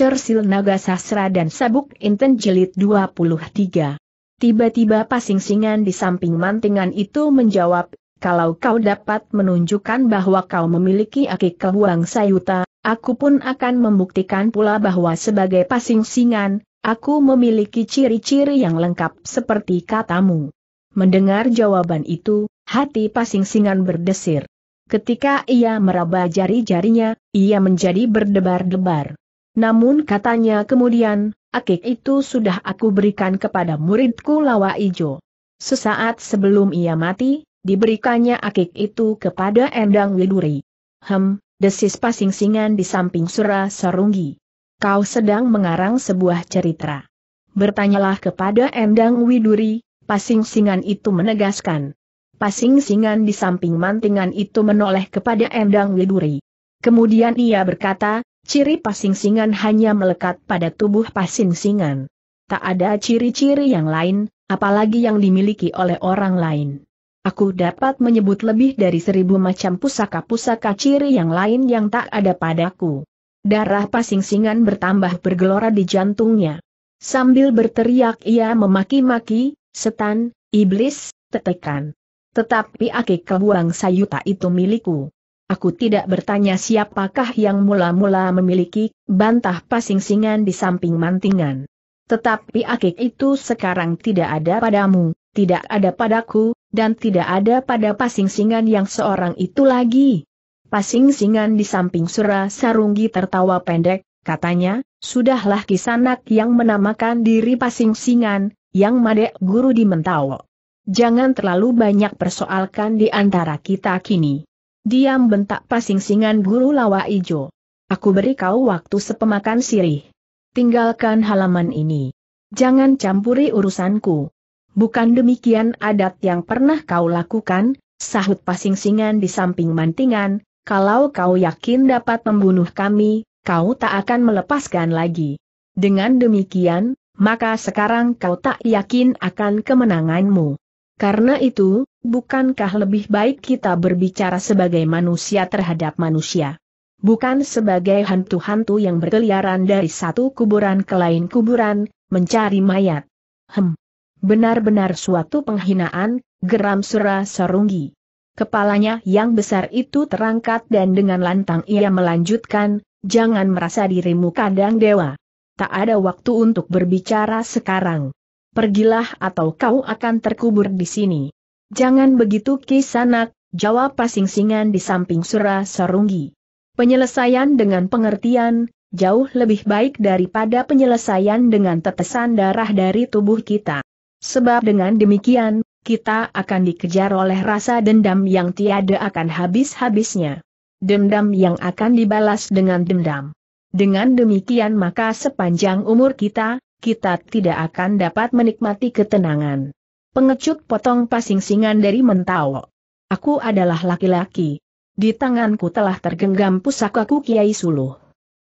Cersil Naga Sasra dan Sabuk Inten Jelit 23. Tiba-tiba pasing-singan di samping mantingan itu menjawab, kalau kau dapat menunjukkan bahwa kau memiliki akik kebuang sayuta, aku pun akan membuktikan pula bahwa sebagai pasing-singan, aku memiliki ciri-ciri yang lengkap seperti katamu. Mendengar jawaban itu, hati pasing-singan berdesir. Ketika ia meraba jari-jarinya, ia menjadi berdebar-debar. Namun katanya kemudian, akik itu sudah aku berikan kepada muridku Lawa Ijo. Sesaat sebelum ia mati, diberikannya akik itu kepada Endang Widuri. Hem, desis pasing-singan di samping Sura Sarunggi. Kau sedang mengarang sebuah cerita. Bertanyalah kepada Endang Widuri, pasing-singan itu menegaskan. Pasing-singan di samping mantingan itu menoleh kepada Endang Widuri. Kemudian ia berkata, Ciri pasingsingan hanya melekat pada tubuh pasingsingan. Tak ada ciri-ciri yang lain, apalagi yang dimiliki oleh orang lain. Aku dapat menyebut lebih dari seribu macam pusaka-pusaka ciri yang lain yang tak ada padaku. Darah pasingsingan bertambah bergelora di jantungnya. Sambil berteriak ia memaki-maki, setan, iblis, tetekan. Tetapi akik kebuang sayuta itu milikku. Aku tidak bertanya siapakah yang mula-mula memiliki, bantah Pasingsingan di samping mantingan. Tetapi akik itu sekarang tidak ada padamu, tidak ada padaku, dan tidak ada pada Pasingsingan yang seorang itu lagi. Pasingsingan di samping Sura Sarunggi tertawa pendek, katanya, sudahlah kisanak yang menamakan diri Pasingsingan, yang madek guru di Mentawo. Jangan terlalu banyak persoalkan di antara kita kini. Diam bentak pasingsingan guru lawa ijo. Aku beri kau waktu sepemakan sirih. Tinggalkan halaman ini. Jangan campuri urusanku. Bukan demikian adat yang pernah kau lakukan, sahut pasingsingan di samping mantingan, kalau kau yakin dapat membunuh kami, kau tak akan melepaskan lagi. Dengan demikian, maka sekarang kau tak yakin akan kemenanganmu. Karena itu, bukankah lebih baik kita berbicara sebagai manusia terhadap manusia? Bukan sebagai hantu-hantu yang berkeliaran dari satu kuburan ke lain kuburan, mencari mayat. Hem. Benar-benar suatu penghinaan, geram Sura Sarunggi. Kepalanya yang besar itu terangkat dan dengan lantang ia melanjutkan, jangan merasa dirimu kadang dewa. Tak ada waktu untuk berbicara sekarang pergilah atau kau akan terkubur di sini. Jangan begitu kisanak, jawab pasing-singan di samping Sura Sarunggi. Penyelesaian dengan pengertian, jauh lebih baik daripada penyelesaian dengan tetesan darah dari tubuh kita. Sebab dengan demikian, kita akan dikejar oleh rasa dendam yang tiada akan habis-habisnya. Dendam yang akan dibalas dengan dendam. Dengan demikian maka sepanjang umur kita, kita tidak akan dapat menikmati ketenangan. Pengecut potong pasingsingan dari mentau. Aku adalah laki-laki. Di tanganku telah tergenggam pusakaku Kiai Suluh.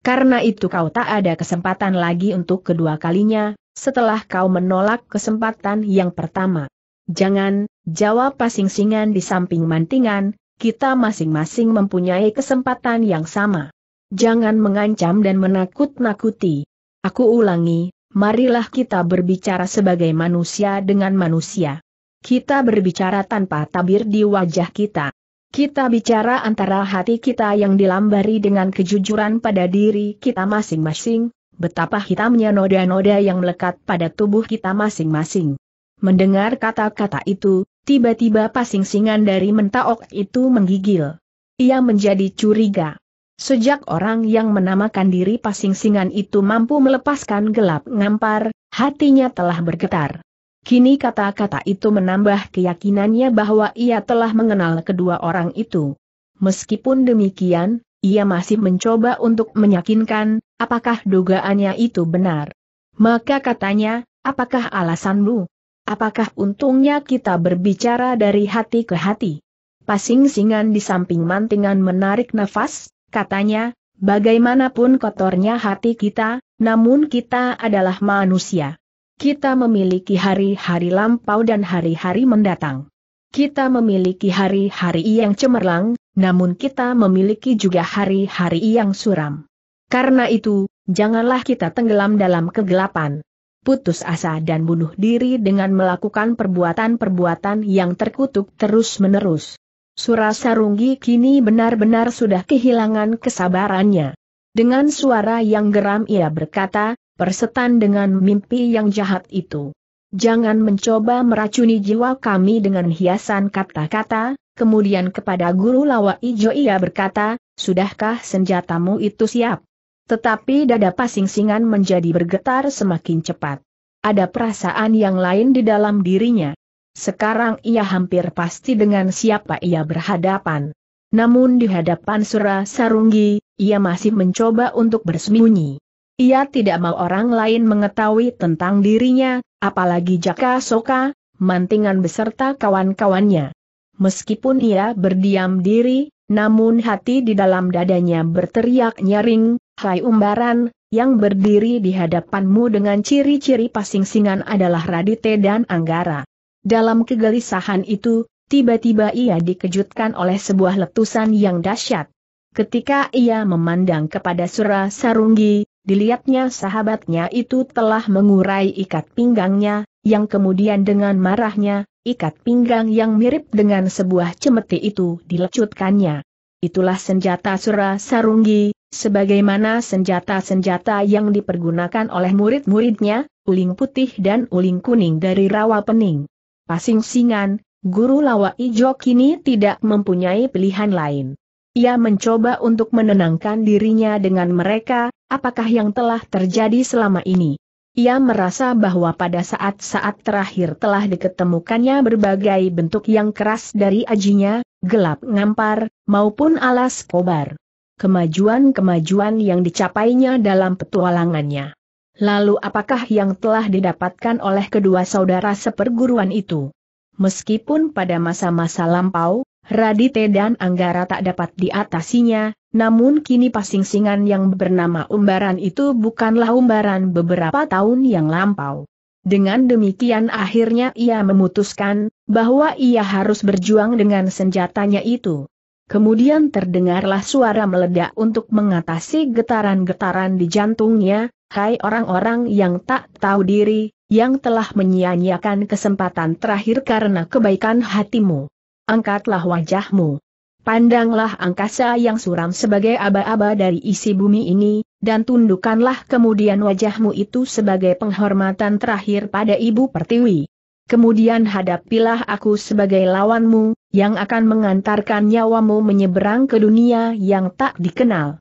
Karena itu kau tak ada kesempatan lagi untuk kedua kalinya, setelah kau menolak kesempatan yang pertama. Jangan, jawab pasingsingan di samping mantingan, kita masing-masing mempunyai kesempatan yang sama. Jangan mengancam dan menakut-nakuti. Aku ulangi, marilah kita berbicara sebagai manusia dengan manusia. Kita berbicara tanpa tabir di wajah kita. Kita bicara antara hati kita yang dilambari dengan kejujuran pada diri kita masing-masing, betapa hitamnya noda-noda yang melekat pada tubuh kita masing-masing. Mendengar kata-kata itu, tiba-tiba pasing-singan dari mentaok itu menggigil. Ia menjadi curiga. Sejak orang yang menamakan diri pasing-singan itu mampu melepaskan gelap ngampar, hatinya telah bergetar. Kini kata-kata itu menambah keyakinannya bahwa ia telah mengenal kedua orang itu. Meskipun demikian, ia masih mencoba untuk meyakinkan, apakah dugaannya itu benar. Maka katanya, apakah alasanmu? Apakah untungnya kita berbicara dari hati ke hati? Pasing-singan di samping mantingan menarik nafas, Katanya, bagaimanapun kotornya hati kita, namun kita adalah manusia. Kita memiliki hari-hari lampau dan hari-hari mendatang. Kita memiliki hari-hari yang cemerlang, namun kita memiliki juga hari-hari yang suram. Karena itu, janganlah kita tenggelam dalam kegelapan putus asa dan bunuh diri dengan melakukan perbuatan-perbuatan yang terkutuk terus-menerus. Surasarunggi kini benar-benar sudah kehilangan kesabarannya. Dengan suara yang geram ia berkata, persetan dengan mimpi yang jahat itu. Jangan mencoba meracuni jiwa kami dengan hiasan kata-kata, kemudian kepada guru lawa ijo ia berkata, sudahkah senjatamu itu siap? Tetapi dada pasing-singan menjadi bergetar semakin cepat. Ada perasaan yang lain di dalam dirinya. Sekarang ia hampir pasti dengan siapa ia berhadapan. Namun di hadapan Sura Sarungi, ia masih mencoba untuk bersembunyi. Ia tidak mau orang lain mengetahui tentang dirinya, apalagi Jaka Soka, mantingan beserta kawan-kawannya. Meskipun ia berdiam diri, namun hati di dalam dadanya berteriak nyaring, Hai umbaran, yang berdiri di hadapanmu dengan ciri-ciri pasing-singan adalah Radite dan Anggara. Dalam kegelisahan itu, tiba-tiba ia dikejutkan oleh sebuah letusan yang dahsyat. Ketika ia memandang kepada Sura Sarunggi, dilihatnya sahabatnya itu telah mengurai ikat pinggangnya, yang kemudian dengan marahnya, ikat pinggang yang mirip dengan sebuah cemeti itu dilecutkannya. Itulah senjata Sura Sarunggi, sebagaimana senjata-senjata yang dipergunakan oleh murid-muridnya, uling putih dan uling kuning dari rawa pening singan, guru lawa ijo kini tidak mempunyai pilihan lain. Ia mencoba untuk menenangkan dirinya dengan mereka, apakah yang telah terjadi selama ini. Ia merasa bahwa pada saat-saat terakhir telah diketemukannya berbagai bentuk yang keras dari ajinya, gelap ngampar, maupun alas kobar. Kemajuan-kemajuan yang dicapainya dalam petualangannya. Lalu apakah yang telah didapatkan oleh kedua saudara seperguruan itu? Meskipun pada masa-masa lampau, Radite dan Anggara tak dapat diatasinya, namun kini pasingsingan yang bernama umbaran itu bukanlah umbaran beberapa tahun yang lampau. Dengan demikian akhirnya ia memutuskan, bahwa ia harus berjuang dengan senjatanya itu. Kemudian terdengarlah suara meledak untuk mengatasi getaran-getaran di jantungnya, Hai orang-orang yang tak tahu diri, yang telah menyia-nyiakan kesempatan terakhir karena kebaikan hatimu. Angkatlah wajahmu. Pandanglah angkasa yang suram sebagai aba-aba dari isi bumi ini, dan tundukkanlah kemudian wajahmu itu sebagai penghormatan terakhir pada Ibu Pertiwi. Kemudian hadapilah aku sebagai lawanmu, yang akan mengantarkan nyawamu menyeberang ke dunia yang tak dikenal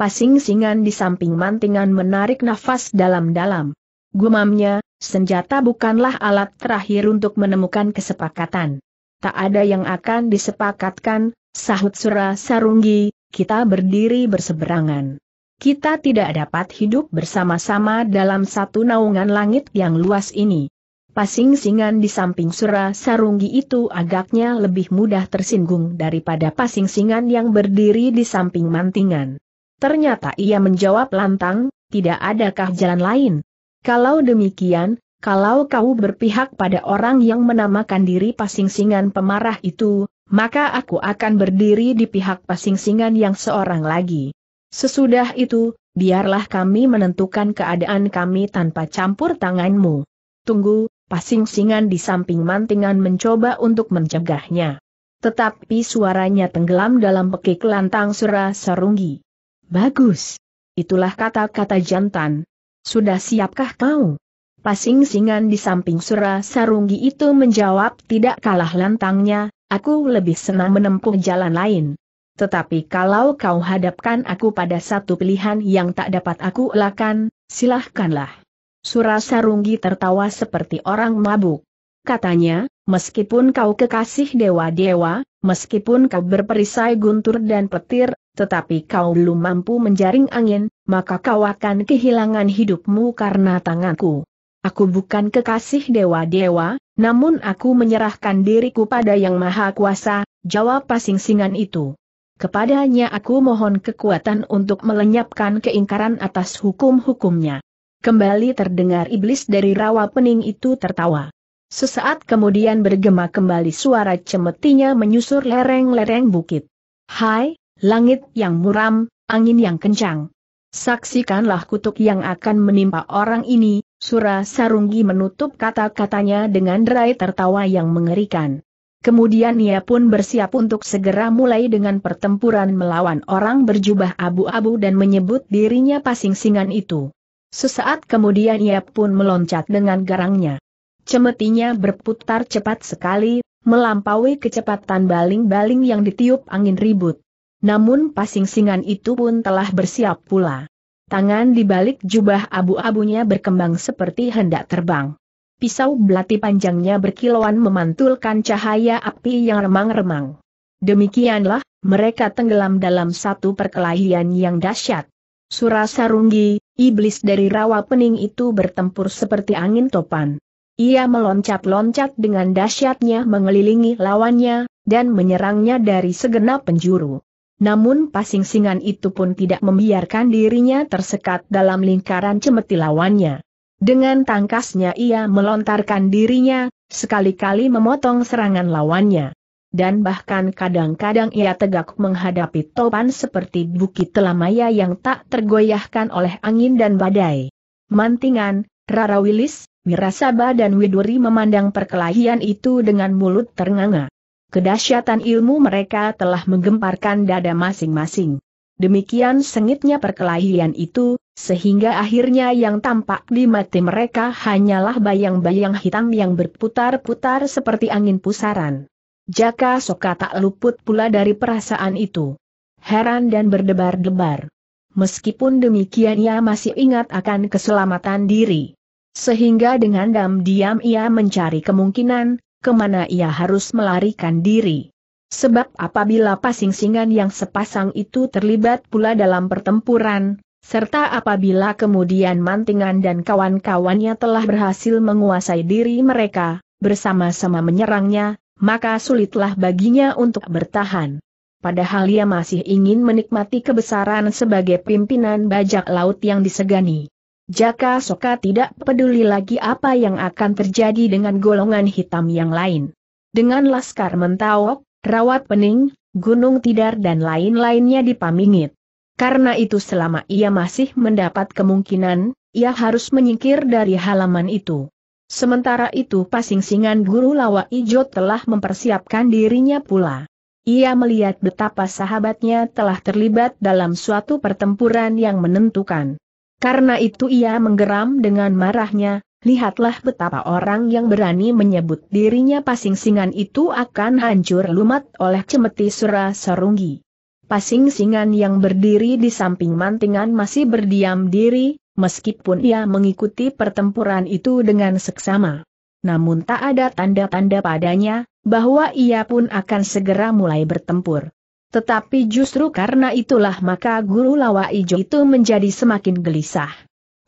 pasing-singan di samping mantingan menarik nafas dalam-dalam. Gumamnya, senjata bukanlah alat terakhir untuk menemukan kesepakatan. Tak ada yang akan disepakatkan, sahut Sura Sarunggi, kita berdiri berseberangan. Kita tidak dapat hidup bersama-sama dalam satu naungan langit yang luas ini. Pasing-singan di samping Sura Sarunggi itu agaknya lebih mudah tersinggung daripada pasing-singan yang berdiri di samping mantingan. Ternyata ia menjawab lantang, tidak adakah jalan lain? Kalau demikian, kalau kau berpihak pada orang yang menamakan diri pasingsingan pemarah itu, maka aku akan berdiri di pihak pasingsingan yang seorang lagi. Sesudah itu, biarlah kami menentukan keadaan kami tanpa campur tanganmu. Tunggu, pasingsingan di samping mantingan mencoba untuk mencegahnya. Tetapi suaranya tenggelam dalam pekik lantang sura serunggi. Bagus. Itulah kata-kata jantan. Sudah siapkah kau? Pasing-singan di samping Sura Sarunggi itu menjawab tidak kalah lantangnya, aku lebih senang menempuh jalan lain. Tetapi kalau kau hadapkan aku pada satu pilihan yang tak dapat aku elakan, silahkanlah. Sura Sarunggi tertawa seperti orang mabuk. Katanya, meskipun kau kekasih dewa-dewa, meskipun kau berperisai guntur dan petir, tetapi kau belum mampu menjaring angin, maka kau akan kehilangan hidupmu karena tanganku. Aku bukan kekasih dewa-dewa, namun aku menyerahkan diriku pada yang maha kuasa, jawab pasing-singan itu. Kepadanya aku mohon kekuatan untuk melenyapkan keingkaran atas hukum-hukumnya. Kembali terdengar iblis dari rawa pening itu tertawa. Sesaat kemudian bergema kembali suara cemetinya menyusur lereng-lereng bukit. Hai, langit yang muram, angin yang kencang. Saksikanlah kutuk yang akan menimpa orang ini, Sura Sarunggi menutup kata-katanya dengan derai tertawa yang mengerikan. Kemudian ia pun bersiap untuk segera mulai dengan pertempuran melawan orang berjubah abu-abu dan menyebut dirinya pasing-singan itu. Sesaat kemudian ia pun meloncat dengan garangnya. Cemetinya berputar cepat sekali, melampaui kecepatan baling-baling yang ditiup angin ribut. Namun pasing-singan itu pun telah bersiap pula. Tangan di balik jubah abu-abunya berkembang seperti hendak terbang. Pisau belati panjangnya berkilauan memantulkan cahaya api yang remang-remang. Demikianlah, mereka tenggelam dalam satu perkelahian yang dahsyat. Sarunggi, iblis dari rawa pening itu bertempur seperti angin topan. Ia meloncat-loncat dengan dahsyatnya mengelilingi lawannya, dan menyerangnya dari segenap penjuru. Namun pasing-singan itu pun tidak membiarkan dirinya tersekat dalam lingkaran cemeti lawannya. Dengan tangkasnya ia melontarkan dirinya, sekali-kali memotong serangan lawannya. Dan bahkan kadang-kadang ia tegak menghadapi topan seperti bukit telamaya yang tak tergoyahkan oleh angin dan badai. Mantingan, Rara Wilis, Wirasaba dan Widuri memandang perkelahian itu dengan mulut ternganga. Kedahsyatan ilmu mereka telah menggemparkan dada masing-masing. Demikian sengitnya perkelahian itu, sehingga akhirnya yang tampak di mata mereka hanyalah bayang-bayang hitam yang berputar-putar seperti angin pusaran. Jaka Soka tak luput pula dari perasaan itu. Heran dan berdebar-debar. Meskipun demikian ia masih ingat akan keselamatan diri. Sehingga dengan dam-diam ia mencari kemungkinan, kemana ia harus melarikan diri. Sebab apabila pasing-singan yang sepasang itu terlibat pula dalam pertempuran, serta apabila kemudian mantingan dan kawan-kawannya telah berhasil menguasai diri mereka, bersama-sama menyerangnya, maka sulitlah baginya untuk bertahan. Padahal ia masih ingin menikmati kebesaran sebagai pimpinan bajak laut yang disegani. Jaka Soka tidak peduli lagi apa yang akan terjadi dengan golongan hitam yang lain. Dengan Laskar Mentawok, Rawat Pening, Gunung Tidar dan lain-lainnya dipamingit. Karena itu selama ia masih mendapat kemungkinan, ia harus menyingkir dari halaman itu. Sementara itu Pasingsingan guru lawa ijo telah mempersiapkan dirinya pula. Ia melihat betapa sahabatnya telah terlibat dalam suatu pertempuran yang menentukan. Karena itu ia menggeram dengan marahnya, lihatlah betapa orang yang berani menyebut dirinya pasing-singan itu akan hancur lumat oleh cemeti sura sarunggi. Pasing-singan yang berdiri di samping mantingan masih berdiam diri, meskipun ia mengikuti pertempuran itu dengan seksama. Namun tak ada tanda-tanda padanya, bahwa ia pun akan segera mulai bertempur. Tetapi justru karena itulah maka guru lawa ijo itu menjadi semakin gelisah.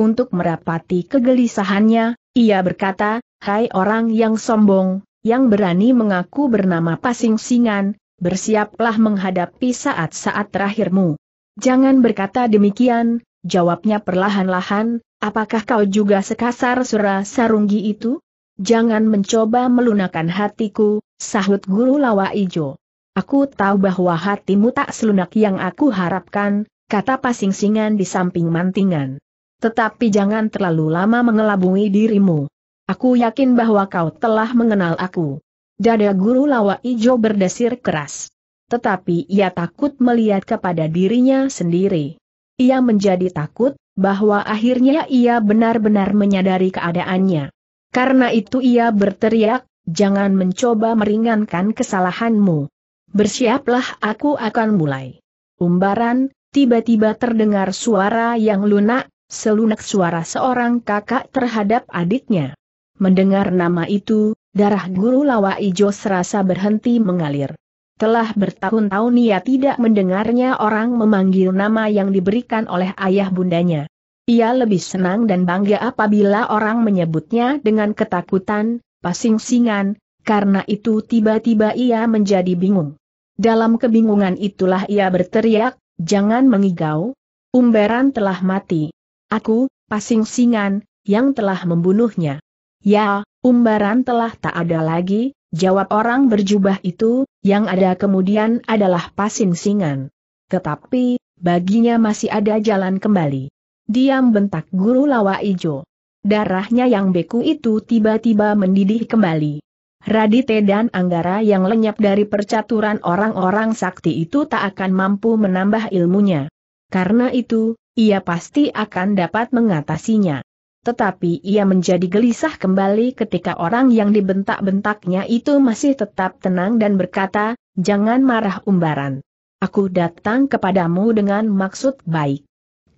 Untuk merapati kegelisahannya, ia berkata, Hai orang yang sombong, yang berani mengaku bernama Pasing-Singan, bersiaplah menghadapi saat-saat terakhirmu. Jangan berkata demikian, jawabnya perlahan-lahan, apakah kau juga sekasar sura sarunggi itu? Jangan mencoba melunakan hatiku, sahut guru lawa ijo. Aku tahu bahwa hatimu tak selunak yang aku harapkan, kata pasingsingan di samping mantingan. Tetapi jangan terlalu lama mengelabui dirimu. Aku yakin bahwa kau telah mengenal aku. Dada guru lawa ijo berdesir keras. Tetapi ia takut melihat kepada dirinya sendiri. Ia menjadi takut, bahwa akhirnya ia benar-benar menyadari keadaannya. Karena itu ia berteriak, jangan mencoba meringankan kesalahanmu. Bersiaplah aku akan mulai. Umbaran, tiba-tiba terdengar suara yang lunak, selunak suara seorang kakak terhadap adiknya. Mendengar nama itu, darah guru lawa ijo serasa berhenti mengalir. Telah bertahun-tahun ia tidak mendengarnya orang memanggil nama yang diberikan oleh ayah bundanya. Ia lebih senang dan bangga apabila orang menyebutnya dengan ketakutan, pasing-singan, karena itu tiba-tiba ia menjadi bingung. Dalam kebingungan itulah ia berteriak, jangan mengigau. Umberan telah mati. Aku, pasing singan, yang telah membunuhnya. Ya, umbaran telah tak ada lagi, jawab orang berjubah itu, yang ada kemudian adalah pasing singan. Tetapi, baginya masih ada jalan kembali. Diam bentak guru lawa ijo. Darahnya yang beku itu tiba-tiba mendidih kembali. Radite dan Anggara yang lenyap dari percaturan orang-orang sakti itu tak akan mampu menambah ilmunya. Karena itu, ia pasti akan dapat mengatasinya. Tetapi ia menjadi gelisah kembali ketika orang yang dibentak-bentaknya itu masih tetap tenang dan berkata, jangan marah umbaran. Aku datang kepadamu dengan maksud baik.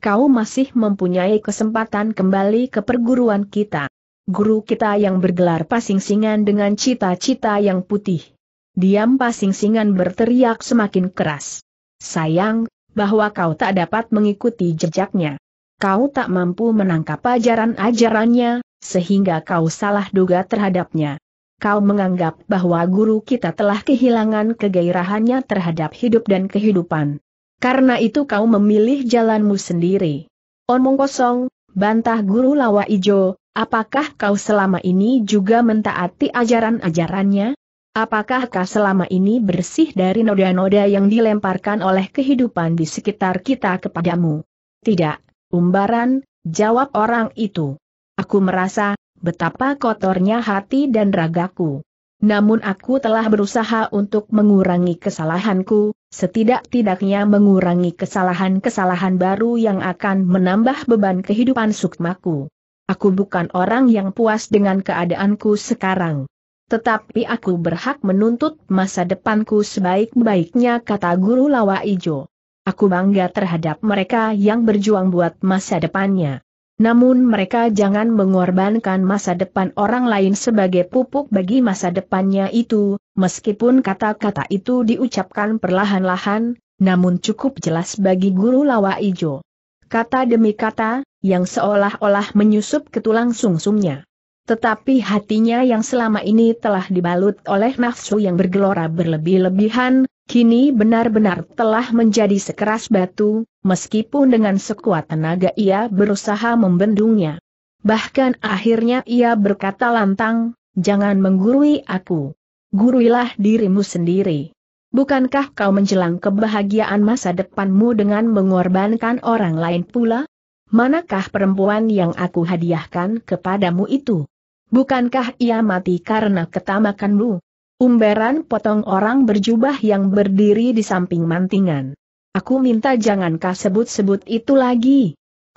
Kau masih mempunyai kesempatan kembali ke perguruan kita guru kita yang bergelar Pasingsingan dengan cita-cita yang putih. Diam Pasingsingan berteriak semakin keras. Sayang, bahwa kau tak dapat mengikuti jejaknya. Kau tak mampu menangkap ajaran-ajarannya, sehingga kau salah duga terhadapnya. Kau menganggap bahwa guru kita telah kehilangan kegairahannya terhadap hidup dan kehidupan. Karena itu kau memilih jalanmu sendiri. Omong kosong, bantah guru lawa ijo, Apakah kau selama ini juga mentaati ajaran-ajarannya? Apakah kau selama ini bersih dari noda-noda yang dilemparkan oleh kehidupan di sekitar kita kepadamu? Tidak, umbaran, jawab orang itu. Aku merasa, betapa kotornya hati dan ragaku. Namun aku telah berusaha untuk mengurangi kesalahanku, setidak-tidaknya mengurangi kesalahan-kesalahan baru yang akan menambah beban kehidupan sukmaku. Aku bukan orang yang puas dengan keadaanku sekarang. Tetapi aku berhak menuntut masa depanku sebaik-baiknya kata Guru Lawa Ijo. Aku bangga terhadap mereka yang berjuang buat masa depannya. Namun mereka jangan mengorbankan masa depan orang lain sebagai pupuk bagi masa depannya itu, meskipun kata-kata itu diucapkan perlahan-lahan, namun cukup jelas bagi guru Lawa Ijo. Kata demi kata, yang seolah-olah menyusup ke tulang sungsumnya. Tetapi hatinya yang selama ini telah dibalut oleh nafsu yang bergelora berlebih-lebihan, kini benar-benar telah menjadi sekeras batu, meskipun dengan sekuat tenaga ia berusaha membendungnya. Bahkan akhirnya ia berkata lantang, jangan menggurui aku. Guruilah dirimu sendiri. Bukankah kau menjelang kebahagiaan masa depanmu dengan mengorbankan orang lain pula? manakah perempuan yang aku hadiahkan kepadamu itu? Bukankah ia mati karena ketamakanmu? Umberan potong orang berjubah yang berdiri di samping mantingan. Aku minta jangan kasebut sebut-sebut itu lagi.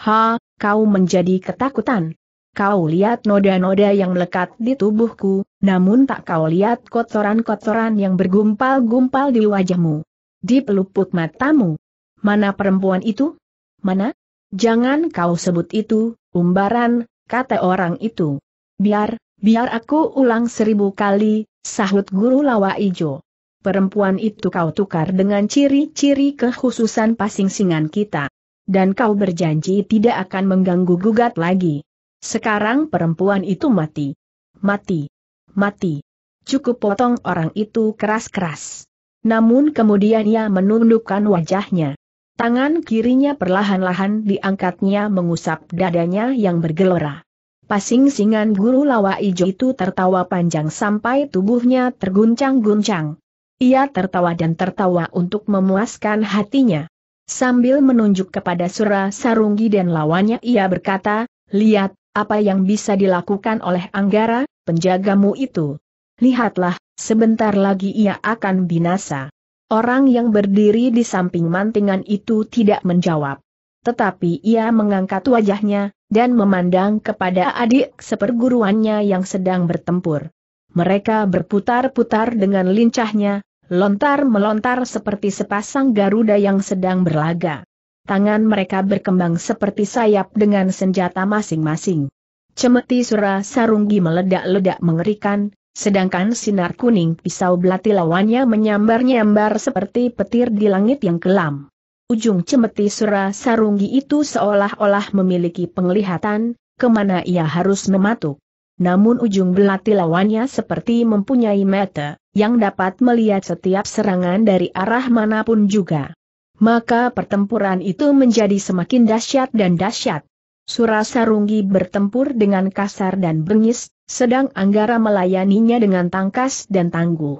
Ha, kau menjadi ketakutan. Kau lihat noda-noda yang melekat di tubuhku, namun tak kau lihat kotoran-kotoran yang bergumpal-gumpal di wajahmu. Di pelupuk matamu. Mana perempuan itu? Mana? Jangan kau sebut itu, umbaran, kata orang itu. Biar, biar aku ulang seribu kali, sahut guru lawa ijo. Perempuan itu kau tukar dengan ciri-ciri kekhususan pasing-singan kita. Dan kau berjanji tidak akan mengganggu-gugat lagi. Sekarang perempuan itu mati. Mati. Mati. Cukup potong orang itu keras-keras. Namun kemudian ia menundukkan wajahnya. Tangan kirinya perlahan-lahan diangkatnya mengusap dadanya yang bergelora. Pasing-singan guru lawa ijo itu tertawa panjang sampai tubuhnya terguncang-guncang. Ia tertawa dan tertawa untuk memuaskan hatinya. Sambil menunjuk kepada Sura sarungi dan lawannya ia berkata, Lihat, apa yang bisa dilakukan oleh Anggara, penjagamu itu. Lihatlah, sebentar lagi ia akan binasa. Orang yang berdiri di samping mantingan itu tidak menjawab. Tetapi ia mengangkat wajahnya, dan memandang kepada adik seperguruannya yang sedang bertempur. Mereka berputar-putar dengan lincahnya, lontar-melontar seperti sepasang Garuda yang sedang berlaga. Tangan mereka berkembang seperti sayap dengan senjata masing-masing. Cemeti sura sarunggi meledak-ledak mengerikan, Sedangkan sinar kuning pisau belati lawannya menyambar-nyambar seperti petir di langit yang kelam. Ujung cemeti sura sarunggi itu seolah-olah memiliki penglihatan, kemana ia harus mematuk. Namun ujung belati lawannya seperti mempunyai mata, yang dapat melihat setiap serangan dari arah manapun juga. Maka pertempuran itu menjadi semakin dahsyat dan dahsyat. Surasarunggi bertempur dengan kasar dan bengis, sedang Anggara melayaninya dengan tangkas dan tangguh.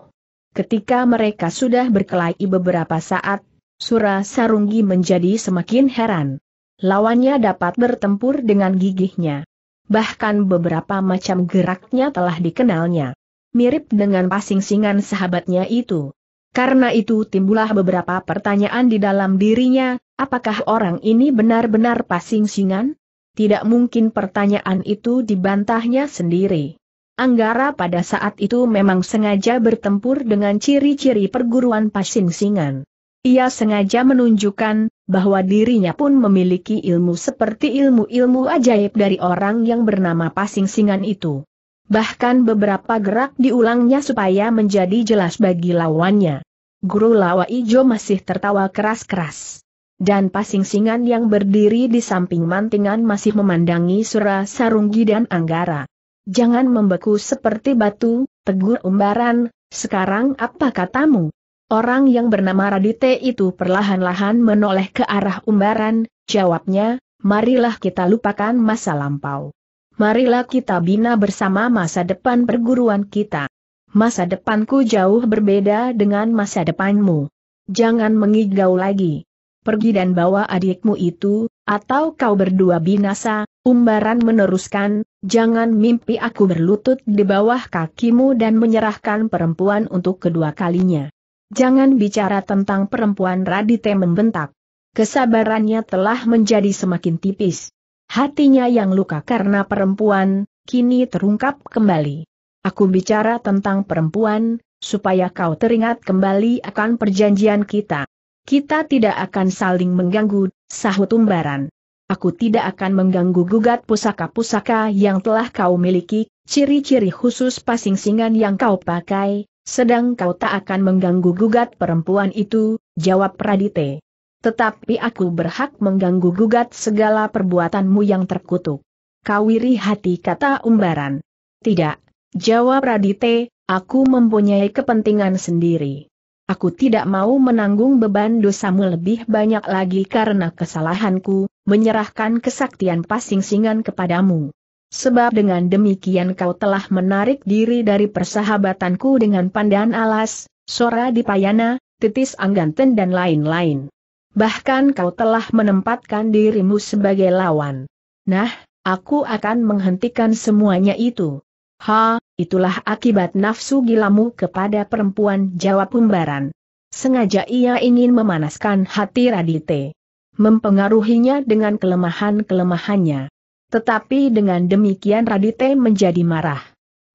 Ketika mereka sudah berkelahi beberapa saat, Surasarunggi menjadi semakin heran. Lawannya dapat bertempur dengan gigihnya. Bahkan beberapa macam geraknya telah dikenalnya. Mirip dengan pasing-singan sahabatnya itu. Karena itu timbullah beberapa pertanyaan di dalam dirinya, apakah orang ini benar-benar pasing-singan? tidak mungkin pertanyaan itu dibantahnya sendiri. Anggara pada saat itu memang sengaja bertempur dengan ciri-ciri perguruan pasing-singan. Ia sengaja menunjukkan bahwa dirinya pun memiliki ilmu seperti ilmu-ilmu ajaib dari orang yang bernama pasing-singan itu. Bahkan beberapa gerak diulangnya supaya menjadi jelas bagi lawannya. Guru Lawa Ijo masih tertawa keras-keras dan pasing-singan yang berdiri di samping mantingan masih memandangi Sura Sarunggi dan Anggara. Jangan membeku seperti batu, tegur umbaran, sekarang apa katamu? Orang yang bernama Radite itu perlahan-lahan menoleh ke arah umbaran, jawabnya, marilah kita lupakan masa lampau. Marilah kita bina bersama masa depan perguruan kita. Masa depanku jauh berbeda dengan masa depanmu. Jangan mengigau lagi pergi dan bawa adikmu itu, atau kau berdua binasa, Umbaran meneruskan, jangan mimpi aku berlutut di bawah kakimu dan menyerahkan perempuan untuk kedua kalinya. Jangan bicara tentang perempuan Radite membentak. Kesabarannya telah menjadi semakin tipis. Hatinya yang luka karena perempuan, kini terungkap kembali. Aku bicara tentang perempuan, supaya kau teringat kembali akan perjanjian kita. Kita tidak akan saling mengganggu, sahut umbaran. Aku tidak akan mengganggu gugat pusaka-pusaka yang telah kau miliki, ciri-ciri khusus pasing singan yang kau pakai, sedang kau tak akan mengganggu gugat perempuan itu, jawab Radite. Tetapi aku berhak mengganggu gugat segala perbuatanmu yang terkutuk. Kawiri hati kata umbaran. Tidak, jawab Radite, aku mempunyai kepentingan sendiri. Aku tidak mau menanggung beban dosamu lebih banyak lagi karena kesalahanku, menyerahkan kesaktian pasing-singan kepadamu. Sebab dengan demikian kau telah menarik diri dari persahabatanku dengan pandan alas, sora Dipayana, titis angganten dan lain-lain. Bahkan kau telah menempatkan dirimu sebagai lawan. Nah, aku akan menghentikan semuanya itu. Ha, itulah akibat nafsu gilamu kepada perempuan jawab umbaran. Sengaja ia ingin memanaskan hati Radite. Mempengaruhinya dengan kelemahan-kelemahannya. Tetapi dengan demikian Radite menjadi marah.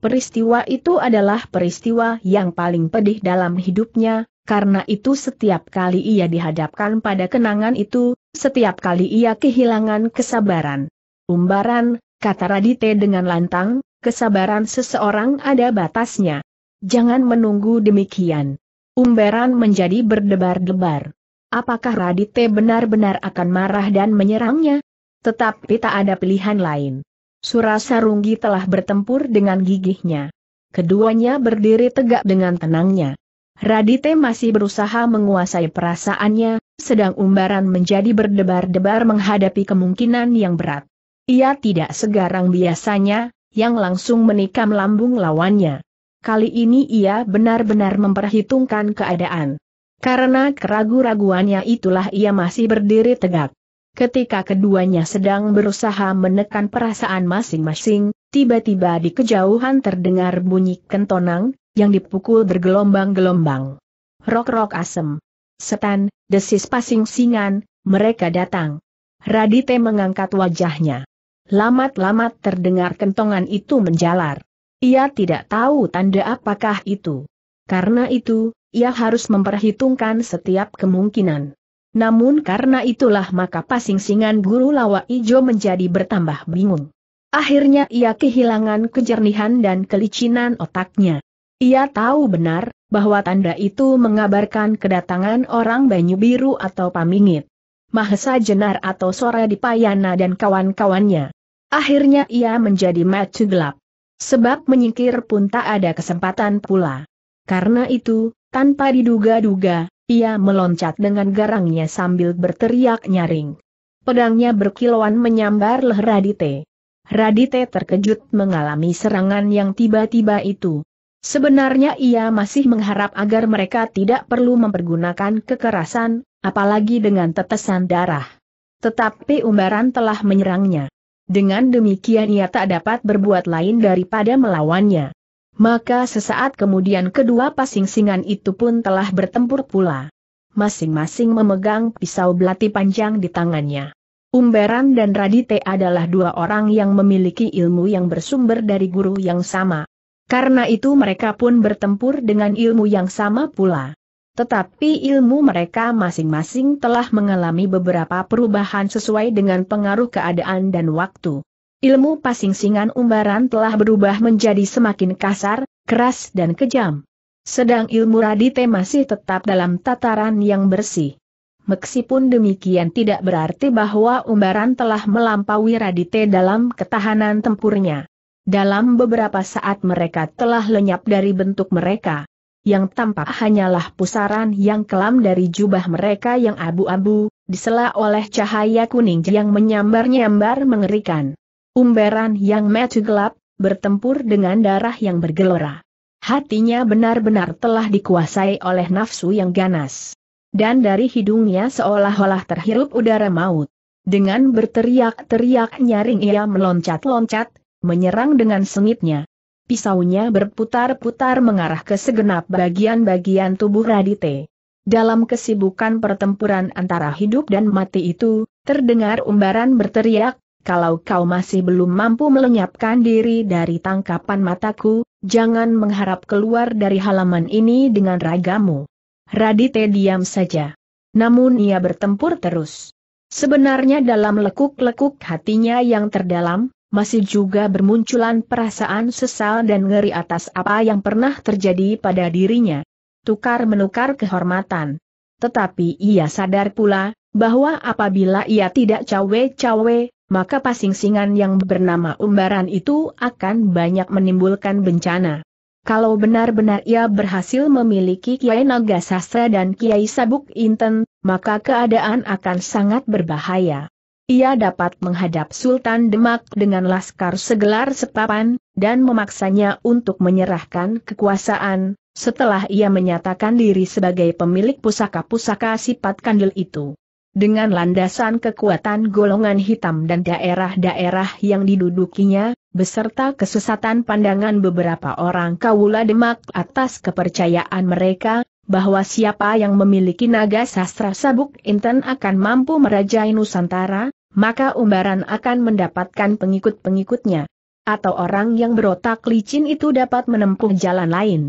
Peristiwa itu adalah peristiwa yang paling pedih dalam hidupnya, karena itu setiap kali ia dihadapkan pada kenangan itu, setiap kali ia kehilangan kesabaran. Umbaran, kata Radite dengan lantang, kesabaran seseorang ada batasnya. Jangan menunggu demikian. Umberan menjadi berdebar-debar. Apakah Radite benar-benar akan marah dan menyerangnya? Tetapi tak ada pilihan lain. Surasarunggi telah bertempur dengan gigihnya. Keduanya berdiri tegak dengan tenangnya. Radite masih berusaha menguasai perasaannya, sedang umbaran menjadi berdebar-debar menghadapi kemungkinan yang berat. Ia tidak segarang biasanya, yang langsung menikam lambung lawannya. Kali ini ia benar-benar memperhitungkan keadaan. Karena keragu-raguannya itulah ia masih berdiri tegak. Ketika keduanya sedang berusaha menekan perasaan masing-masing, tiba-tiba di kejauhan terdengar bunyi kentonang, yang dipukul bergelombang-gelombang. Rok-rok asem. Setan, desis pasing singan, mereka datang. Radite mengangkat wajahnya. Lamat-lamat terdengar kentongan itu menjalar. Ia tidak tahu tanda apakah itu. Karena itu, ia harus memperhitungkan setiap kemungkinan. Namun karena itulah maka pasing-singan guru lawa ijo menjadi bertambah bingung. Akhirnya ia kehilangan kejernihan dan kelicinan otaknya. Ia tahu benar, bahwa tanda itu mengabarkan kedatangan orang Banyu Biru atau Pamingit. Mahesa Jenar atau Sora Dipayana dan kawan-kawannya. Akhirnya ia menjadi mata gelap. Sebab menyingkir pun tak ada kesempatan pula. Karena itu, tanpa diduga-duga, ia meloncat dengan garangnya sambil berteriak nyaring. Pedangnya berkilauan menyambar leh Radite. Radite terkejut mengalami serangan yang tiba-tiba itu. Sebenarnya ia masih mengharap agar mereka tidak perlu mempergunakan kekerasan, apalagi dengan tetesan darah. Tetapi umbaran telah menyerangnya. Dengan demikian ia tak dapat berbuat lain daripada melawannya. Maka sesaat kemudian kedua pasing-singan itu pun telah bertempur pula. Masing-masing memegang pisau belati panjang di tangannya. Umberan dan Radite adalah dua orang yang memiliki ilmu yang bersumber dari guru yang sama. Karena itu mereka pun bertempur dengan ilmu yang sama pula. Tetapi ilmu mereka masing-masing telah mengalami beberapa perubahan sesuai dengan pengaruh keadaan dan waktu. Ilmu pasing-singan umbaran telah berubah menjadi semakin kasar, keras dan kejam. Sedang ilmu radite masih tetap dalam tataran yang bersih. Meksipun demikian tidak berarti bahwa umbaran telah melampaui radite dalam ketahanan tempurnya. Dalam beberapa saat mereka telah lenyap dari bentuk mereka yang tampak hanyalah pusaran yang kelam dari jubah mereka yang abu-abu, disela oleh cahaya kuning yang menyambar-nyambar mengerikan. Umberan yang metu gelap, bertempur dengan darah yang bergelora. Hatinya benar-benar telah dikuasai oleh nafsu yang ganas. Dan dari hidungnya seolah-olah terhirup udara maut. Dengan berteriak-teriak nyaring ia meloncat-loncat, menyerang dengan sengitnya pisaunya berputar-putar mengarah ke segenap bagian-bagian tubuh Radite. Dalam kesibukan pertempuran antara hidup dan mati itu, terdengar umbaran berteriak, kalau kau masih belum mampu melenyapkan diri dari tangkapan mataku, jangan mengharap keluar dari halaman ini dengan ragamu. Radite diam saja. Namun ia bertempur terus. Sebenarnya dalam lekuk-lekuk hatinya yang terdalam, masih juga bermunculan perasaan sesal dan ngeri atas apa yang pernah terjadi pada dirinya. Tukar-menukar kehormatan. Tetapi ia sadar pula, bahwa apabila ia tidak cawe-cawe, maka pasingsingan yang bernama umbaran itu akan banyak menimbulkan bencana. Kalau benar-benar ia berhasil memiliki Kiai Naga Sastra dan Kiai Sabuk Inten, maka keadaan akan sangat berbahaya ia dapat menghadap Sultan Demak dengan laskar segelar sepapan, dan memaksanya untuk menyerahkan kekuasaan, setelah ia menyatakan diri sebagai pemilik pusaka-pusaka sifat kandil itu. Dengan landasan kekuatan golongan hitam dan daerah-daerah yang didudukinya, beserta kesesatan pandangan beberapa orang kawula demak atas kepercayaan mereka, bahwa siapa yang memiliki naga sastra sabuk Inten akan mampu merajai Nusantara, maka umbaran akan mendapatkan pengikut-pengikutnya. Atau orang yang berotak licin itu dapat menempuh jalan lain.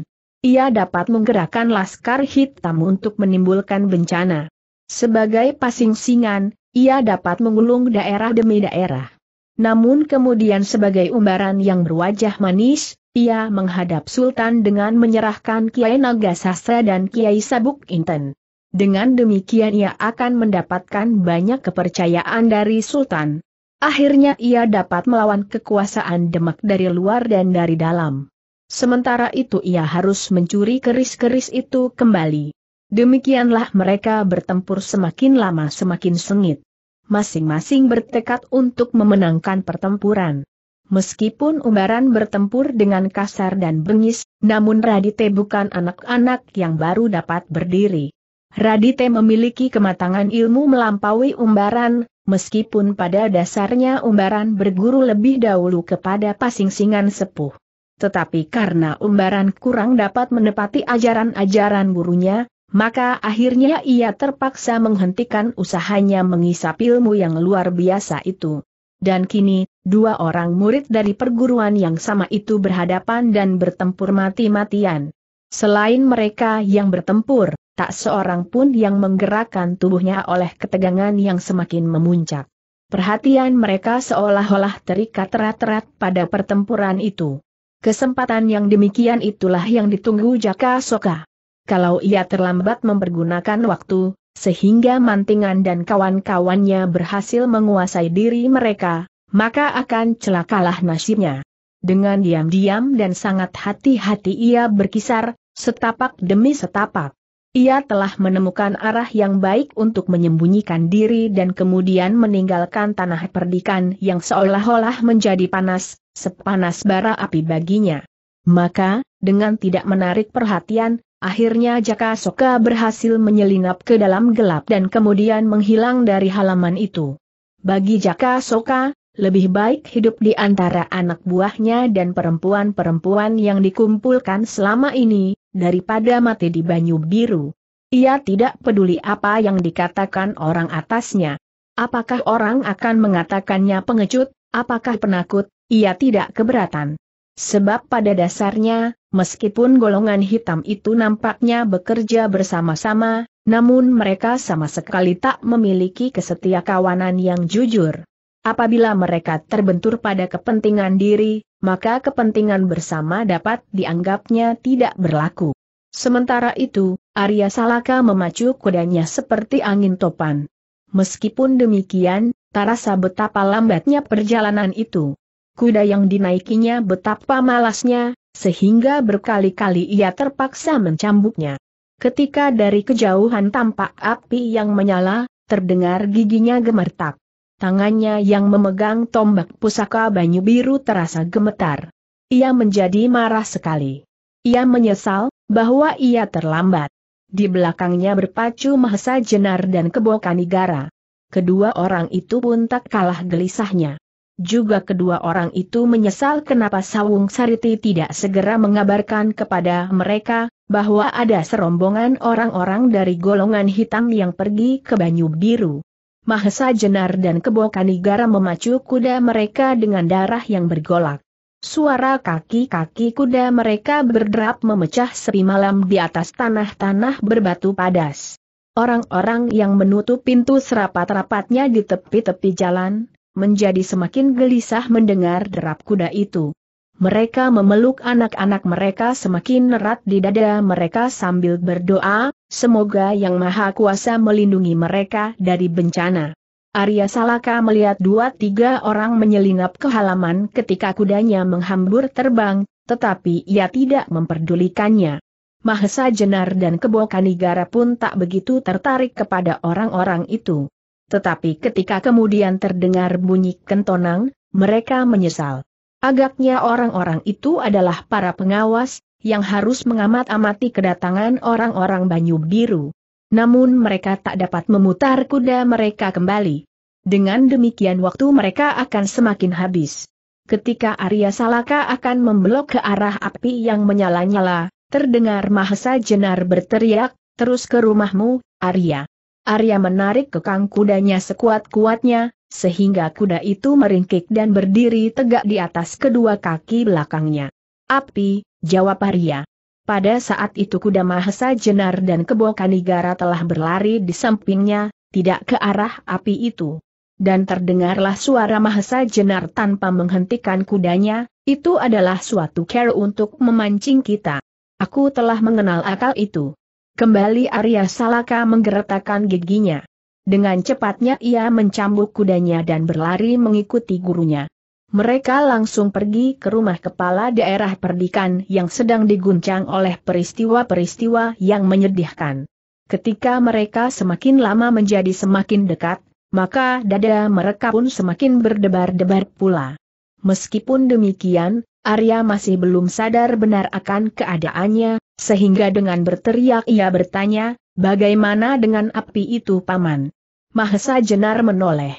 Ia dapat menggerakkan laskar hitam untuk menimbulkan bencana. Sebagai pasing-singan, ia dapat menggulung daerah demi daerah. Namun kemudian sebagai umbaran yang berwajah manis, ia menghadap Sultan dengan menyerahkan Kiai Naga Sastra dan Kiai Sabuk Inten. Dengan demikian ia akan mendapatkan banyak kepercayaan dari Sultan. Akhirnya ia dapat melawan kekuasaan Demak dari luar dan dari dalam. Sementara itu ia harus mencuri keris-keris itu kembali. Demikianlah mereka bertempur semakin lama semakin sengit. Masing-masing bertekad untuk memenangkan pertempuran. Meskipun umbaran bertempur dengan kasar dan bengis, namun Radite bukan anak-anak yang baru dapat berdiri. Radite memiliki kematangan ilmu melampaui umbaran, meskipun pada dasarnya umbaran berguru lebih dahulu kepada pasingsingan sepuh. Tetapi karena umbaran kurang dapat menepati ajaran-ajaran gurunya, maka akhirnya ia terpaksa menghentikan usahanya mengisap ilmu yang luar biasa itu. Dan kini, dua orang murid dari perguruan yang sama itu berhadapan dan bertempur mati-matian. Selain mereka yang bertempur, tak seorang pun yang menggerakkan tubuhnya oleh ketegangan yang semakin memuncak. Perhatian mereka seolah-olah terikat erat-erat pada pertempuran itu. Kesempatan yang demikian itulah yang ditunggu Jaka Soka. Kalau ia terlambat mempergunakan waktu, sehingga mantingan dan kawan-kawannya berhasil menguasai diri mereka, maka akan celakalah nasibnya. Dengan diam-diam dan sangat hati-hati ia berkisar, setapak demi setapak. Ia telah menemukan arah yang baik untuk menyembunyikan diri dan kemudian meninggalkan tanah perdikan yang seolah-olah menjadi panas, sepanas bara api baginya. Maka, dengan tidak menarik perhatian, akhirnya Jaka Soka berhasil menyelinap ke dalam gelap dan kemudian menghilang dari halaman itu. Bagi Jaka Soka, lebih baik hidup di antara anak buahnya dan perempuan-perempuan yang dikumpulkan selama ini, daripada mati di banyu biru. Ia tidak peduli apa yang dikatakan orang atasnya. Apakah orang akan mengatakannya pengecut, apakah penakut, ia tidak keberatan. Sebab pada dasarnya, meskipun golongan hitam itu nampaknya bekerja bersama-sama, namun mereka sama sekali tak memiliki kesetia kawanan yang jujur. Apabila mereka terbentur pada kepentingan diri, maka kepentingan bersama dapat dianggapnya tidak berlaku. Sementara itu, Arya Salaka memacu kudanya seperti angin topan. Meskipun demikian, terasa betapa lambatnya perjalanan itu. Kuda yang dinaikinya betapa malasnya, sehingga berkali-kali ia terpaksa mencambuknya. Ketika dari kejauhan tampak api yang menyala, terdengar giginya gemertak tangannya yang memegang tombak pusaka banyu biru terasa gemetar. Ia menjadi marah sekali. Ia menyesal, bahwa ia terlambat. Di belakangnya berpacu Mahesa Jenar dan Kebo Kanigara. Kedua orang itu pun tak kalah gelisahnya. Juga kedua orang itu menyesal kenapa Sawung Sariti tidak segera mengabarkan kepada mereka, bahwa ada serombongan orang-orang dari golongan hitam yang pergi ke Banyu Biru. Mahesa Jenar dan Kebo Kanigara memacu kuda mereka dengan darah yang bergolak. Suara kaki-kaki kuda mereka berderap memecah sepi malam di atas tanah-tanah berbatu padas. Orang-orang yang menutup pintu serapat-rapatnya di tepi-tepi jalan, menjadi semakin gelisah mendengar derap kuda itu. Mereka memeluk anak-anak mereka semakin erat di dada mereka sambil berdoa, semoga Yang Maha Kuasa melindungi mereka dari bencana. Arya Salaka melihat dua tiga orang menyelinap ke halaman ketika kudanya menghambur terbang, tetapi ia tidak memperdulikannya. Mahesa Jenar dan Kebo Kanigara pun tak begitu tertarik kepada orang-orang itu. Tetapi ketika kemudian terdengar bunyi kentonang, mereka menyesal. Agaknya orang-orang itu adalah para pengawas, yang harus mengamat-amati kedatangan orang-orang Banyu Biru. Namun mereka tak dapat memutar kuda mereka kembali. Dengan demikian waktu mereka akan semakin habis. Ketika Arya Salaka akan membelok ke arah api yang menyala-nyala, terdengar Mahesa Jenar berteriak, terus ke rumahmu, Arya. Arya menarik kekang kudanya sekuat-kuatnya, sehingga kuda itu meringkik dan berdiri tegak di atas kedua kaki belakangnya. Api, jawab Arya. Pada saat itu kuda Mahesa Jenar dan Kebo Kanigara telah berlari di sampingnya, tidak ke arah api itu. Dan terdengarlah suara Mahesa Jenar tanpa menghentikan kudanya, itu adalah suatu care untuk memancing kita. Aku telah mengenal akal itu. Kembali Arya Salaka menggeretakkan giginya. Dengan cepatnya ia mencambuk kudanya dan berlari mengikuti gurunya. Mereka langsung pergi ke rumah kepala daerah perdikan yang sedang diguncang oleh peristiwa-peristiwa yang menyedihkan. Ketika mereka semakin lama menjadi semakin dekat, maka dada mereka pun semakin berdebar-debar pula. Meskipun demikian, Arya masih belum sadar benar akan keadaannya, sehingga dengan berteriak ia bertanya, bagaimana dengan api itu paman? Mahesa Jenar menoleh.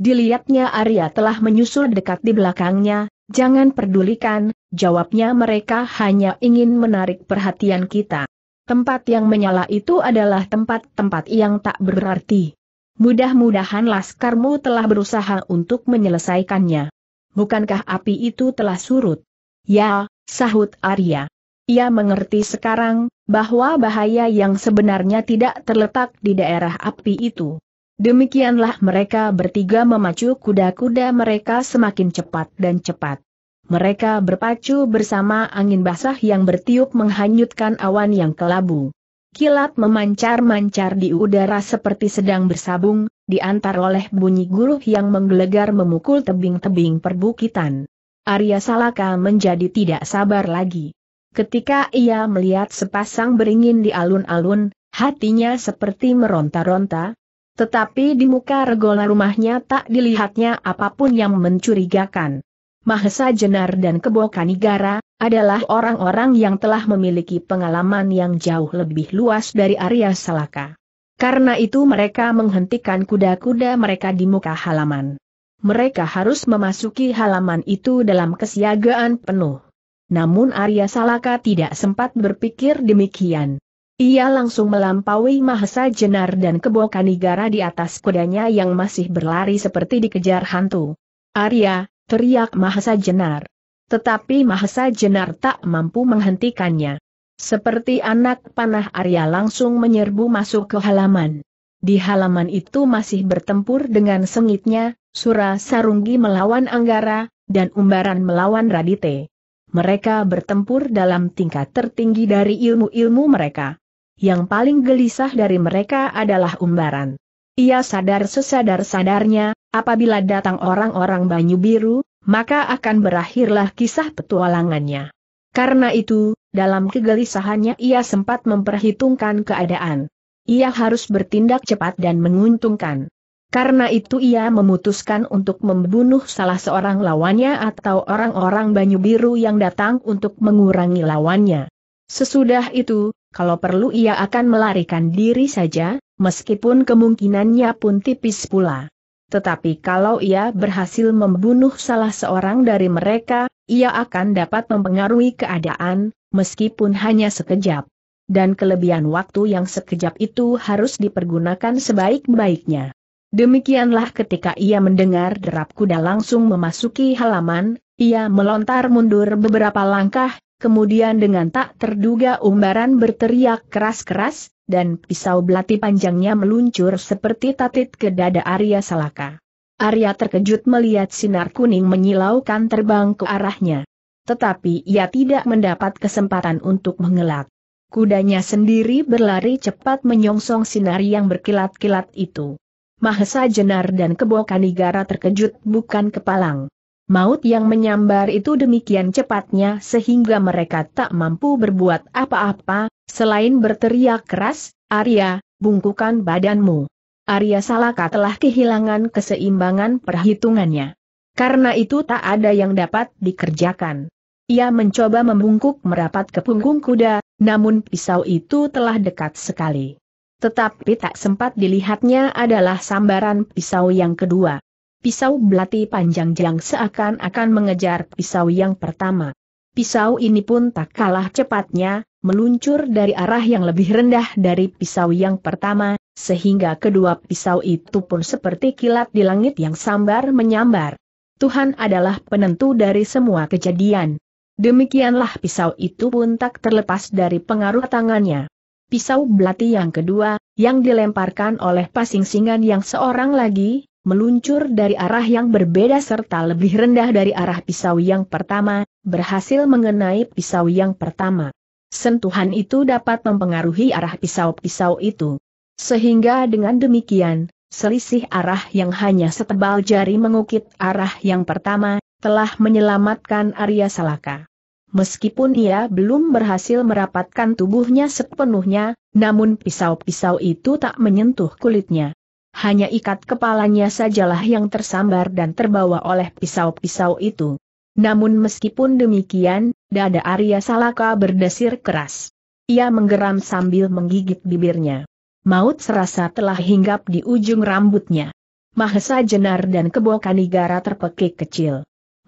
Dilihatnya Arya telah menyusul dekat di belakangnya, jangan pedulikan, jawabnya mereka hanya ingin menarik perhatian kita. Tempat yang menyala itu adalah tempat-tempat yang tak berarti. Mudah-mudahan laskarmu telah berusaha untuk menyelesaikannya. Bukankah api itu telah surut? Ya, sahut Arya. Ia mengerti sekarang, bahwa bahaya yang sebenarnya tidak terletak di daerah api itu. Demikianlah mereka bertiga memacu kuda-kuda mereka semakin cepat dan cepat. Mereka berpacu bersama angin basah yang bertiup menghanyutkan awan yang kelabu. Kilat memancar-mancar di udara seperti sedang bersabung, diantar oleh bunyi guruh yang menggelegar memukul tebing-tebing perbukitan. Arya Salaka menjadi tidak sabar lagi. Ketika ia melihat sepasang beringin di alun-alun, hatinya seperti meronta-ronta, tetapi di muka regola rumahnya tak dilihatnya apapun yang mencurigakan. Mahesa Jenar dan Kebo Kanigara, adalah orang-orang yang telah memiliki pengalaman yang jauh lebih luas dari Arya Salaka. Karena itu mereka menghentikan kuda-kuda mereka di muka halaman. Mereka harus memasuki halaman itu dalam kesiagaan penuh namun Arya Salaka tidak sempat berpikir demikian. Ia langsung melampaui Mahesa Jenar dan Kebo Kanigara di atas kudanya yang masih berlari seperti dikejar hantu. Arya, teriak Mahesa Jenar. Tetapi Mahesa Jenar tak mampu menghentikannya. Seperti anak panah Arya langsung menyerbu masuk ke halaman. Di halaman itu masih bertempur dengan sengitnya, Sura Sarunggi melawan Anggara, dan Umbaran melawan Radite. Mereka bertempur dalam tingkat tertinggi dari ilmu-ilmu mereka. Yang paling gelisah dari mereka adalah umbaran. Ia sadar sesadar-sadarnya, apabila datang orang-orang Banyu Biru, maka akan berakhirlah kisah petualangannya. Karena itu, dalam kegelisahannya ia sempat memperhitungkan keadaan. Ia harus bertindak cepat dan menguntungkan. Karena itu ia memutuskan untuk membunuh salah seorang lawannya atau orang-orang Banyu Biru yang datang untuk mengurangi lawannya. Sesudah itu, kalau perlu ia akan melarikan diri saja, meskipun kemungkinannya pun tipis pula. Tetapi kalau ia berhasil membunuh salah seorang dari mereka, ia akan dapat mempengaruhi keadaan, meskipun hanya sekejap. Dan kelebihan waktu yang sekejap itu harus dipergunakan sebaik-baiknya. Demikianlah ketika ia mendengar derap kuda langsung memasuki halaman, ia melontar mundur beberapa langkah, kemudian dengan tak terduga umbaran berteriak keras-keras, dan pisau belati panjangnya meluncur seperti tatit ke dada Arya Salaka. Arya terkejut melihat sinar kuning menyilaukan terbang ke arahnya. Tetapi ia tidak mendapat kesempatan untuk mengelak. Kudanya sendiri berlari cepat menyongsong sinar yang berkilat-kilat itu. Mahesa Jenar dan Kebo Kanigara terkejut bukan kepalang. Maut yang menyambar itu demikian cepatnya sehingga mereka tak mampu berbuat apa-apa, selain berteriak keras, Arya, bungkukan badanmu. Arya Salaka telah kehilangan keseimbangan perhitungannya. Karena itu tak ada yang dapat dikerjakan. Ia mencoba membungkuk merapat ke punggung kuda, namun pisau itu telah dekat sekali. Tetapi tak sempat dilihatnya adalah sambaran pisau yang kedua. Pisau belati panjang jang seakan-akan mengejar pisau yang pertama. Pisau ini pun tak kalah cepatnya, meluncur dari arah yang lebih rendah dari pisau yang pertama, sehingga kedua pisau itu pun seperti kilat di langit yang sambar menyambar. Tuhan adalah penentu dari semua kejadian. Demikianlah pisau itu pun tak terlepas dari pengaruh tangannya pisau belati yang kedua, yang dilemparkan oleh pasing singan yang seorang lagi, meluncur dari arah yang berbeda serta lebih rendah dari arah pisau yang pertama, berhasil mengenai pisau yang pertama. Sentuhan itu dapat mempengaruhi arah pisau-pisau itu. Sehingga dengan demikian, selisih arah yang hanya setebal jari mengukit arah yang pertama, telah menyelamatkan Arya Salaka. Meskipun ia belum berhasil merapatkan tubuhnya sepenuhnya, namun pisau-pisau itu tak menyentuh kulitnya. Hanya ikat kepalanya sajalah yang tersambar dan terbawa oleh pisau-pisau itu. Namun meskipun demikian, dada Arya Salaka berdesir keras. Ia menggeram sambil menggigit bibirnya. Maut serasa telah hinggap di ujung rambutnya. Mahesa Jenar dan Kebo Kanigara terpekik kecil.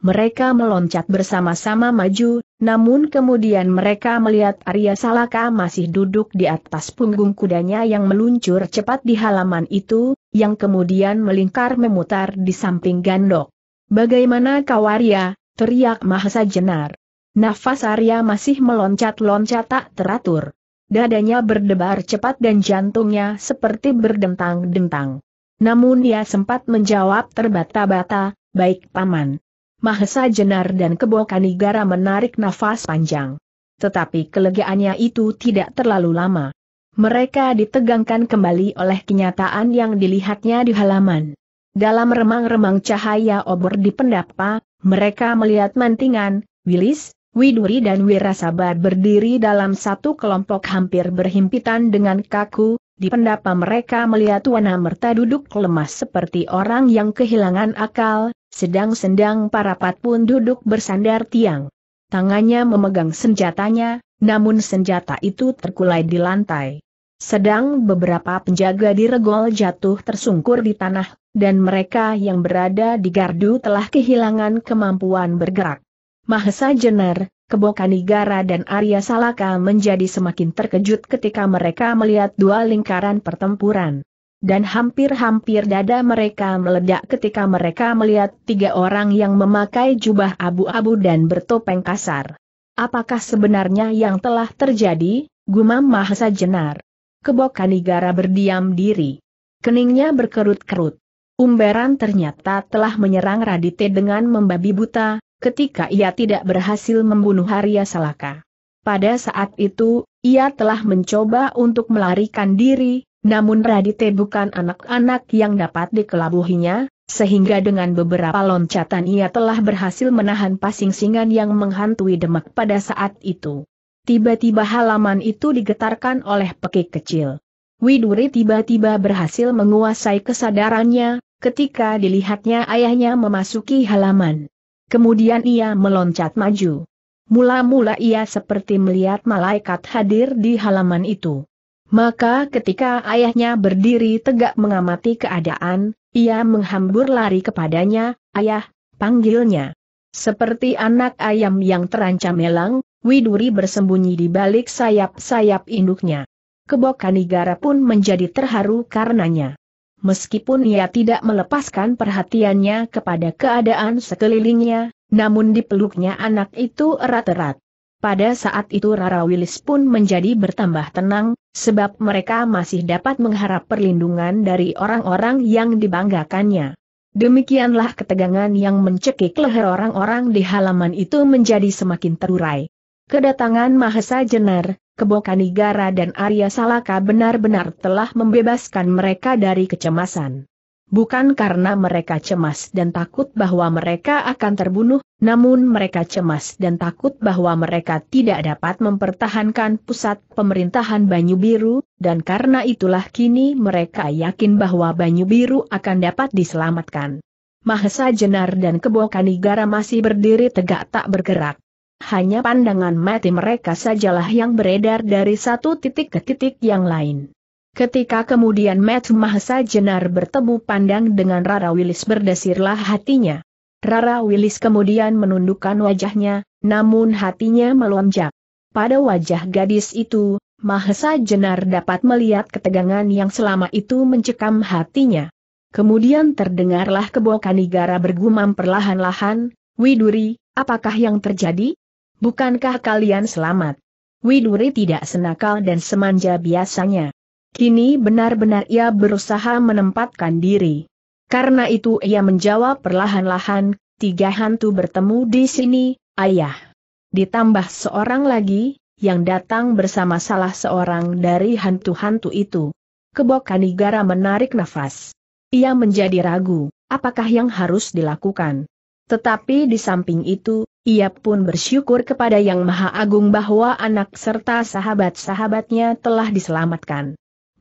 Mereka meloncat bersama-sama maju, namun kemudian mereka melihat Arya Salaka masih duduk di atas punggung kudanya yang meluncur cepat di halaman itu, yang kemudian melingkar memutar di samping gandok. Bagaimana kau Arya? teriak Mahesa Jenar. Nafas Arya masih meloncat-loncat tak teratur. Dadanya berdebar cepat dan jantungnya seperti berdentang-dentang. Namun ia sempat menjawab terbata-bata, baik paman. Mahesa Jenar dan kebo Kanigara menarik nafas panjang. Tetapi kelegaannya itu tidak terlalu lama. Mereka ditegangkan kembali oleh kenyataan yang dilihatnya di halaman. Dalam remang-remang cahaya obor di pendapa, mereka melihat Mantingan, Wilis, Widuri dan Wirasaba berdiri dalam satu kelompok hampir berhimpitan dengan kaku, di pendapa mereka melihat Wana Merta duduk lemas seperti orang yang kehilangan akal, sedang sendang parapat pun duduk bersandar tiang. Tangannya memegang senjatanya, namun senjata itu terkulai di lantai. Sedang beberapa penjaga diregol jatuh tersungkur di tanah, dan mereka yang berada di gardu telah kehilangan kemampuan bergerak. Mahesa Jenar, Kebokanigara dan Arya Salaka menjadi semakin terkejut ketika mereka melihat dua lingkaran pertempuran dan hampir-hampir dada mereka meledak ketika mereka melihat tiga orang yang memakai jubah abu-abu dan bertopeng kasar. Apakah sebenarnya yang telah terjadi? Gumam Mahasa Jenar. Kebok Kanigara berdiam diri. Keningnya berkerut-kerut. Umberan ternyata telah menyerang Radite dengan membabi buta, ketika ia tidak berhasil membunuh Arya Salaka. Pada saat itu, ia telah mencoba untuk melarikan diri, namun Radite bukan anak-anak yang dapat dikelabuhinya, sehingga dengan beberapa loncatan ia telah berhasil menahan pasing-singan yang menghantui Demak pada saat itu. Tiba-tiba halaman itu digetarkan oleh pekik kecil. Widuri tiba-tiba berhasil menguasai kesadarannya, ketika dilihatnya ayahnya memasuki halaman. Kemudian ia meloncat maju. Mula-mula ia seperti melihat malaikat hadir di halaman itu. Maka ketika ayahnya berdiri tegak mengamati keadaan, ia menghambur lari kepadanya, ayah, panggilnya. Seperti anak ayam yang terancam melang, Widuri bersembunyi di balik sayap-sayap induknya. Kebokanigara pun menjadi terharu karenanya. Meskipun ia tidak melepaskan perhatiannya kepada keadaan sekelilingnya, namun dipeluknya anak itu erat-erat. Pada saat itu Rara Wilis pun menjadi bertambah tenang, sebab mereka masih dapat mengharap perlindungan dari orang-orang yang dibanggakannya. Demikianlah ketegangan yang mencekik leher orang-orang di halaman itu menjadi semakin terurai. Kedatangan Mahesa Jenar, Kebokanigara dan Arya Salaka benar-benar telah membebaskan mereka dari kecemasan bukan karena mereka cemas dan takut bahwa mereka akan terbunuh, namun mereka cemas dan takut bahwa mereka tidak dapat mempertahankan pusat pemerintahan Banyu Biru, dan karena itulah kini mereka yakin bahwa Banyu Biru akan dapat diselamatkan. Mahesa Jenar dan Kebokanigara masih berdiri tegak tak bergerak. Hanya pandangan mati mereka sajalah yang beredar dari satu titik ke titik yang lain. Ketika kemudian Matthew Mahesa Jenar bertemu pandang dengan Rara Willis berdesirlah hatinya. Rara Willis kemudian menundukkan wajahnya, namun hatinya melonjak. Pada wajah gadis itu, Mahesa Jenar dapat melihat ketegangan yang selama itu mencekam hatinya. Kemudian terdengarlah kebokan negara bergumam perlahan-lahan, Widuri, apakah yang terjadi? Bukankah kalian selamat? Widuri tidak senakal dan semanja biasanya. Kini benar-benar ia berusaha menempatkan diri. Karena itu ia menjawab perlahan-lahan, tiga hantu bertemu di sini, ayah. Ditambah seorang lagi, yang datang bersama salah seorang dari hantu-hantu itu. Kebokanigara menarik nafas. Ia menjadi ragu, apakah yang harus dilakukan. Tetapi di samping itu, ia pun bersyukur kepada Yang Maha Agung bahwa anak serta sahabat-sahabatnya telah diselamatkan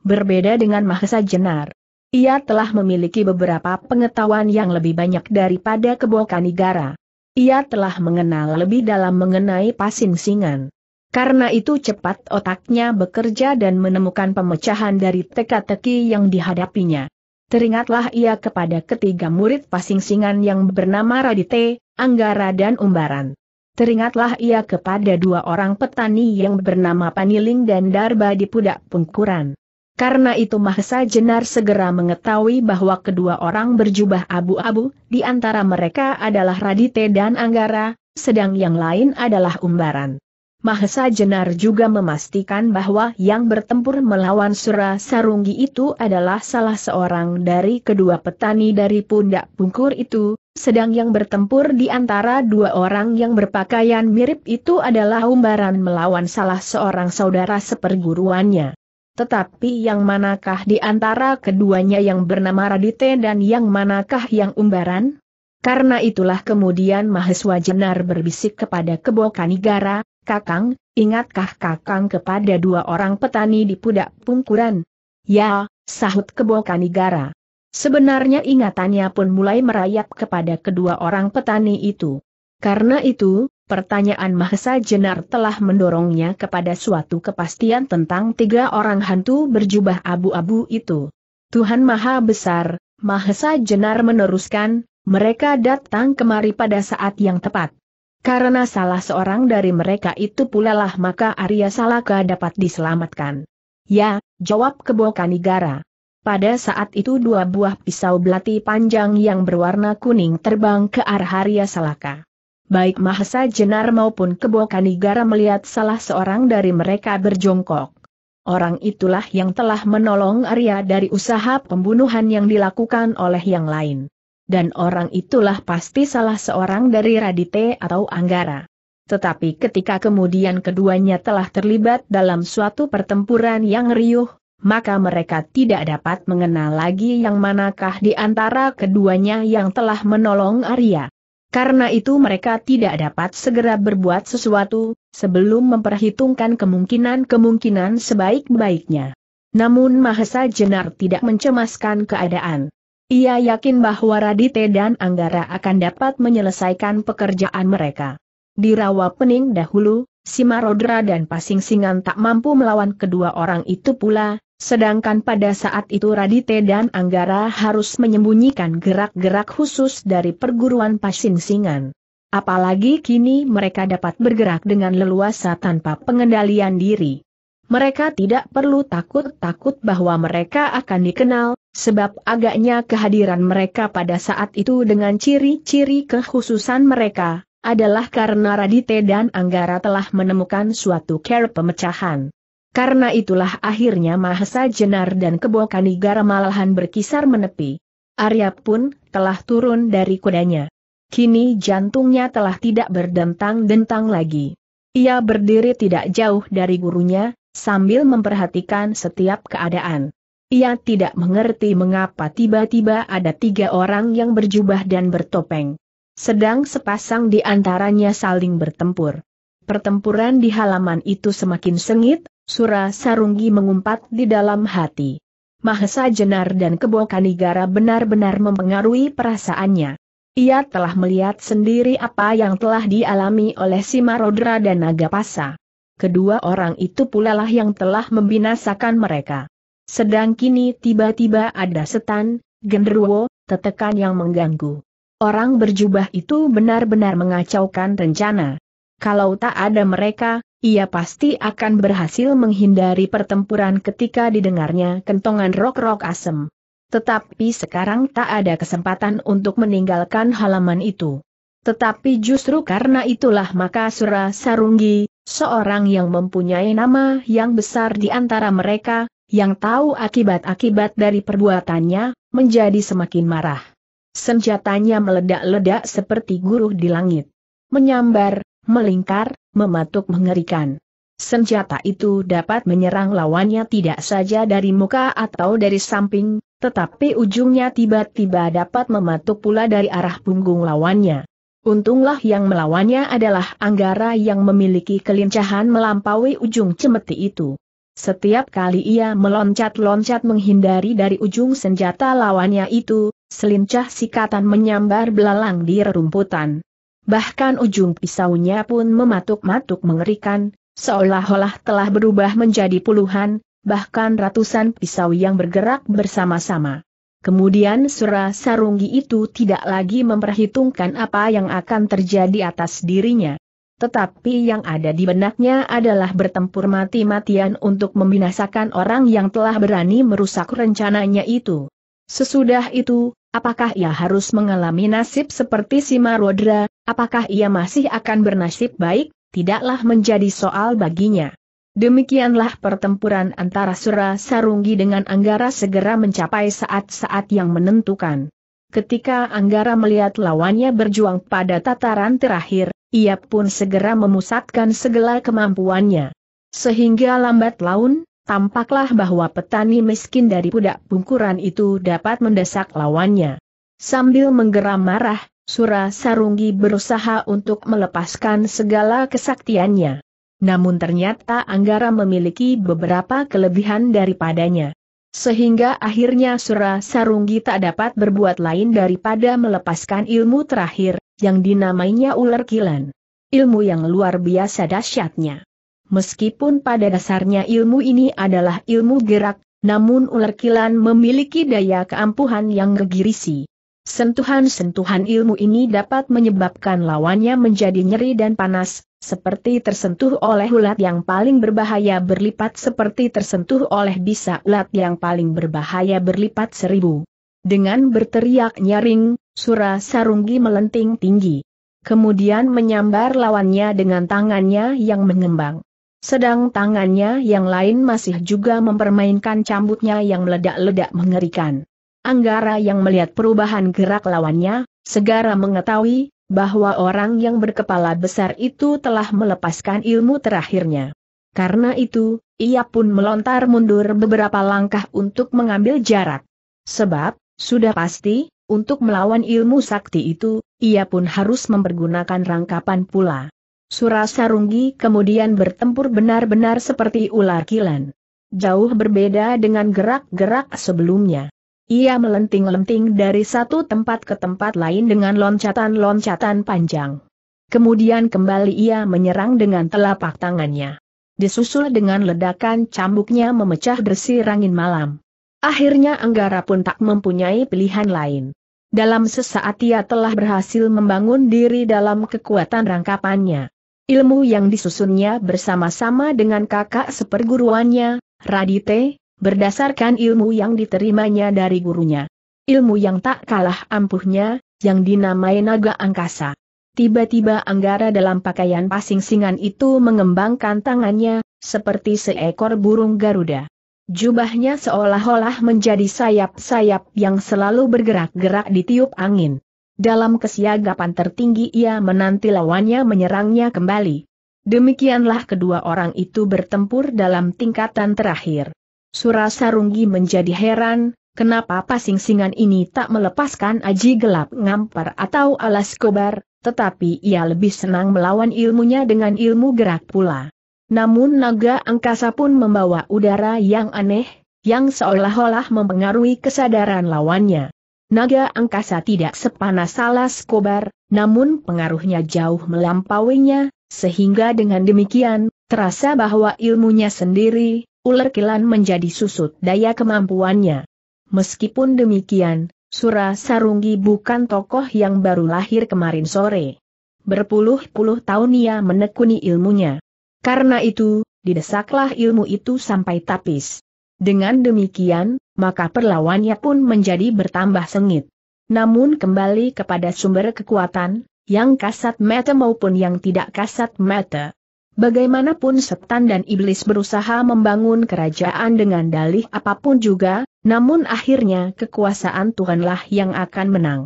berbeda dengan Mahesa Jenar. Ia telah memiliki beberapa pengetahuan yang lebih banyak daripada Kebokanigara. Ia telah mengenal lebih dalam mengenai pasing-singan. Karena itu cepat otaknya bekerja dan menemukan pemecahan dari teka-teki yang dihadapinya. Teringatlah ia kepada ketiga murid pasing-singan yang bernama Radite, Anggara dan Umbaran. Teringatlah ia kepada dua orang petani yang bernama Paniling dan Darba di Pudak Pungkuran. Karena itu Mahesa Jenar segera mengetahui bahwa kedua orang berjubah abu-abu, di antara mereka adalah Radite dan Anggara, sedang yang lain adalah Umbaran. Mahesa Jenar juga memastikan bahwa yang bertempur melawan Sura Sarunggi itu adalah salah seorang dari kedua petani dari pundak Pungkur itu, sedang yang bertempur di antara dua orang yang berpakaian mirip itu adalah Umbaran melawan salah seorang saudara seperguruannya. Tetapi yang manakah di antara keduanya yang bernama Radite dan yang manakah yang umbaran? Karena itulah kemudian Maheswa Jenar berbisik kepada Kebo Kanigara, Kakang, ingatkah Kakang kepada dua orang petani di Pudak Pungkuran? Ya, sahut Kebo Kanigara. Sebenarnya ingatannya pun mulai merayap kepada kedua orang petani itu. Karena itu, Pertanyaan Mahesa Jenar telah mendorongnya kepada suatu kepastian tentang tiga orang hantu berjubah abu-abu itu. Tuhan Maha Besar, Mahesa Jenar meneruskan, mereka datang kemari pada saat yang tepat. Karena salah seorang dari mereka itu pula lah maka Arya Salaka dapat diselamatkan. Ya, jawab Kebokanigara. Pada saat itu dua buah pisau belati panjang yang berwarna kuning terbang ke arah Arya Salaka. Baik Mahesa Jenar maupun Kebo Kanigara melihat salah seorang dari mereka berjongkok. Orang itulah yang telah menolong Arya dari usaha pembunuhan yang dilakukan oleh yang lain. Dan orang itulah pasti salah seorang dari Radite atau Anggara. Tetapi ketika kemudian keduanya telah terlibat dalam suatu pertempuran yang riuh, maka mereka tidak dapat mengenal lagi yang manakah di antara keduanya yang telah menolong Arya. Karena itu mereka tidak dapat segera berbuat sesuatu, sebelum memperhitungkan kemungkinan-kemungkinan sebaik-baiknya. Namun Mahesa Jenar tidak mencemaskan keadaan. Ia yakin bahwa Radite dan Anggara akan dapat menyelesaikan pekerjaan mereka. Di rawa pening dahulu, Simarodra dan Pasing Singan tak mampu melawan kedua orang itu pula, Sedangkan pada saat itu Radite dan Anggara harus menyembunyikan gerak-gerak khusus dari perguruan Singan. Apalagi kini mereka dapat bergerak dengan leluasa tanpa pengendalian diri. Mereka tidak perlu takut-takut bahwa mereka akan dikenal, sebab agaknya kehadiran mereka pada saat itu dengan ciri-ciri kekhususan mereka, adalah karena Radite dan Anggara telah menemukan suatu care pemecahan. Karena itulah akhirnya Mahesa Jenar dan Kebokanigara malahan berkisar menepi. Arya pun telah turun dari kudanya. Kini jantungnya telah tidak berdentang-dentang lagi. Ia berdiri tidak jauh dari gurunya, sambil memperhatikan setiap keadaan. Ia tidak mengerti mengapa tiba-tiba ada tiga orang yang berjubah dan bertopeng. Sedang sepasang di antaranya saling bertempur. Pertempuran di halaman itu semakin sengit, Sura Sarunggi mengumpat di dalam hati. Mahesa Jenar dan Kebo Kanigara benar-benar mempengaruhi perasaannya. Ia telah melihat sendiri apa yang telah dialami oleh Simarodra dan Nagapasa. Kedua orang itu pula lah yang telah membinasakan mereka. Sedang kini tiba-tiba ada setan, genderuwo, tetekan yang mengganggu. Orang berjubah itu benar-benar mengacaukan rencana. Kalau tak ada mereka, ia pasti akan berhasil menghindari pertempuran ketika didengarnya kentongan rok-rok asem. Tetapi sekarang tak ada kesempatan untuk meninggalkan halaman itu. Tetapi justru karena itulah maka Sura sarungi, seorang yang mempunyai nama yang besar di antara mereka, yang tahu akibat-akibat dari perbuatannya, menjadi semakin marah. Senjatanya meledak-ledak seperti guruh di langit. Menyambar, melingkar, mematuk mengerikan. Senjata itu dapat menyerang lawannya tidak saja dari muka atau dari samping, tetapi ujungnya tiba-tiba dapat mematuk pula dari arah punggung lawannya. Untunglah yang melawannya adalah Anggara yang memiliki kelincahan melampaui ujung cemeti itu. Setiap kali ia meloncat-loncat menghindari dari ujung senjata lawannya itu, selincah sikatan menyambar belalang di rerumputan bahkan ujung pisaunya pun mematuk-matuk mengerikan, seolah-olah telah berubah menjadi puluhan, bahkan ratusan pisau yang bergerak bersama-sama. Kemudian Sura sarungi itu tidak lagi memperhitungkan apa yang akan terjadi atas dirinya. Tetapi yang ada di benaknya adalah bertempur mati-matian untuk membinasakan orang yang telah berani merusak rencananya itu. Sesudah itu, Apakah ia harus mengalami nasib seperti si Marodra, apakah ia masih akan bernasib baik, tidaklah menjadi soal baginya. Demikianlah pertempuran antara Sura Sarungi dengan Anggara segera mencapai saat-saat yang menentukan. Ketika Anggara melihat lawannya berjuang pada tataran terakhir, ia pun segera memusatkan segala kemampuannya. Sehingga lambat laun, tampaklah bahwa petani miskin dari pudak bungkuran itu dapat mendesak lawannya. Sambil menggeram marah, Sura Sarunggi berusaha untuk melepaskan segala kesaktiannya. Namun ternyata Anggara memiliki beberapa kelebihan daripadanya. Sehingga akhirnya Sura Sarunggi tak dapat berbuat lain daripada melepaskan ilmu terakhir, yang dinamainya ular kilan. Ilmu yang luar biasa dahsyatnya meskipun pada dasarnya ilmu ini adalah ilmu gerak, namun ular kilan memiliki daya keampuhan yang gegirisi. Sentuhan-sentuhan ilmu ini dapat menyebabkan lawannya menjadi nyeri dan panas, seperti tersentuh oleh ulat yang paling berbahaya berlipat seperti tersentuh oleh bisa ulat yang paling berbahaya berlipat seribu. Dengan berteriak nyaring, Sura Sarunggi melenting tinggi. Kemudian menyambar lawannya dengan tangannya yang mengembang. Sedang tangannya yang lain masih juga mempermainkan cambuknya yang meledak-ledak mengerikan. Anggara yang melihat perubahan gerak lawannya, segera mengetahui bahwa orang yang berkepala besar itu telah melepaskan ilmu terakhirnya. Karena itu, ia pun melontar mundur beberapa langkah untuk mengambil jarak. Sebab, sudah pasti, untuk melawan ilmu sakti itu, ia pun harus mempergunakan rangkapan pula. Surasarunggi kemudian bertempur benar-benar seperti ular kilan. Jauh berbeda dengan gerak-gerak sebelumnya. Ia melenting-lenting dari satu tempat ke tempat lain dengan loncatan-loncatan panjang. Kemudian kembali ia menyerang dengan telapak tangannya. Disusul dengan ledakan cambuknya memecah desir angin malam. Akhirnya Anggara pun tak mempunyai pilihan lain. Dalam sesaat ia telah berhasil membangun diri dalam kekuatan rangkapannya. Ilmu yang disusunnya bersama-sama dengan kakak seperguruannya, Radite, berdasarkan ilmu yang diterimanya dari gurunya. Ilmu yang tak kalah ampuhnya, yang dinamai naga angkasa. Tiba-tiba Anggara dalam pakaian pasing-singan itu mengembangkan tangannya, seperti seekor burung Garuda. Jubahnya seolah-olah menjadi sayap-sayap yang selalu bergerak-gerak di tiup angin. Dalam kesiagapan tertinggi ia menanti lawannya menyerangnya kembali. Demikianlah kedua orang itu bertempur dalam tingkatan terakhir. Surasarunggi menjadi heran, kenapa pasing-singan ini tak melepaskan aji gelap ngampar atau alas kobar, tetapi ia lebih senang melawan ilmunya dengan ilmu gerak pula. Namun naga angkasa pun membawa udara yang aneh, yang seolah-olah mempengaruhi kesadaran lawannya naga angkasa tidak sepanas Salas kobar, namun pengaruhnya jauh melampauinya, sehingga dengan demikian, terasa bahwa ilmunya sendiri, ular kilan menjadi susut daya kemampuannya. Meskipun demikian, Sura Sarungi bukan tokoh yang baru lahir kemarin sore. Berpuluh-puluh tahun ia menekuni ilmunya. Karena itu, didesaklah ilmu itu sampai tapis. Dengan demikian, maka perlawannya pun menjadi bertambah sengit. Namun kembali kepada sumber kekuatan, yang kasat mata maupun yang tidak kasat mata. Bagaimanapun setan dan iblis berusaha membangun kerajaan dengan dalih apapun juga, namun akhirnya kekuasaan Tuhanlah yang akan menang.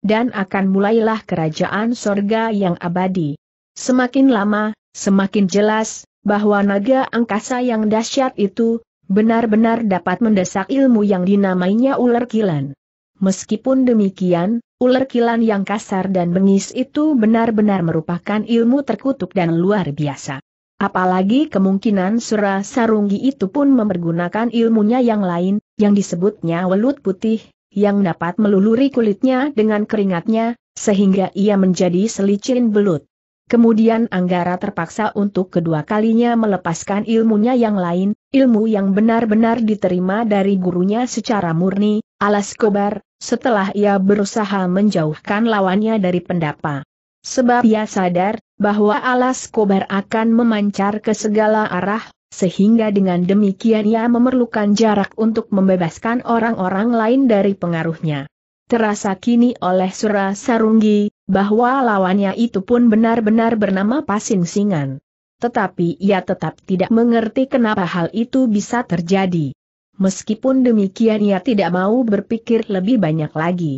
Dan akan mulailah kerajaan sorga yang abadi. Semakin lama, semakin jelas, bahwa naga angkasa yang dahsyat itu, benar-benar dapat mendesak ilmu yang dinamainya ular kilan. Meskipun demikian, ular kilan yang kasar dan bengis itu benar-benar merupakan ilmu terkutuk dan luar biasa. Apalagi kemungkinan Sura Sarunggi itu pun mempergunakan ilmunya yang lain, yang disebutnya welut putih, yang dapat meluluri kulitnya dengan keringatnya, sehingga ia menjadi selicin belut. Kemudian Anggara terpaksa untuk kedua kalinya melepaskan ilmunya yang lain, ilmu yang benar-benar diterima dari gurunya secara murni, alas kobar, setelah ia berusaha menjauhkan lawannya dari pendapa. Sebab ia sadar, bahwa alas kobar akan memancar ke segala arah, sehingga dengan demikian ia memerlukan jarak untuk membebaskan orang-orang lain dari pengaruhnya. Terasa kini oleh Sura Sarunggi, bahwa lawannya itu pun benar-benar bernama Pasin Singan. Tetapi ia tetap tidak mengerti kenapa hal itu bisa terjadi. Meskipun demikian ia tidak mau berpikir lebih banyak lagi.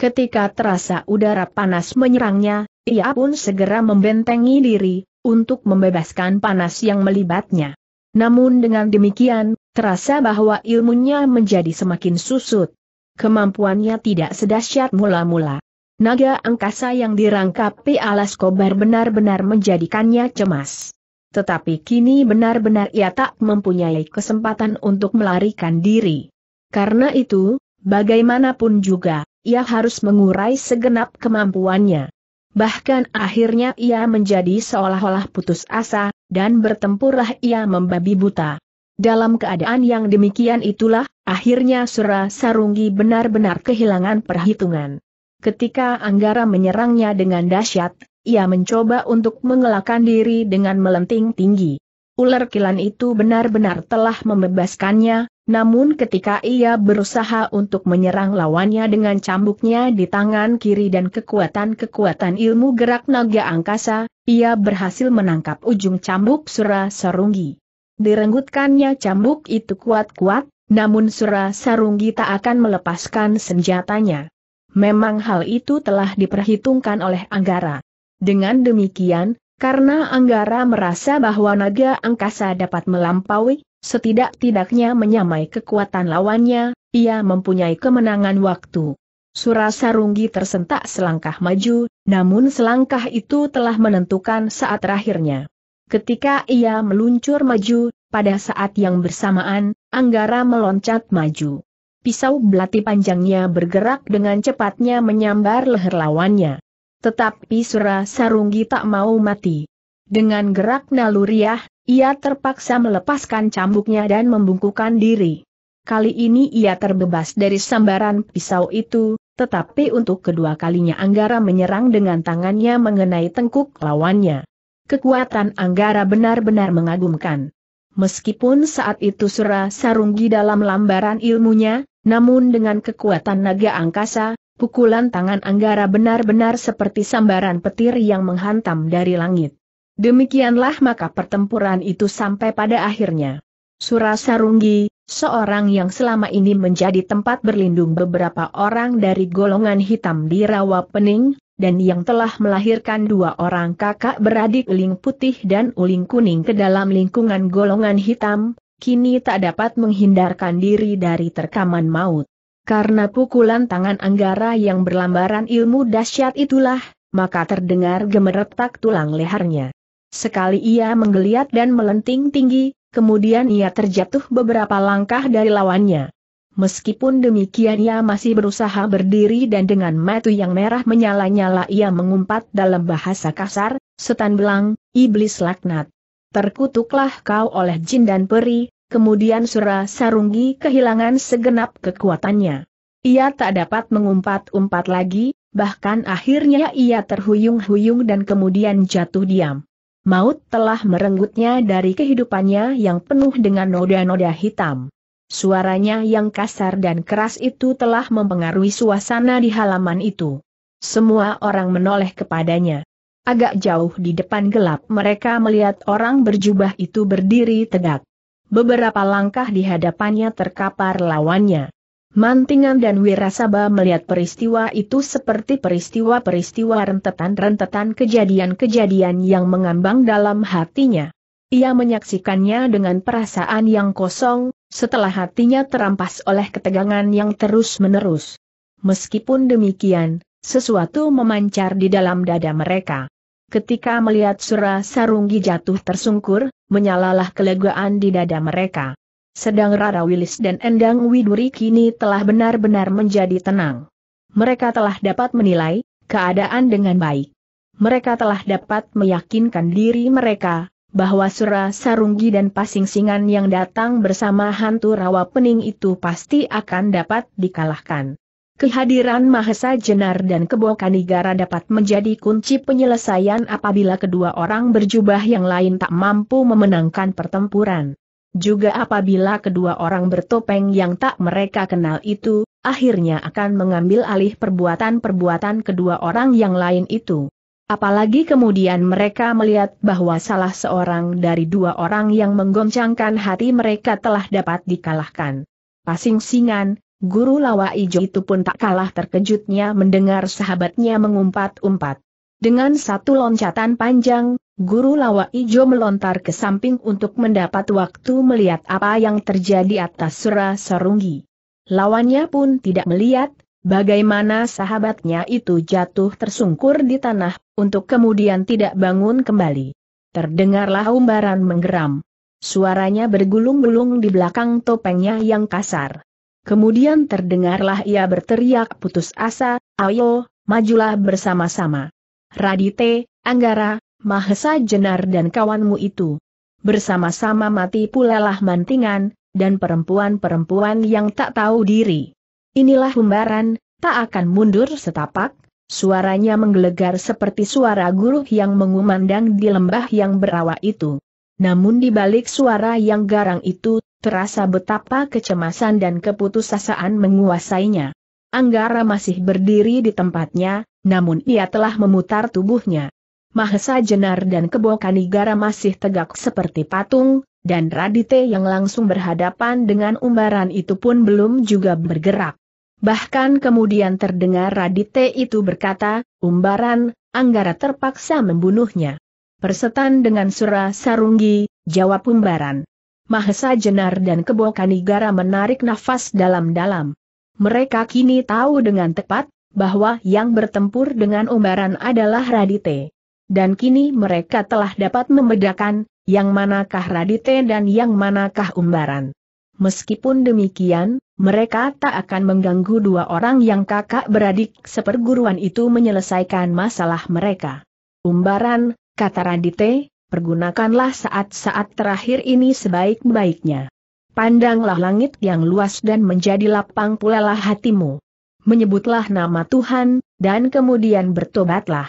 Ketika terasa udara panas menyerangnya, ia pun segera membentengi diri, untuk membebaskan panas yang melibatnya. Namun dengan demikian, terasa bahwa ilmunya menjadi semakin susut. Kemampuannya tidak sedahsyat mula-mula. Naga angkasa yang dirangkapi alas kobar benar-benar menjadikannya cemas. Tetapi kini benar-benar ia tak mempunyai kesempatan untuk melarikan diri. Karena itu, bagaimanapun juga, ia harus mengurai segenap kemampuannya. Bahkan akhirnya ia menjadi seolah-olah putus asa, dan bertempurlah ia membabi buta. Dalam keadaan yang demikian itulah, akhirnya Sura Sarungi benar-benar kehilangan perhitungan. Ketika Anggara menyerangnya dengan dahsyat, ia mencoba untuk mengelakkan diri dengan melenting tinggi. Ular kilan itu benar-benar telah membebaskannya, namun ketika ia berusaha untuk menyerang lawannya dengan cambuknya di tangan kiri dan kekuatan-kekuatan ilmu gerak naga angkasa, ia berhasil menangkap ujung cambuk Sura Sarunggi. Direnggutkannya cambuk itu kuat-kuat, namun Sura Sarunggi tak akan melepaskan senjatanya. Memang hal itu telah diperhitungkan oleh Anggara. Dengan demikian, karena Anggara merasa bahwa naga angkasa dapat melampaui, setidak-tidaknya menyamai kekuatan lawannya, ia mempunyai kemenangan waktu. Surasarunggi tersentak selangkah maju, namun selangkah itu telah menentukan saat terakhirnya. Ketika ia meluncur maju, pada saat yang bersamaan, Anggara meloncat maju pisau belati panjangnya bergerak dengan cepatnya menyambar leher lawannya. Tetapi Sura Sarunggi tak mau mati. Dengan gerak naluriah, ia terpaksa melepaskan cambuknya dan membungkukan diri. Kali ini ia terbebas dari sambaran pisau itu, tetapi untuk kedua kalinya Anggara menyerang dengan tangannya mengenai tengkuk lawannya. Kekuatan Anggara benar-benar mengagumkan. Meskipun saat itu Sura Sarunggi dalam lambaran ilmunya, namun dengan kekuatan naga angkasa, pukulan tangan Anggara benar-benar seperti sambaran petir yang menghantam dari langit. Demikianlah maka pertempuran itu sampai pada akhirnya. Surasarunggi, seorang yang selama ini menjadi tempat berlindung beberapa orang dari golongan hitam di Rawa Pening, dan yang telah melahirkan dua orang kakak beradik Uling Putih dan Uling Kuning ke dalam lingkungan golongan hitam, kini tak dapat menghindarkan diri dari terkaman maut. Karena pukulan tangan Anggara yang berlambaran ilmu dahsyat itulah, maka terdengar gemeretak tulang lehernya. Sekali ia menggeliat dan melenting tinggi, kemudian ia terjatuh beberapa langkah dari lawannya. Meskipun demikian ia masih berusaha berdiri dan dengan mata yang merah menyala-nyala ia mengumpat dalam bahasa kasar, setan belang, iblis laknat terkutuklah kau oleh jin dan peri, kemudian Sura Sarunggi kehilangan segenap kekuatannya. Ia tak dapat mengumpat-umpat lagi, bahkan akhirnya ia terhuyung-huyung dan kemudian jatuh diam. Maut telah merenggutnya dari kehidupannya yang penuh dengan noda-noda hitam. Suaranya yang kasar dan keras itu telah mempengaruhi suasana di halaman itu. Semua orang menoleh kepadanya. Agak jauh di depan gelap mereka melihat orang berjubah itu berdiri tegak. Beberapa langkah di hadapannya terkapar lawannya. Mantingan dan Wirasaba melihat peristiwa itu seperti peristiwa-peristiwa rentetan-rentetan kejadian-kejadian yang mengambang dalam hatinya. Ia menyaksikannya dengan perasaan yang kosong, setelah hatinya terampas oleh ketegangan yang terus-menerus. Meskipun demikian, sesuatu memancar di dalam dada mereka. Ketika melihat Sura Sarunggi jatuh tersungkur, menyalalah kelegaan di dada mereka. Sedang Rara Wilis dan Endang Widuri kini telah benar-benar menjadi tenang. Mereka telah dapat menilai keadaan dengan baik. Mereka telah dapat meyakinkan diri mereka bahwa Sura Sarunggi dan Pasing Singan yang datang bersama hantu rawa pening itu pasti akan dapat dikalahkan. Kehadiran Mahesa Jenar dan Kebo Kanigara dapat menjadi kunci penyelesaian apabila kedua orang berjubah yang lain tak mampu memenangkan pertempuran. Juga apabila kedua orang bertopeng yang tak mereka kenal itu, akhirnya akan mengambil alih perbuatan-perbuatan kedua orang yang lain itu. Apalagi kemudian mereka melihat bahwa salah seorang dari dua orang yang menggoncangkan hati mereka telah dapat dikalahkan. Pasing singan, Guru Lawa Ijo itu pun tak kalah terkejutnya mendengar sahabatnya mengumpat-umpat. Dengan satu loncatan panjang, Guru Lawa Ijo melontar ke samping untuk mendapat waktu melihat apa yang terjadi atas Sura Sarungi. Lawannya pun tidak melihat, bagaimana sahabatnya itu jatuh tersungkur di tanah, untuk kemudian tidak bangun kembali. Terdengarlah umbaran menggeram. Suaranya bergulung-gulung di belakang topengnya yang kasar. Kemudian terdengarlah ia berteriak putus asa, ayo, majulah bersama-sama. Radite, Anggara, Mahesa Jenar dan kawanmu itu. Bersama-sama mati pula lah mantingan, dan perempuan-perempuan yang tak tahu diri. Inilah umbaran, tak akan mundur setapak, suaranya menggelegar seperti suara guru yang mengumandang di lembah yang berawa itu. Namun di balik suara yang garang itu, terasa betapa kecemasan dan keputusasaan menguasainya. Anggara masih berdiri di tempatnya, namun ia telah memutar tubuhnya. Mahesa Jenar dan Kebo Kanigara masih tegak seperti patung, dan Radite yang langsung berhadapan dengan umbaran itu pun belum juga bergerak. Bahkan kemudian terdengar Radite itu berkata, umbaran, Anggara terpaksa membunuhnya. Persetan dengan Sura Sarunggi, jawab umbaran. Mahesa Jenar dan Kebo Kanigara menarik nafas dalam-dalam. Mereka kini tahu dengan tepat, bahwa yang bertempur dengan umbaran adalah Radite. Dan kini mereka telah dapat membedakan, yang manakah Radite dan yang manakah umbaran. Meskipun demikian, mereka tak akan mengganggu dua orang yang kakak beradik seperguruan itu menyelesaikan masalah mereka. Umbaran, kata Radite, pergunakanlah saat-saat terakhir ini sebaik-baiknya. Pandanglah langit yang luas dan menjadi lapang pulalah hatimu. Menyebutlah nama Tuhan, dan kemudian bertobatlah.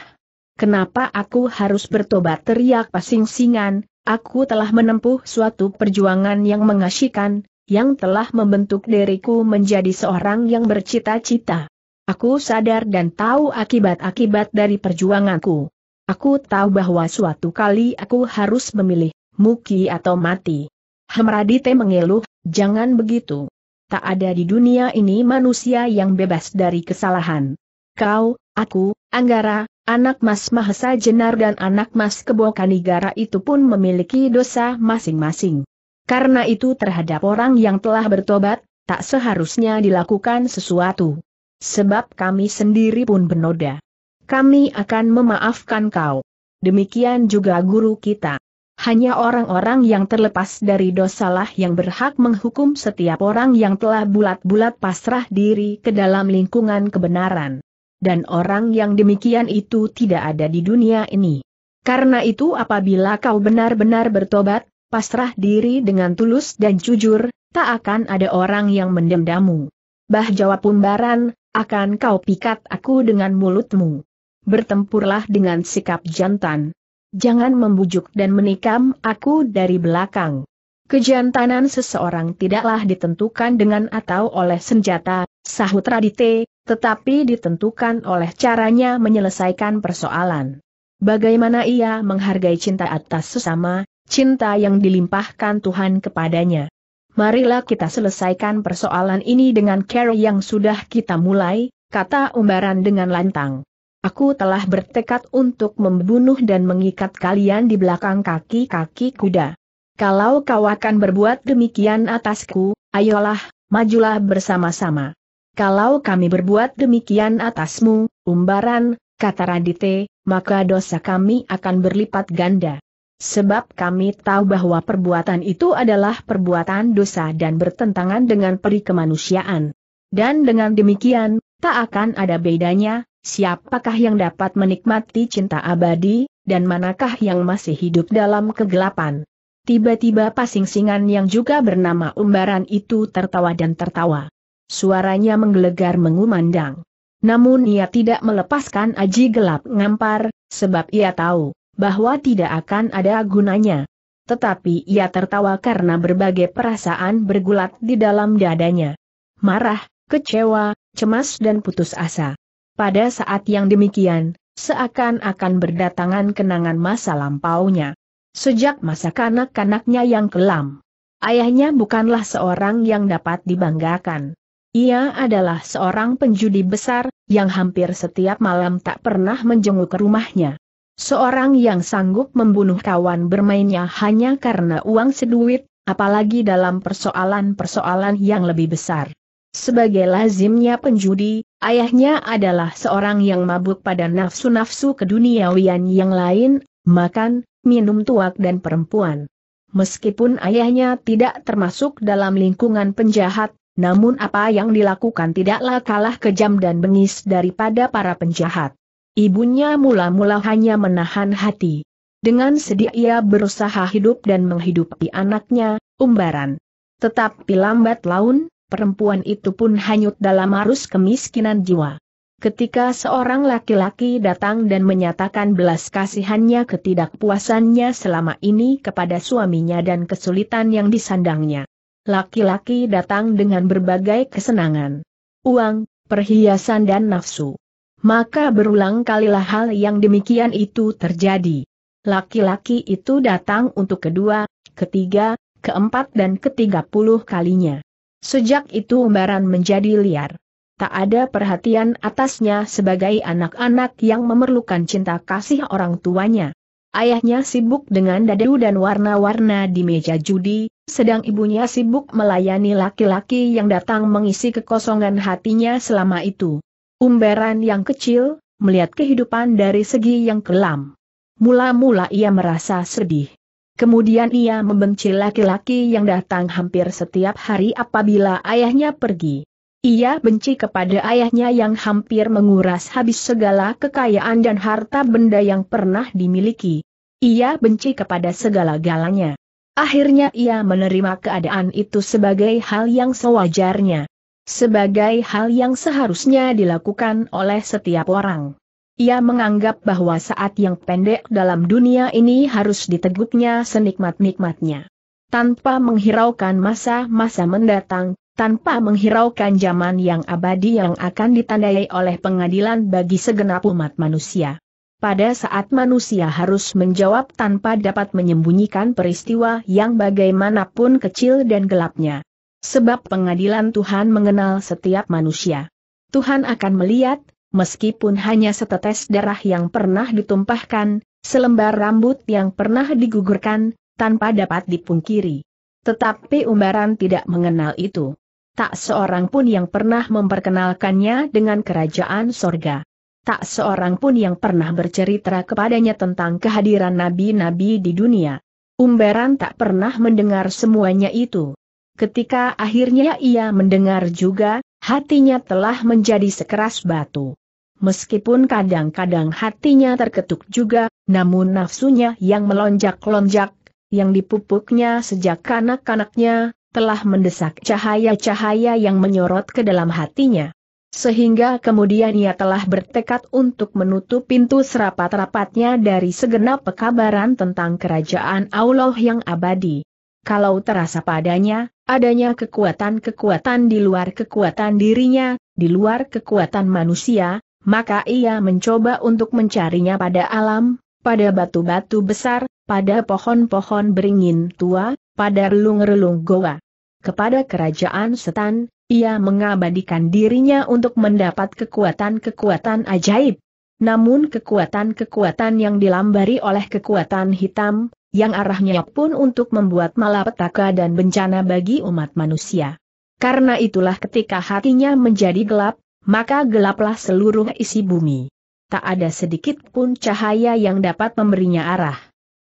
Kenapa aku harus bertobat teriak pasing-singan, aku telah menempuh suatu perjuangan yang mengasyikan, yang telah membentuk diriku menjadi seorang yang bercita-cita. Aku sadar dan tahu akibat-akibat dari perjuanganku. Aku tahu bahwa suatu kali aku harus memilih, muki atau mati. Hemradite mengeluh, jangan begitu. Tak ada di dunia ini manusia yang bebas dari kesalahan. Kau, aku, Anggara, anak Mas Mahesa Jenar dan anak Mas Kebo Kanigara itu pun memiliki dosa masing-masing. Karena itu terhadap orang yang telah bertobat, tak seharusnya dilakukan sesuatu. Sebab kami sendiri pun benoda kami akan memaafkan kau. Demikian juga guru kita. Hanya orang-orang yang terlepas dari dosalah yang berhak menghukum setiap orang yang telah bulat-bulat pasrah diri ke dalam lingkungan kebenaran. Dan orang yang demikian itu tidak ada di dunia ini. Karena itu apabila kau benar-benar bertobat, pasrah diri dengan tulus dan jujur, tak akan ada orang yang mendendamu. Bah jawab Umbaran, akan kau pikat aku dengan mulutmu bertempurlah dengan sikap jantan. Jangan membujuk dan menikam aku dari belakang. Kejantanan seseorang tidaklah ditentukan dengan atau oleh senjata, sahut Radite, tetapi ditentukan oleh caranya menyelesaikan persoalan. Bagaimana ia menghargai cinta atas sesama, cinta yang dilimpahkan Tuhan kepadanya. Marilah kita selesaikan persoalan ini dengan care yang sudah kita mulai, kata umbaran dengan lantang. Aku telah bertekad untuk membunuh dan mengikat kalian di belakang kaki-kaki kuda. Kalau kau akan berbuat demikian atasku, ayolah, majulah bersama-sama. Kalau kami berbuat demikian atasmu, umbaran, kata Radite, maka dosa kami akan berlipat ganda. Sebab kami tahu bahwa perbuatan itu adalah perbuatan dosa dan bertentangan dengan peri kemanusiaan. Dan dengan demikian, tak akan ada bedanya, siapakah yang dapat menikmati cinta abadi, dan manakah yang masih hidup dalam kegelapan. Tiba-tiba pasing-singan yang juga bernama umbaran itu tertawa dan tertawa. Suaranya menggelegar mengumandang. Namun ia tidak melepaskan aji gelap ngampar, sebab ia tahu bahwa tidak akan ada gunanya. Tetapi ia tertawa karena berbagai perasaan bergulat di dalam dadanya. Marah, kecewa, cemas dan putus asa. Pada saat yang demikian, seakan-akan berdatangan kenangan masa lampaunya. Sejak masa kanak-kanaknya yang kelam. Ayahnya bukanlah seorang yang dapat dibanggakan. Ia adalah seorang penjudi besar, yang hampir setiap malam tak pernah menjenguk ke rumahnya. Seorang yang sanggup membunuh kawan bermainnya hanya karena uang seduit, apalagi dalam persoalan-persoalan yang lebih besar. Sebagai lazimnya penjudi, ayahnya adalah seorang yang mabuk pada nafsu-nafsu keduniawian yang lain, makan, minum tuak dan perempuan. Meskipun ayahnya tidak termasuk dalam lingkungan penjahat, namun apa yang dilakukan tidaklah kalah kejam dan bengis daripada para penjahat. Ibunya mula-mula hanya menahan hati. Dengan sedih ia berusaha hidup dan menghidupi anaknya, umbaran. Tetapi lambat laun, perempuan itu pun hanyut dalam arus kemiskinan jiwa. Ketika seorang laki-laki datang dan menyatakan belas kasihannya ketidakpuasannya selama ini kepada suaminya dan kesulitan yang disandangnya. Laki-laki datang dengan berbagai kesenangan. Uang, perhiasan dan nafsu. Maka berulang kalilah hal yang demikian itu terjadi. Laki-laki itu datang untuk kedua, ketiga, keempat dan ketiga puluh kalinya. Sejak itu umbaran menjadi liar. Tak ada perhatian atasnya sebagai anak-anak yang memerlukan cinta kasih orang tuanya. Ayahnya sibuk dengan dadu dan warna-warna di meja judi, sedang ibunya sibuk melayani laki-laki yang datang mengisi kekosongan hatinya selama itu. Umbaran yang kecil, melihat kehidupan dari segi yang kelam. Mula-mula ia merasa sedih. Kemudian ia membenci laki-laki yang datang hampir setiap hari apabila ayahnya pergi. Ia benci kepada ayahnya yang hampir menguras habis segala kekayaan dan harta benda yang pernah dimiliki. Ia benci kepada segala galanya. Akhirnya ia menerima keadaan itu sebagai hal yang sewajarnya. Sebagai hal yang seharusnya dilakukan oleh setiap orang. Ia menganggap bahwa saat yang pendek dalam dunia ini harus diteguknya senikmat-nikmatnya. Tanpa menghiraukan masa-masa mendatang, tanpa menghiraukan zaman yang abadi yang akan ditandai oleh pengadilan bagi segenap umat manusia. Pada saat manusia harus menjawab tanpa dapat menyembunyikan peristiwa yang bagaimanapun kecil dan gelapnya. Sebab pengadilan Tuhan mengenal setiap manusia. Tuhan akan melihat meskipun hanya setetes darah yang pernah ditumpahkan, selembar rambut yang pernah digugurkan, tanpa dapat dipungkiri. Tetapi umbaran tidak mengenal itu. Tak seorang pun yang pernah memperkenalkannya dengan kerajaan sorga. Tak seorang pun yang pernah bercerita kepadanya tentang kehadiran nabi-nabi di dunia. Umbaran tak pernah mendengar semuanya itu. Ketika akhirnya ia mendengar juga, hatinya telah menjadi sekeras batu. Meskipun kadang-kadang hatinya terketuk juga, namun nafsunya yang melonjak-lonjak, yang dipupuknya sejak kanak-kanaknya, telah mendesak cahaya-cahaya yang menyorot ke dalam hatinya. Sehingga kemudian ia telah bertekad untuk menutup pintu serapat-rapatnya dari segenap pekabaran tentang kerajaan Allah yang abadi. Kalau terasa padanya, adanya kekuatan-kekuatan di luar kekuatan dirinya, di luar kekuatan manusia, maka ia mencoba untuk mencarinya pada alam, pada batu-batu besar, pada pohon-pohon beringin tua, pada relung-relung goa. Kepada kerajaan setan, ia mengabadikan dirinya untuk mendapat kekuatan-kekuatan ajaib. Namun kekuatan-kekuatan yang dilambari oleh kekuatan hitam, yang arahnya pun untuk membuat malapetaka dan bencana bagi umat manusia. Karena itulah ketika hatinya menjadi gelap, maka gelaplah seluruh isi bumi. Tak ada sedikit pun cahaya yang dapat memberinya arah.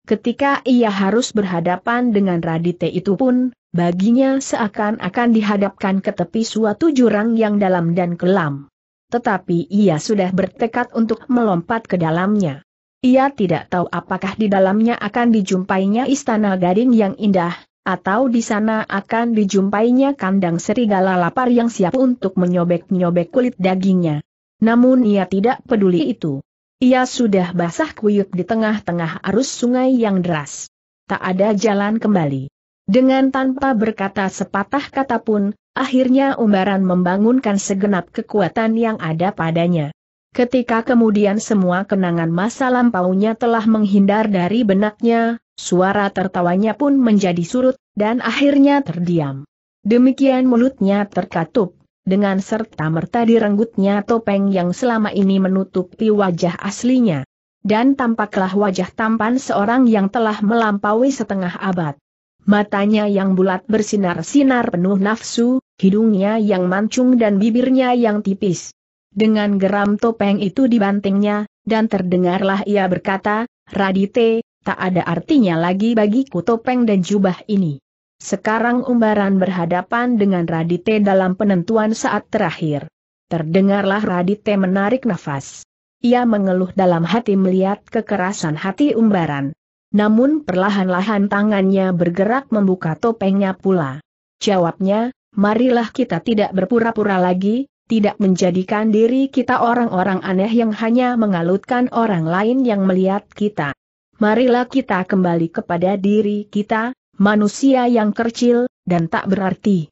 Ketika ia harus berhadapan dengan Radite itu pun, baginya seakan-akan dihadapkan ke tepi suatu jurang yang dalam dan kelam. Tetapi ia sudah bertekad untuk melompat ke dalamnya. Ia tidak tahu apakah di dalamnya akan dijumpainya istana gading yang indah, atau di sana akan dijumpainya kandang serigala lapar yang siap untuk menyobek-nyobek kulit dagingnya. Namun ia tidak peduli itu. Ia sudah basah kuyup di tengah-tengah arus sungai yang deras. Tak ada jalan kembali. Dengan tanpa berkata sepatah kata pun, akhirnya umbaran membangunkan segenap kekuatan yang ada padanya. Ketika kemudian semua kenangan masa lampaunya telah menghindar dari benaknya, Suara tertawanya pun menjadi surut, dan akhirnya terdiam. Demikian mulutnya terkatup, dengan serta merta direnggutnya topeng yang selama ini menutupi wajah aslinya. Dan tampaklah wajah tampan seorang yang telah melampaui setengah abad. Matanya yang bulat bersinar-sinar penuh nafsu, hidungnya yang mancung dan bibirnya yang tipis. Dengan geram topeng itu dibantingnya, dan terdengarlah ia berkata, Radite, Tak ada artinya lagi bagiku topeng dan jubah ini. Sekarang umbaran berhadapan dengan Radite dalam penentuan saat terakhir. Terdengarlah Radite menarik nafas. Ia mengeluh dalam hati melihat kekerasan hati umbaran. Namun perlahan-lahan tangannya bergerak membuka topengnya pula. Jawabnya, marilah kita tidak berpura-pura lagi, tidak menjadikan diri kita orang-orang aneh yang hanya mengalutkan orang lain yang melihat kita marilah kita kembali kepada diri kita, manusia yang kecil, dan tak berarti.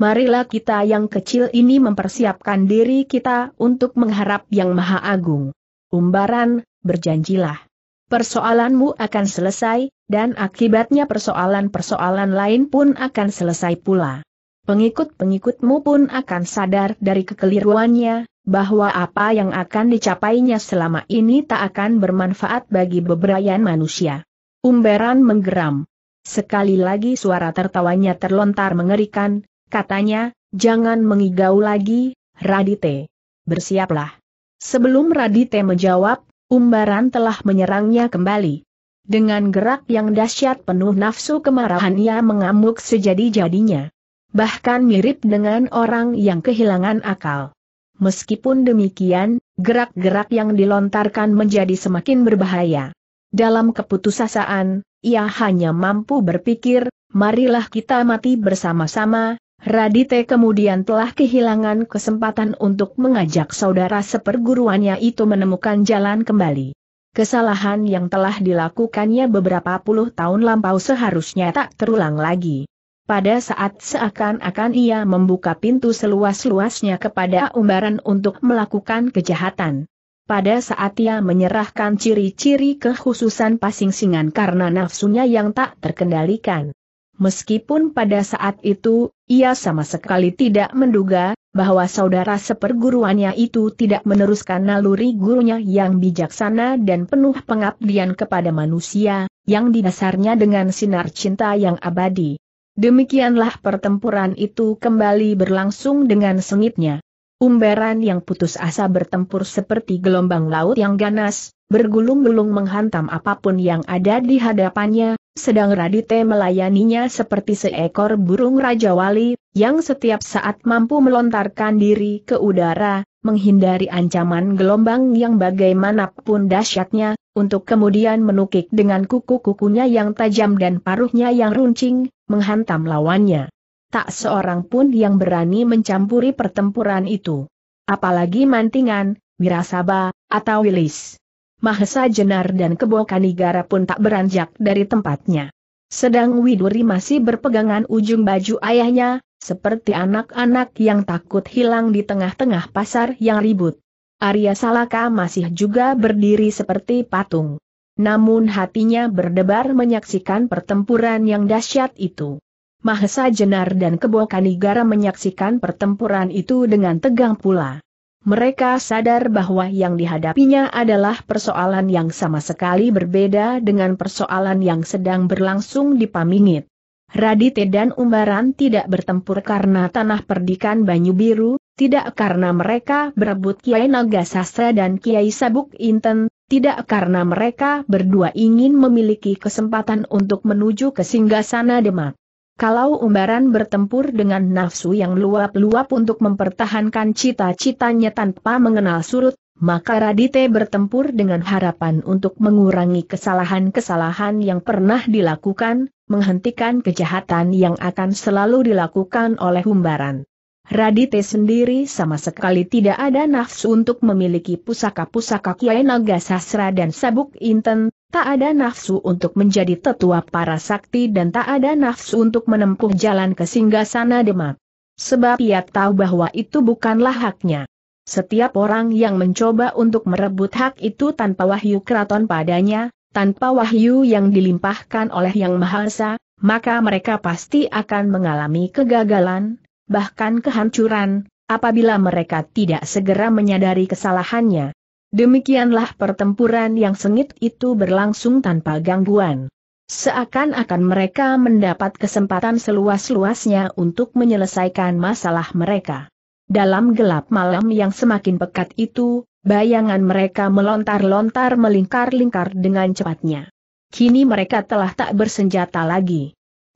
Marilah kita yang kecil ini mempersiapkan diri kita untuk mengharap yang maha agung. Umbaran, berjanjilah. Persoalanmu akan selesai, dan akibatnya persoalan-persoalan lain pun akan selesai pula. Pengikut-pengikutmu pun akan sadar dari kekeliruannya, bahwa apa yang akan dicapainya selama ini tak akan bermanfaat bagi beberayan manusia. Umberan menggeram. Sekali lagi suara tertawanya terlontar mengerikan, katanya, jangan mengigau lagi, Radite. Bersiaplah. Sebelum Radite menjawab, Umbaran telah menyerangnya kembali. Dengan gerak yang dahsyat penuh nafsu kemarahan ia mengamuk sejadi-jadinya. Bahkan mirip dengan orang yang kehilangan akal. Meskipun demikian, gerak-gerak yang dilontarkan menjadi semakin berbahaya. Dalam keputusasaan, ia hanya mampu berpikir, marilah kita mati bersama-sama, Radite kemudian telah kehilangan kesempatan untuk mengajak saudara seperguruannya itu menemukan jalan kembali. Kesalahan yang telah dilakukannya beberapa puluh tahun lampau seharusnya tak terulang lagi. Pada saat seakan-akan ia membuka pintu seluas-luasnya kepada umbaran untuk melakukan kejahatan. Pada saat ia menyerahkan ciri-ciri kekhususan pasing-singan karena nafsunya yang tak terkendalikan. Meskipun pada saat itu, ia sama sekali tidak menduga bahwa saudara seperguruannya itu tidak meneruskan naluri gurunya yang bijaksana dan penuh pengabdian kepada manusia, yang didasarnya dengan sinar cinta yang abadi. Demikianlah pertempuran itu kembali berlangsung dengan sengitnya. Umbaran yang putus asa bertempur seperti gelombang laut yang ganas, bergulung-gulung menghantam apapun yang ada di hadapannya, sedang Radite melayaninya seperti seekor burung Raja Wali, yang setiap saat mampu melontarkan diri ke udara, menghindari ancaman gelombang yang bagaimanapun dahsyatnya, untuk kemudian menukik dengan kuku-kukunya yang tajam dan paruhnya yang runcing, menghantam lawannya. Tak seorang pun yang berani mencampuri pertempuran itu. Apalagi Mantingan, Wirasaba, atau Wilis. Mahesa Jenar dan Kebo Kanigara pun tak beranjak dari tempatnya. Sedang Widuri masih berpegangan ujung baju ayahnya, seperti anak-anak yang takut hilang di tengah-tengah pasar yang ribut. Arya Salaka masih juga berdiri seperti patung namun hatinya berdebar menyaksikan pertempuran yang dahsyat itu. Mahesa Jenar dan Kebo Kanigara menyaksikan pertempuran itu dengan tegang pula. Mereka sadar bahwa yang dihadapinya adalah persoalan yang sama sekali berbeda dengan persoalan yang sedang berlangsung di Pamingit. Radite dan Umbaran tidak bertempur karena tanah perdikan Banyu Biru, tidak karena mereka berebut Kiai Naga Sastra dan Kiai Sabuk Inten, tidak karena mereka berdua ingin memiliki kesempatan untuk menuju ke singgasana Demak. Kalau umbaran bertempur dengan nafsu yang luap-luap untuk mempertahankan cita-citanya tanpa mengenal surut, maka Radite bertempur dengan harapan untuk mengurangi kesalahan-kesalahan yang pernah dilakukan, menghentikan kejahatan yang akan selalu dilakukan oleh umbaran. Radite sendiri sama sekali tidak ada nafsu untuk memiliki pusaka-pusaka Kiai Naga Sasra dan Sabuk Inten, tak ada nafsu untuk menjadi tetua para sakti dan tak ada nafsu untuk menempuh jalan ke singgasana Demak. Sebab ia tahu bahwa itu bukanlah haknya. Setiap orang yang mencoba untuk merebut hak itu tanpa wahyu keraton padanya, tanpa wahyu yang dilimpahkan oleh Yang Maha Esa, maka mereka pasti akan mengalami kegagalan, bahkan kehancuran, apabila mereka tidak segera menyadari kesalahannya. Demikianlah pertempuran yang sengit itu berlangsung tanpa gangguan. Seakan-akan mereka mendapat kesempatan seluas-luasnya untuk menyelesaikan masalah mereka. Dalam gelap malam yang semakin pekat itu, bayangan mereka melontar-lontar melingkar-lingkar dengan cepatnya. Kini mereka telah tak bersenjata lagi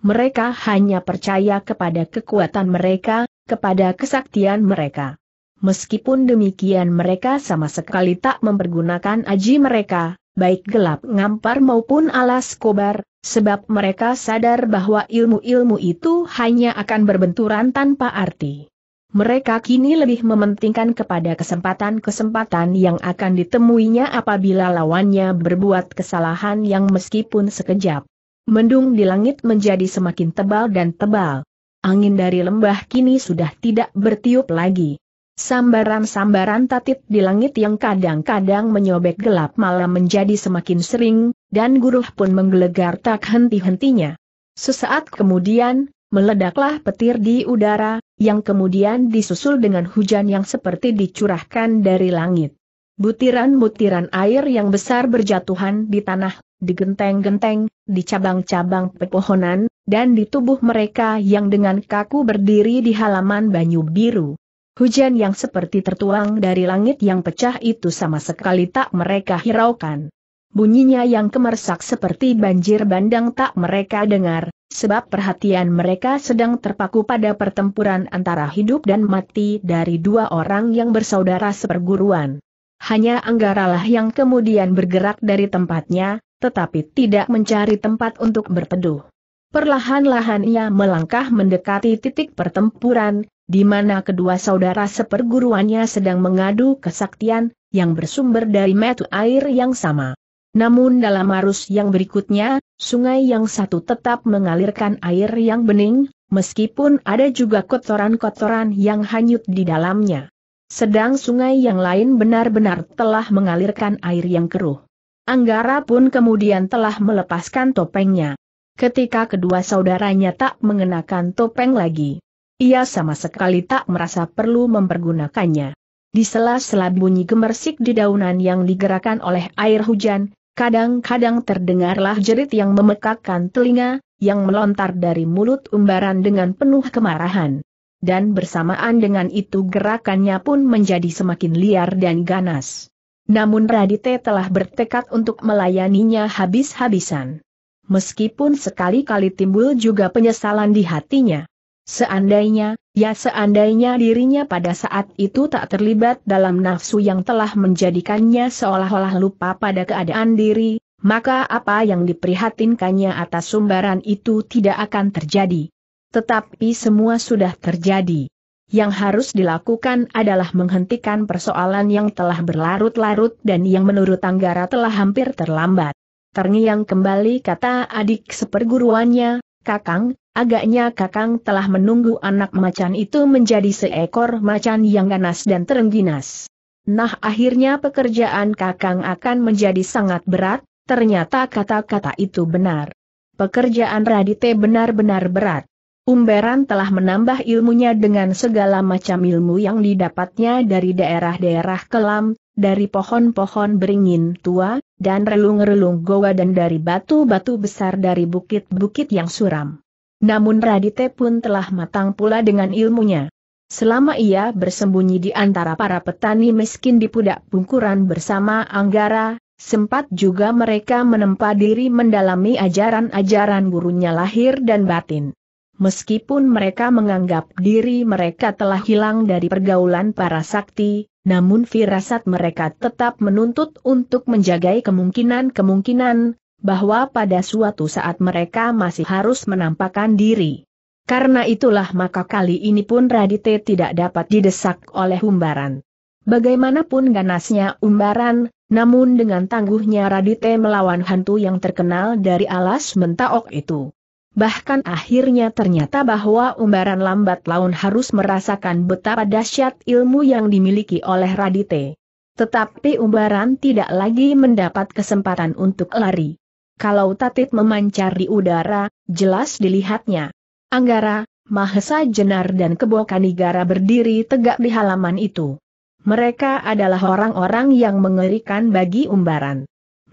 mereka hanya percaya kepada kekuatan mereka, kepada kesaktian mereka. Meskipun demikian mereka sama sekali tak mempergunakan aji mereka, baik gelap ngampar maupun alas kobar, sebab mereka sadar bahwa ilmu-ilmu itu hanya akan berbenturan tanpa arti. Mereka kini lebih mementingkan kepada kesempatan-kesempatan yang akan ditemuinya apabila lawannya berbuat kesalahan yang meskipun sekejap Mendung di langit menjadi semakin tebal dan tebal. Angin dari lembah kini sudah tidak bertiup lagi. Sambaran-sambaran tatit di langit yang kadang-kadang menyobek gelap malam menjadi semakin sering, dan guruh pun menggelegar tak henti-hentinya. Sesaat kemudian, meledaklah petir di udara, yang kemudian disusul dengan hujan yang seperti dicurahkan dari langit. Butiran-butiran air yang besar berjatuhan di tanah, di genteng-genteng, di cabang-cabang pepohonan, dan di tubuh mereka yang dengan kaku berdiri di halaman Banyu Biru. Hujan yang seperti tertuang dari langit yang pecah itu sama sekali tak mereka hiraukan. Bunyinya yang kemersak seperti banjir bandang tak mereka dengar, sebab perhatian mereka sedang terpaku pada pertempuran antara hidup dan mati dari dua orang yang bersaudara seperguruan hanya Anggaralah yang kemudian bergerak dari tempatnya, tetapi tidak mencari tempat untuk berteduh. Perlahan-lahan ia melangkah mendekati titik pertempuran, di mana kedua saudara seperguruannya sedang mengadu kesaktian, yang bersumber dari metu air yang sama. Namun dalam arus yang berikutnya, sungai yang satu tetap mengalirkan air yang bening, meskipun ada juga kotoran-kotoran yang hanyut di dalamnya sedang sungai yang lain benar-benar telah mengalirkan air yang keruh. Anggara pun kemudian telah melepaskan topengnya. Ketika kedua saudaranya tak mengenakan topeng lagi, ia sama sekali tak merasa perlu mempergunakannya. Di sela-sela bunyi gemersik di daunan yang digerakkan oleh air hujan, kadang-kadang terdengarlah jerit yang memekakkan telinga, yang melontar dari mulut umbaran dengan penuh kemarahan dan bersamaan dengan itu gerakannya pun menjadi semakin liar dan ganas. Namun Radite telah bertekad untuk melayaninya habis-habisan. Meskipun sekali-kali timbul juga penyesalan di hatinya. Seandainya, ya seandainya dirinya pada saat itu tak terlibat dalam nafsu yang telah menjadikannya seolah-olah lupa pada keadaan diri, maka apa yang diprihatinkannya atas sumbaran itu tidak akan terjadi. Tetapi semua sudah terjadi. Yang harus dilakukan adalah menghentikan persoalan yang telah berlarut-larut dan yang menurut Anggara telah hampir terlambat. Terngiang kembali kata adik seperguruannya, Kakang, agaknya Kakang telah menunggu anak macan itu menjadi seekor macan yang ganas dan terengginas. Nah akhirnya pekerjaan Kakang akan menjadi sangat berat, ternyata kata-kata itu benar. Pekerjaan Radite benar-benar berat. Umberan telah menambah ilmunya dengan segala macam ilmu yang didapatnya dari daerah-daerah kelam, dari pohon-pohon beringin tua, dan relung-relung goa dan dari batu-batu besar dari bukit-bukit yang suram. Namun Radite pun telah matang pula dengan ilmunya. Selama ia bersembunyi di antara para petani miskin di pudak bungkuran bersama Anggara, sempat juga mereka menempa diri mendalami ajaran-ajaran gurunya lahir dan batin meskipun mereka menganggap diri mereka telah hilang dari pergaulan para sakti, namun firasat mereka tetap menuntut untuk menjaga kemungkinan-kemungkinan bahwa pada suatu saat mereka masih harus menampakkan diri. Karena itulah maka kali ini pun Radite tidak dapat didesak oleh Umbaran. Bagaimanapun ganasnya Umbaran, namun dengan tangguhnya Radite melawan hantu yang terkenal dari alas mentaok itu bahkan akhirnya ternyata bahwa umbaran lambat laun harus merasakan betapa dahsyat ilmu yang dimiliki oleh Radite. Tetapi umbaran tidak lagi mendapat kesempatan untuk lari. Kalau Tatit memancar di udara, jelas dilihatnya. Anggara, Mahesa Jenar dan Kebokanigara berdiri tegak di halaman itu. Mereka adalah orang-orang yang mengerikan bagi umbaran.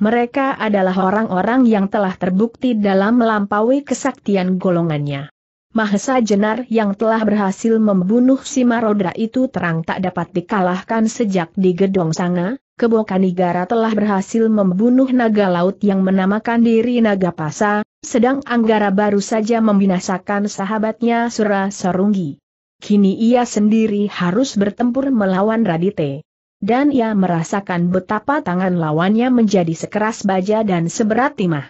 Mereka adalah orang-orang yang telah terbukti dalam melampaui kesaktian golongannya. Mahesa Jenar yang telah berhasil membunuh si Marodra itu terang tak dapat dikalahkan sejak di Gedong Sanga, Kebokanigara telah berhasil membunuh naga laut yang menamakan diri Naga Pasa, sedang Anggara baru saja membinasakan sahabatnya Sura Sorunggi. Kini ia sendiri harus bertempur melawan Radite dan ia merasakan betapa tangan lawannya menjadi sekeras baja dan seberat timah.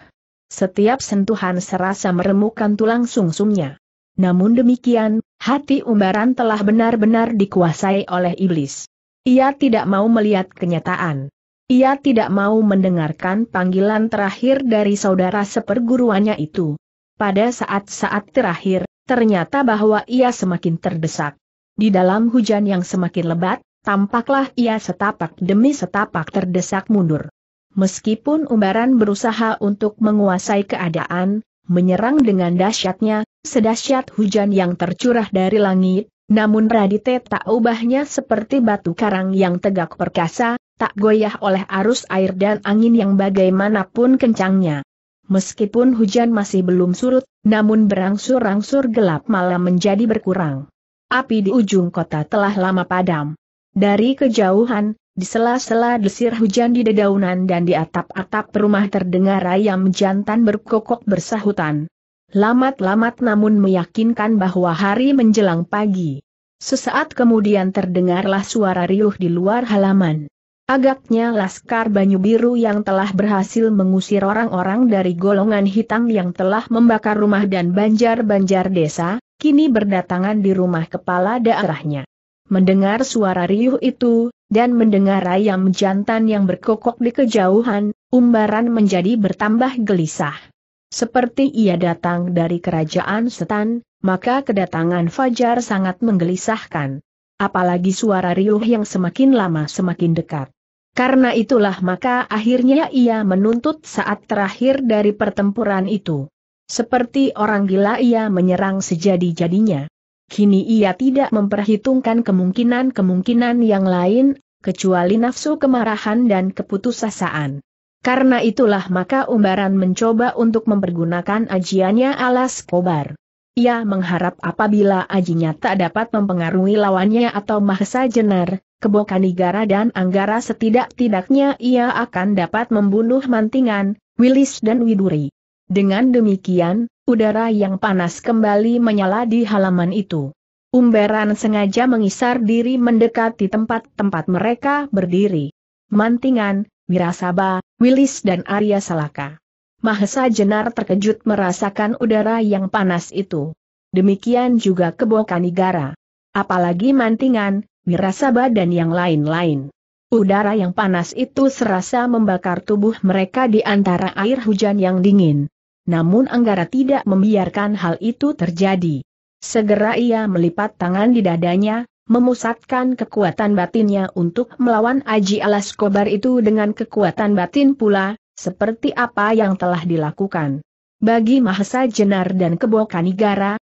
Setiap sentuhan serasa meremukkan tulang sungsumnya. Namun demikian, hati umbaran telah benar-benar dikuasai oleh iblis. Ia tidak mau melihat kenyataan. Ia tidak mau mendengarkan panggilan terakhir dari saudara seperguruannya itu. Pada saat-saat terakhir, ternyata bahwa ia semakin terdesak. Di dalam hujan yang semakin lebat, tampaklah ia setapak demi setapak terdesak mundur. Meskipun umbaran berusaha untuk menguasai keadaan, menyerang dengan dahsyatnya, sedahsyat hujan yang tercurah dari langit, namun Radite tak ubahnya seperti batu karang yang tegak perkasa, tak goyah oleh arus air dan angin yang bagaimanapun kencangnya. Meskipun hujan masih belum surut, namun berangsur-angsur gelap malam menjadi berkurang. Api di ujung kota telah lama padam. Dari kejauhan, di sela-sela desir hujan di dedaunan dan di atap-atap rumah terdengar ayam jantan berkokok bersahutan. Lamat-lamat namun meyakinkan bahwa hari menjelang pagi. Sesaat kemudian terdengarlah suara riuh di luar halaman. Agaknya Laskar Banyu Biru yang telah berhasil mengusir orang-orang dari golongan hitam yang telah membakar rumah dan banjar-banjar desa, kini berdatangan di rumah kepala daerahnya. Mendengar suara riuh itu, dan mendengar ayam jantan yang berkokok di kejauhan, umbaran menjadi bertambah gelisah. Seperti ia datang dari kerajaan setan, maka kedatangan Fajar sangat menggelisahkan. Apalagi suara riuh yang semakin lama semakin dekat. Karena itulah maka akhirnya ia menuntut saat terakhir dari pertempuran itu. Seperti orang gila ia menyerang sejadi-jadinya kini ia tidak memperhitungkan kemungkinan-kemungkinan yang lain, kecuali nafsu kemarahan dan keputusasaan. Karena itulah maka Umbaran mencoba untuk mempergunakan ajiannya alas kobar. Ia mengharap apabila ajinya tak dapat mempengaruhi lawannya atau Mahesa Jenar, Kebokanigara dan Anggara setidak-tidaknya ia akan dapat membunuh Mantingan, Wilis dan Widuri. Dengan demikian, udara yang panas kembali menyala di halaman itu. Umbaran sengaja mengisar diri mendekati tempat-tempat mereka berdiri. Mantingan, Wirasaba, Wilis dan Arya Salaka. Mahesa Jenar terkejut merasakan udara yang panas itu. Demikian juga Kebokanigara. Apalagi Mantingan, Wirasaba dan yang lain-lain. Udara yang panas itu serasa membakar tubuh mereka di antara air hujan yang dingin namun Anggara tidak membiarkan hal itu terjadi. Segera ia melipat tangan di dadanya, memusatkan kekuatan batinnya untuk melawan Aji alas kobar itu dengan kekuatan batin pula, seperti apa yang telah dilakukan. Bagi Mahesa Jenar dan Kebo Kanigara,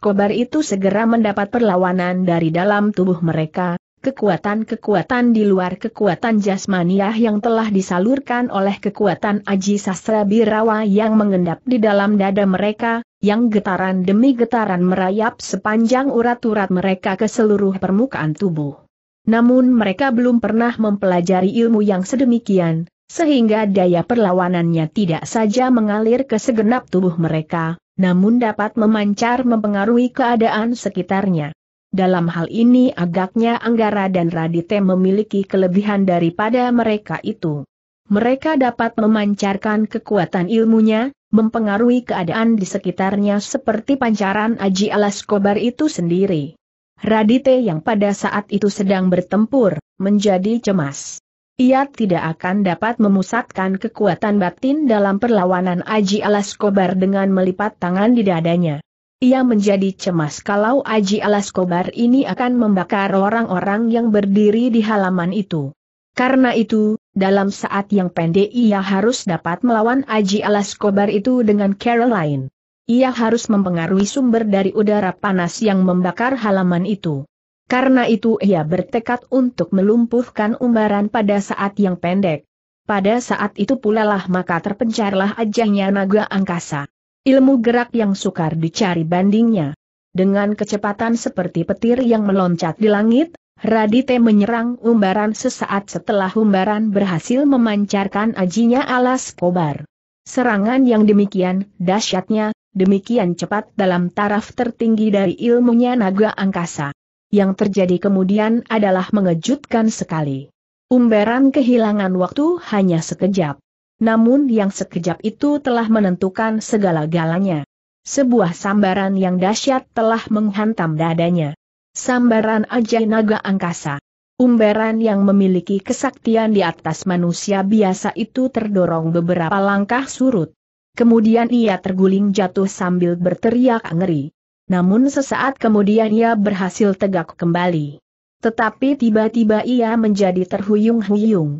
kobar itu segera mendapat perlawanan dari dalam tubuh mereka, Kekuatan-kekuatan di luar kekuatan jasmaniah yang telah disalurkan oleh kekuatan Aji Sastra Birawa yang mengendap di dalam dada mereka, yang getaran demi getaran merayap sepanjang urat-urat mereka ke seluruh permukaan tubuh. Namun mereka belum pernah mempelajari ilmu yang sedemikian, sehingga daya perlawanannya tidak saja mengalir ke segenap tubuh mereka, namun dapat memancar mempengaruhi keadaan sekitarnya. Dalam hal ini agaknya Anggara dan Radite memiliki kelebihan daripada mereka itu. Mereka dapat memancarkan kekuatan ilmunya, mempengaruhi keadaan di sekitarnya seperti pancaran Aji Alas Kobar itu sendiri. Radite yang pada saat itu sedang bertempur, menjadi cemas. Ia tidak akan dapat memusatkan kekuatan batin dalam perlawanan Aji Alas Kobar dengan melipat tangan di dadanya. Ia menjadi cemas kalau Aji Alas Kobar ini akan membakar orang-orang yang berdiri di halaman itu. Karena itu, dalam saat yang pendek ia harus dapat melawan Aji Alas Kobar itu dengan Caroline. Ia harus mempengaruhi sumber dari udara panas yang membakar halaman itu. Karena itu ia bertekad untuk melumpuhkan umbaran pada saat yang pendek. Pada saat itu pula lah maka terpencarlah ajangnya naga angkasa ilmu gerak yang sukar dicari bandingnya. Dengan kecepatan seperti petir yang meloncat di langit, Radite menyerang umbaran sesaat setelah umbaran berhasil memancarkan ajinya alas kobar. Serangan yang demikian dahsyatnya, demikian cepat dalam taraf tertinggi dari ilmunya naga angkasa. Yang terjadi kemudian adalah mengejutkan sekali. Umbaran kehilangan waktu hanya sekejap namun yang sekejap itu telah menentukan segala-galanya. Sebuah sambaran yang dahsyat telah menghantam dadanya. Sambaran ajaib naga angkasa. Umbaran yang memiliki kesaktian di atas manusia biasa itu terdorong beberapa langkah surut. Kemudian ia terguling jatuh sambil berteriak ngeri. Namun sesaat kemudian ia berhasil tegak kembali. Tetapi tiba-tiba ia menjadi terhuyung-huyung.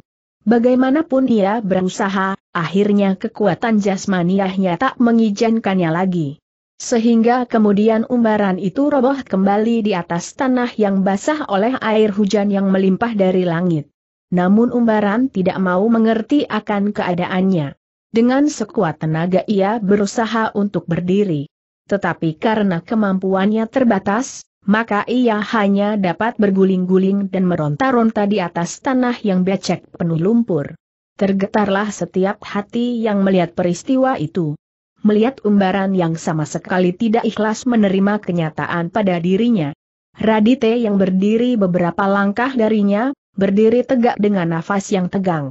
Bagaimanapun ia berusaha, akhirnya kekuatan jasmaniahnya tak mengizinkannya lagi. Sehingga kemudian umbaran itu roboh kembali di atas tanah yang basah oleh air hujan yang melimpah dari langit. Namun umbaran tidak mau mengerti akan keadaannya. Dengan sekuat tenaga ia berusaha untuk berdiri. Tetapi karena kemampuannya terbatas, maka ia hanya dapat berguling-guling dan meronta-ronta di atas tanah yang becek penuh lumpur. Tergetarlah setiap hati yang melihat peristiwa itu. Melihat umbaran yang sama sekali tidak ikhlas menerima kenyataan pada dirinya. Radite yang berdiri beberapa langkah darinya, berdiri tegak dengan nafas yang tegang.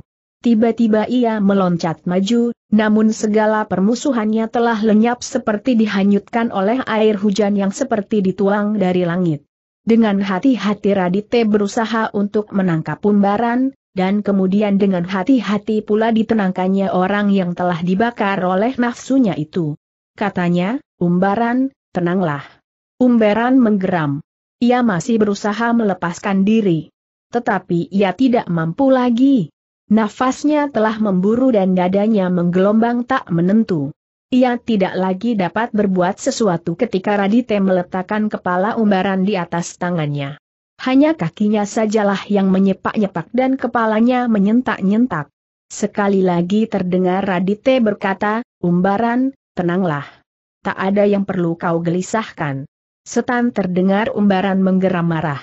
Tiba-tiba ia meloncat maju, namun segala permusuhannya telah lenyap seperti dihanyutkan oleh air hujan yang seperti dituang dari langit. Dengan hati-hati Radite berusaha untuk menangkap umbaran, dan kemudian dengan hati-hati pula ditenangkannya orang yang telah dibakar oleh nafsunya itu. Katanya, umbaran, tenanglah. Umbaran menggeram. Ia masih berusaha melepaskan diri. Tetapi ia tidak mampu lagi. Nafasnya telah memburu dan dadanya menggelombang tak menentu. Ia tidak lagi dapat berbuat sesuatu ketika Radite meletakkan kepala umbaran di atas tangannya. Hanya kakinya sajalah yang menyepak-nyepak dan kepalanya menyentak-nyentak. Sekali lagi terdengar Radite berkata, umbaran, tenanglah. Tak ada yang perlu kau gelisahkan. Setan terdengar umbaran menggeram marah.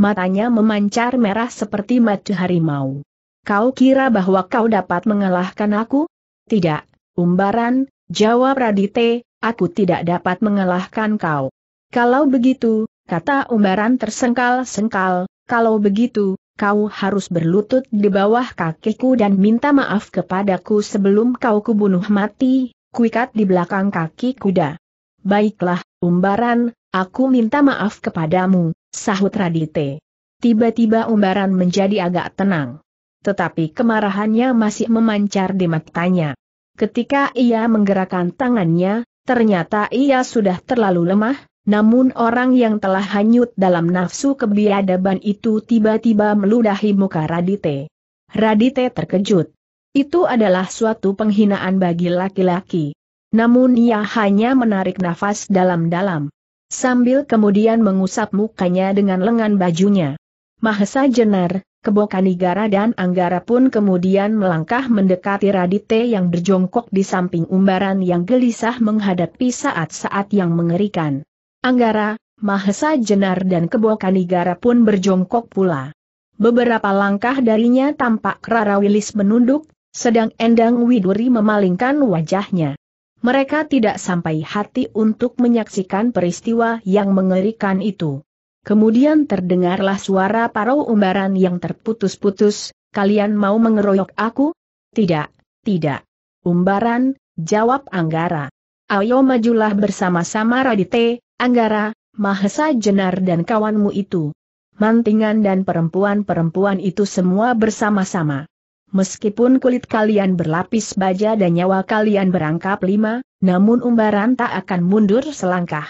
Matanya memancar merah seperti mata harimau. Kau kira bahwa kau dapat mengalahkan aku? Tidak, umbaran, jawab Radite, aku tidak dapat mengalahkan kau. Kalau begitu, kata umbaran tersengkal-sengkal, kalau begitu, kau harus berlutut di bawah kakiku dan minta maaf kepadaku sebelum kau kubunuh mati, kuikat di belakang kaki kuda. Baiklah, umbaran, aku minta maaf kepadamu, sahut Radite. Tiba-tiba umbaran menjadi agak tenang tetapi kemarahannya masih memancar di matanya. Ketika ia menggerakkan tangannya, ternyata ia sudah terlalu lemah, namun orang yang telah hanyut dalam nafsu kebiadaban itu tiba-tiba meludahi muka Radite. Radite terkejut. Itu adalah suatu penghinaan bagi laki-laki. Namun ia hanya menarik nafas dalam-dalam. Sambil kemudian mengusap mukanya dengan lengan bajunya. Mahesa Jenar, Kebokanigara dan Anggara pun kemudian melangkah mendekati Radite yang berjongkok di samping umbaran yang gelisah menghadapi saat-saat yang mengerikan. Anggara, Mahesa Jenar dan Kebokanigara pun berjongkok pula. Beberapa langkah darinya tampak Rara Wilis menunduk, sedang Endang Widuri memalingkan wajahnya. Mereka tidak sampai hati untuk menyaksikan peristiwa yang mengerikan itu. Kemudian terdengarlah suara parau umbaran yang terputus-putus, kalian mau mengeroyok aku? Tidak, tidak. Umbaran, jawab Anggara. Ayo majulah bersama-sama Radite, Anggara, Mahesa Jenar dan kawanmu itu. Mantingan dan perempuan-perempuan itu semua bersama-sama. Meskipun kulit kalian berlapis baja dan nyawa kalian berangkap lima, namun umbaran tak akan mundur selangkah.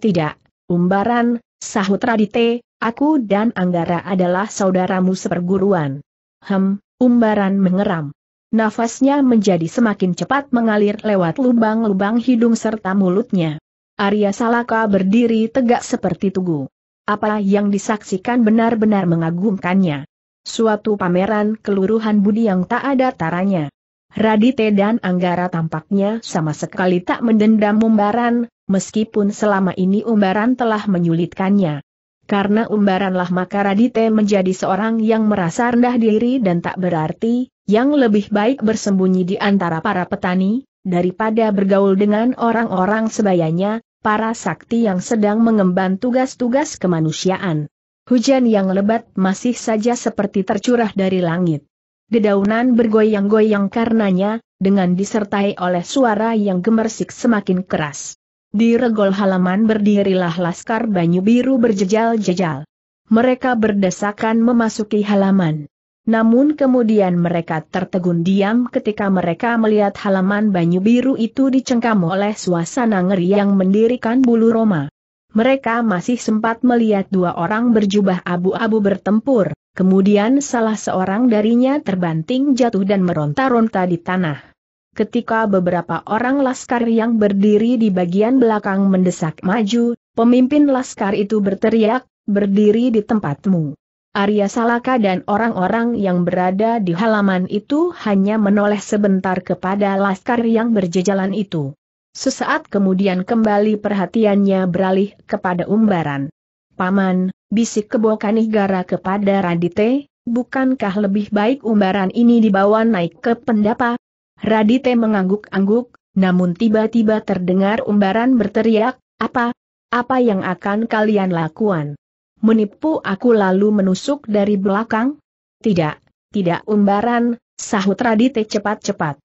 Tidak, umbaran, Sahut Radite, aku dan Anggara adalah saudaramu seperguruan. Hem, umbaran mengeram. Nafasnya menjadi semakin cepat mengalir lewat lubang-lubang hidung serta mulutnya. Arya Salaka berdiri tegak seperti tugu. Apa yang disaksikan benar-benar mengagumkannya. Suatu pameran keluruhan budi yang tak ada taranya. Radite dan Anggara tampaknya sama sekali tak mendendam umbaran, meskipun selama ini umbaran telah menyulitkannya. Karena umbaranlah maka Radite menjadi seorang yang merasa rendah diri dan tak berarti, yang lebih baik bersembunyi di antara para petani, daripada bergaul dengan orang-orang sebayanya, para sakti yang sedang mengemban tugas-tugas kemanusiaan. Hujan yang lebat masih saja seperti tercurah dari langit. Dedaunan bergoyang-goyang karenanya, dengan disertai oleh suara yang gemersik semakin keras. Di regol halaman berdirilah laskar Banyu Biru berjejal-jejal. Mereka berdesakan memasuki halaman. Namun kemudian mereka tertegun diam ketika mereka melihat halaman Banyu Biru itu dicengkam oleh suasana ngeri yang mendirikan bulu Roma. Mereka masih sempat melihat dua orang berjubah abu-abu bertempur, kemudian salah seorang darinya terbanting jatuh dan meronta-ronta di tanah. Ketika beberapa orang laskar yang berdiri di bagian belakang mendesak maju, pemimpin laskar itu berteriak, berdiri di tempatmu. Arya Salaka dan orang-orang yang berada di halaman itu hanya menoleh sebentar kepada laskar yang berjejalan itu. Sesaat kemudian kembali perhatiannya beralih kepada umbaran. Paman, bisik kebokanih kepada Radite, bukankah lebih baik umbaran ini dibawa naik ke pendapa, Radite mengangguk-angguk, namun tiba-tiba terdengar umbaran berteriak, apa? Apa yang akan kalian lakukan? Menipu aku lalu menusuk dari belakang? Tidak, tidak umbaran, sahut Radite cepat-cepat.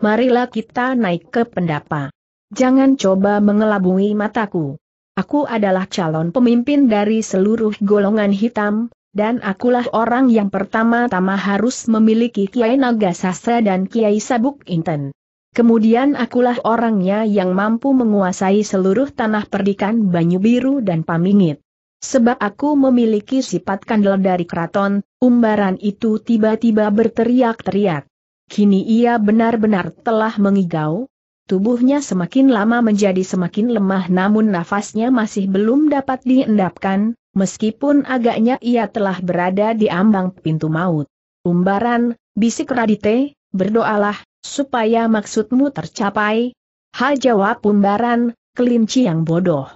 Marilah kita naik ke pendapa. Jangan coba mengelabui mataku. Aku adalah calon pemimpin dari seluruh golongan hitam, dan akulah orang yang pertama-tama harus memiliki Kiai Naga Sastra dan Kiai Sabuk Inten. Kemudian akulah orangnya yang mampu menguasai seluruh tanah perdikan Banyu Biru dan Pamingit. Sebab aku memiliki sifat kandel dari keraton, umbaran itu tiba-tiba berteriak-teriak. Kini ia benar-benar telah mengigau, tubuhnya semakin lama menjadi semakin lemah namun nafasnya masih belum dapat diendapkan, meskipun agaknya ia telah berada di ambang pintu maut. Umbaran, bisik Radite, berdoalah, supaya maksudmu tercapai. Ha jawab Umbaran, kelinci yang bodoh.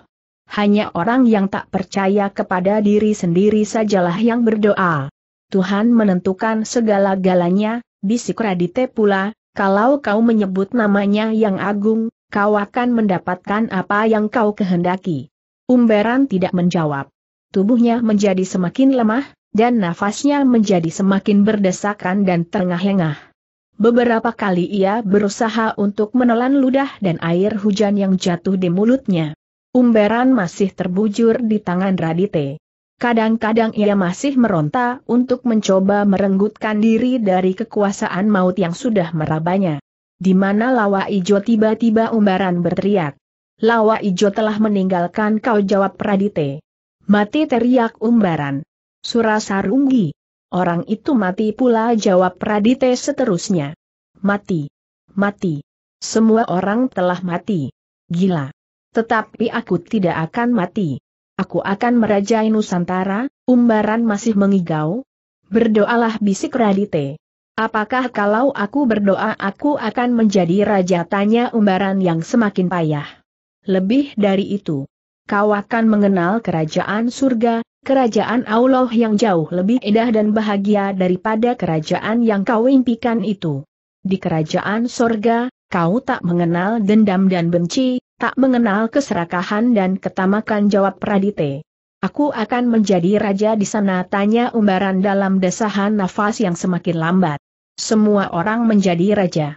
Hanya orang yang tak percaya kepada diri sendiri sajalah yang berdoa. Tuhan menentukan segala-galanya, bisik Radite pula, kalau kau menyebut namanya yang agung, kau akan mendapatkan apa yang kau kehendaki. Umbaran tidak menjawab tubuhnya menjadi semakin lemah, dan nafasnya menjadi semakin berdesakan dan terengah-engah. Beberapa kali ia berusaha untuk menelan ludah dan air hujan yang jatuh di mulutnya. Umberan masih terbujur di tangan Radite. Kadang-kadang ia masih meronta untuk mencoba merenggutkan diri dari kekuasaan maut yang sudah merabanya. Di mana Lawa Ijo tiba-tiba umbaran berteriak. Lawa Ijo telah meninggalkan kau jawab Radite. Mati teriak umbaran. Surasarunggi. Orang itu mati pula jawab Radite seterusnya. Mati. Mati. Semua orang telah mati. Gila. Tetapi aku tidak akan mati. Aku akan merajai Nusantara, umbaran masih mengigau. Berdoalah bisik Radite. Apakah kalau aku berdoa aku akan menjadi raja tanya umbaran yang semakin payah? Lebih dari itu kau akan mengenal kerajaan surga, kerajaan Allah yang jauh lebih indah dan bahagia daripada kerajaan yang kau impikan itu. Di kerajaan surga, kau tak mengenal dendam dan benci, tak mengenal keserakahan dan ketamakan jawab Pradite. Aku akan menjadi raja di sana tanya umbaran dalam desahan nafas yang semakin lambat. Semua orang menjadi raja.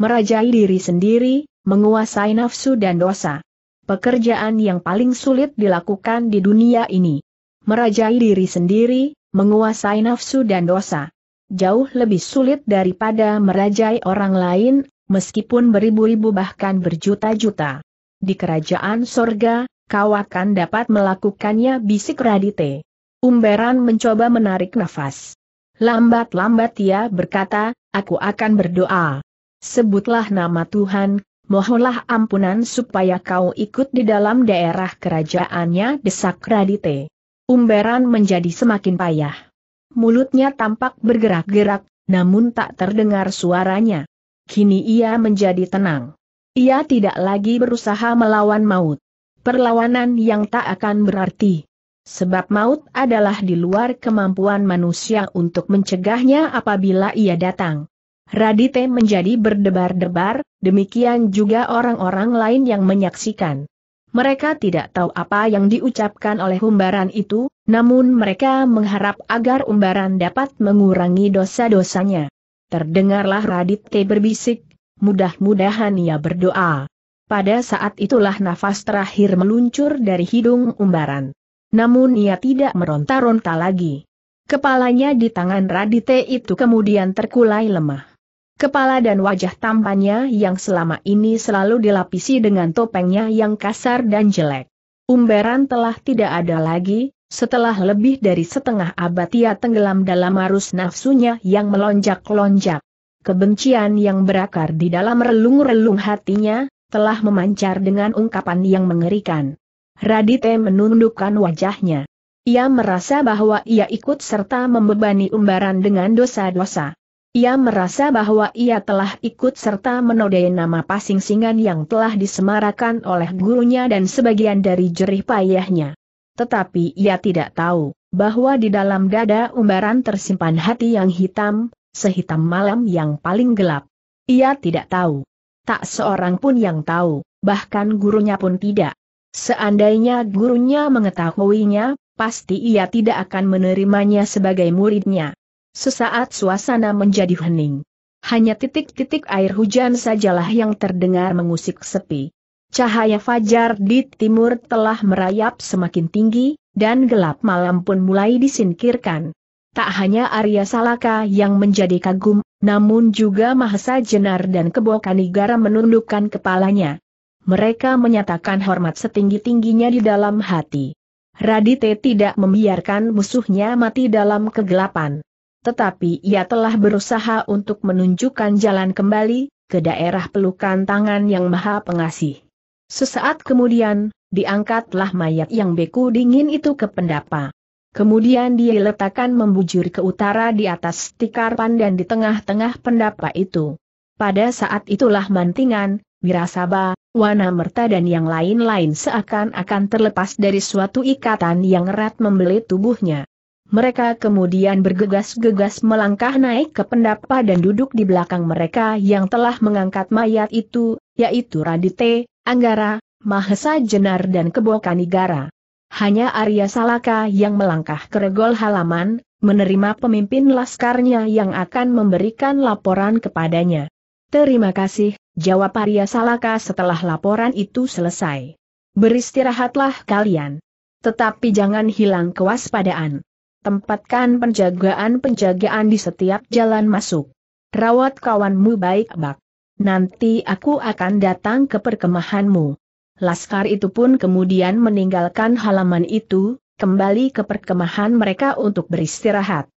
Merajai diri sendiri, menguasai nafsu dan dosa pekerjaan yang paling sulit dilakukan di dunia ini. Merajai diri sendiri, menguasai nafsu dan dosa. Jauh lebih sulit daripada merajai orang lain, meskipun beribu-ribu bahkan berjuta-juta. Di kerajaan sorga, kau akan dapat melakukannya bisik Radite. Umberan mencoba menarik nafas. Lambat-lambat ia berkata, aku akan berdoa. Sebutlah nama Tuhan, mohonlah ampunan supaya kau ikut di dalam daerah kerajaannya desak Radite. Umberan menjadi semakin payah. Mulutnya tampak bergerak-gerak, namun tak terdengar suaranya. Kini ia menjadi tenang. Ia tidak lagi berusaha melawan maut. Perlawanan yang tak akan berarti. Sebab maut adalah di luar kemampuan manusia untuk mencegahnya apabila ia datang. Radite menjadi berdebar-debar, demikian juga orang-orang lain yang menyaksikan. Mereka tidak tahu apa yang diucapkan oleh umbaran itu, namun mereka mengharap agar umbaran dapat mengurangi dosa-dosanya. Terdengarlah Radite berbisik, mudah-mudahan ia berdoa. Pada saat itulah nafas terakhir meluncur dari hidung umbaran. Namun ia tidak meronta-ronta lagi. Kepalanya di tangan Radite itu kemudian terkulai lemah. Kepala dan wajah tampannya yang selama ini selalu dilapisi dengan topengnya yang kasar dan jelek. Umberan telah tidak ada lagi, setelah lebih dari setengah abad ia tenggelam dalam arus nafsunya yang melonjak-lonjak. Kebencian yang berakar di dalam relung-relung hatinya, telah memancar dengan ungkapan yang mengerikan. Radite menundukkan wajahnya. Ia merasa bahwa ia ikut serta membebani umbaran dengan dosa-dosa. Ia merasa bahwa ia telah ikut serta menodai nama pasing-singan yang telah disemarakan oleh gurunya dan sebagian dari jerih payahnya. Tetapi ia tidak tahu bahwa di dalam dada umbaran tersimpan hati yang hitam, sehitam malam yang paling gelap. Ia tidak tahu. Tak seorang pun yang tahu, bahkan gurunya pun tidak. Seandainya gurunya mengetahuinya, pasti ia tidak akan menerimanya sebagai muridnya. Sesaat suasana menjadi hening. Hanya titik-titik air hujan sajalah yang terdengar mengusik sepi. Cahaya fajar di timur telah merayap semakin tinggi, dan gelap malam pun mulai disingkirkan. Tak hanya Arya Salaka yang menjadi kagum, namun juga Mahesa Jenar dan Kebo Kanigara menundukkan kepalanya. Mereka menyatakan hormat setinggi-tingginya di dalam hati. Radite tidak membiarkan musuhnya mati dalam kegelapan. Tetapi ia telah berusaha untuk menunjukkan jalan kembali, ke daerah pelukan tangan yang maha pengasih. Sesaat kemudian, diangkatlah mayat yang beku dingin itu ke pendapa. Kemudian diletakkan membujur ke utara di atas tikar pandan di tengah-tengah pendapa itu. Pada saat itulah mantingan, wirasaba, wana merta dan yang lain-lain seakan-akan terlepas dari suatu ikatan yang erat membelit tubuhnya. Mereka kemudian bergegas-gegas melangkah naik ke pendapa dan duduk di belakang mereka yang telah mengangkat mayat itu, yaitu Radite, Anggara, Mahesa Jenar dan Kebokanigara. Hanya Arya Salaka yang melangkah ke regol halaman, menerima pemimpin laskarnya yang akan memberikan laporan kepadanya. Terima kasih, jawab Arya Salaka setelah laporan itu selesai. Beristirahatlah kalian. Tetapi jangan hilang kewaspadaan tempatkan penjagaan-penjagaan di setiap jalan masuk. Rawat kawanmu baik-baik. Nanti aku akan datang ke perkemahanmu. Laskar itu pun kemudian meninggalkan halaman itu, kembali ke perkemahan mereka untuk beristirahat.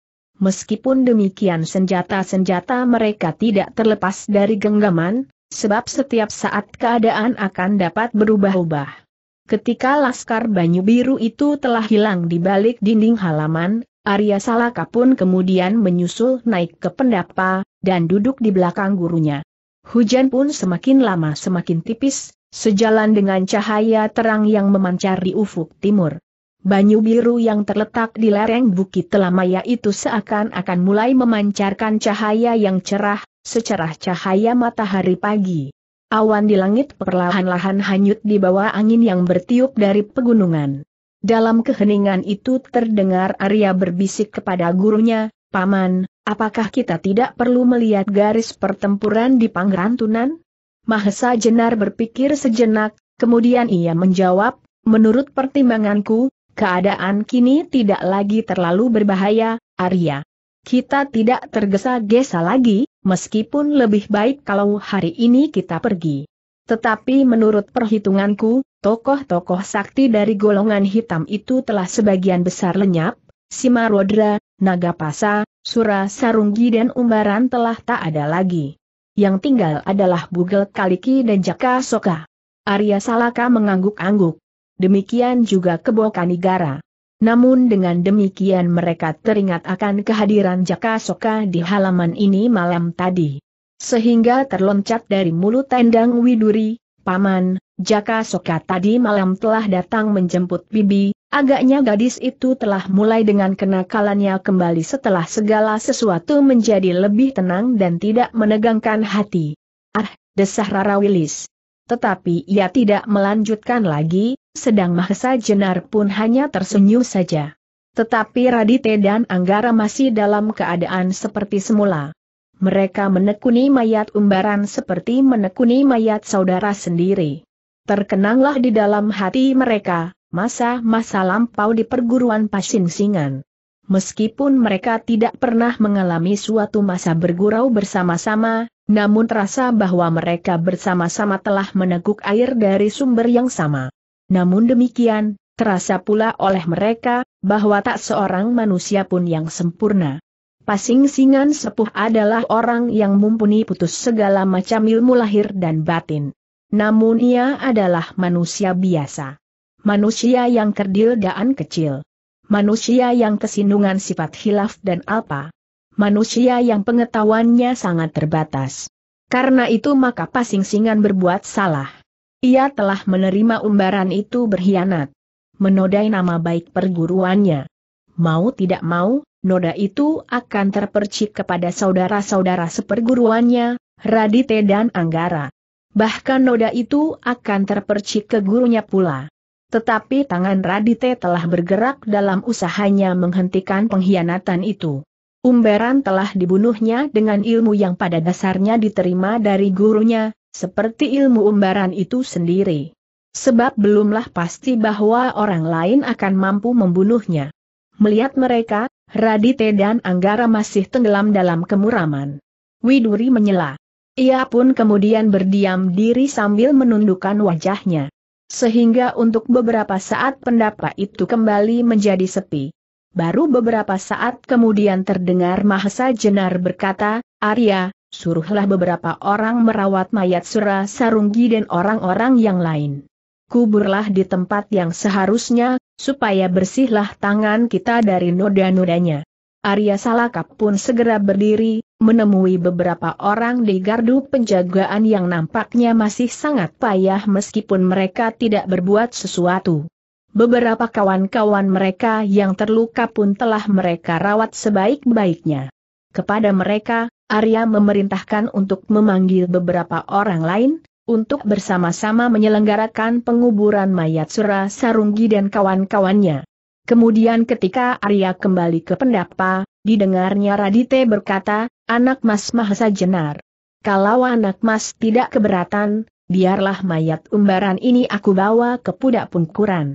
Meskipun demikian senjata-senjata mereka tidak terlepas dari genggaman, sebab setiap saat keadaan akan dapat berubah-ubah. Ketika Laskar Banyu Biru itu telah hilang di balik dinding halaman, Arya Salaka pun kemudian menyusul naik ke pendapa, dan duduk di belakang gurunya. Hujan pun semakin lama semakin tipis, sejalan dengan cahaya terang yang memancar di ufuk timur. Banyu biru yang terletak di lereng Bukit Telamaya itu seakan-akan mulai memancarkan cahaya yang cerah, secerah cahaya matahari pagi. Awan di langit perlahan-lahan hanyut di bawah angin yang bertiup dari pegunungan. Dalam keheningan itu terdengar Arya berbisik kepada gurunya, Paman, apakah kita tidak perlu melihat garis pertempuran di Pangrantunan? Mahesa Jenar berpikir sejenak, kemudian ia menjawab, menurut pertimbanganku, keadaan kini tidak lagi terlalu berbahaya, Arya. Kita tidak tergesa-gesa lagi, meskipun lebih baik kalau hari ini kita pergi. Tetapi menurut perhitunganku, tokoh-tokoh sakti dari golongan hitam itu telah sebagian besar lenyap, Simarodra, Nagapasa, Sura Sarunggi dan Umbaran telah tak ada lagi. Yang tinggal adalah Bugel Kaliki dan Jaka Soka. Arya Salaka mengangguk-angguk. Demikian juga Kebo negara. Namun dengan demikian mereka teringat akan kehadiran Jaka Soka di halaman ini malam tadi. Sehingga terloncat dari mulut tendang Widuri, Paman, Jaka Soka tadi malam telah datang menjemput Bibi, agaknya gadis itu telah mulai dengan kenakalannya kembali setelah segala sesuatu menjadi lebih tenang dan tidak menegangkan hati. Ah, desah Rara Wilis. Tetapi ia tidak melanjutkan lagi, sedang Mahesa Jenar pun hanya tersenyum saja. Tetapi Radite dan Anggara masih dalam keadaan seperti semula. Mereka menekuni mayat umbaran seperti menekuni mayat saudara sendiri. Terkenanglah di dalam hati mereka, masa-masa lampau di perguruan pasingsingan. Meskipun mereka tidak pernah mengalami suatu masa bergurau bersama-sama, namun terasa bahwa mereka bersama-sama telah meneguk air dari sumber yang sama. Namun demikian, terasa pula oleh mereka, bahwa tak seorang manusia pun yang sempurna. Pasing Singan Sepuh adalah orang yang mumpuni putus segala macam ilmu lahir dan batin. Namun ia adalah manusia biasa. Manusia yang kerdil daan kecil. Manusia yang kesindungan sifat hilaf dan alpa manusia yang pengetahuannya sangat terbatas. Karena itu maka Pasingsingan berbuat salah. Ia telah menerima umbaran itu berkhianat. Menodai nama baik perguruannya. Mau tidak mau, noda itu akan terpercik kepada saudara-saudara seperguruannya, Radite dan Anggara. Bahkan noda itu akan terpercik ke gurunya pula. Tetapi tangan Radite telah bergerak dalam usahanya menghentikan pengkhianatan itu. Umberan telah dibunuhnya dengan ilmu yang pada dasarnya diterima dari gurunya, seperti ilmu umbaran itu sendiri. Sebab belumlah pasti bahwa orang lain akan mampu membunuhnya. Melihat mereka, Radite dan Anggara masih tenggelam dalam kemuraman. Widuri menyela. Ia pun kemudian berdiam diri sambil menundukkan wajahnya. Sehingga untuk beberapa saat pendapat itu kembali menjadi sepi. Baru beberapa saat kemudian terdengar Mahesa Jenar berkata, Arya, suruhlah beberapa orang merawat mayat Sura Sarunggi dan orang-orang yang lain. Kuburlah di tempat yang seharusnya, supaya bersihlah tangan kita dari noda-nodanya. Arya Salakap pun segera berdiri, menemui beberapa orang di gardu penjagaan yang nampaknya masih sangat payah meskipun mereka tidak berbuat sesuatu. Beberapa kawan-kawan mereka yang terluka pun telah mereka rawat sebaik-baiknya. Kepada mereka, Arya memerintahkan untuk memanggil beberapa orang lain, untuk bersama-sama menyelenggarakan penguburan mayat Sura Sarunggi dan kawan-kawannya. Kemudian ketika Arya kembali ke pendapa, didengarnya Radite berkata, anak mas Mahasa Jenar. Kalau anak mas tidak keberatan, biarlah mayat umbaran ini aku bawa ke pudak pungkuran.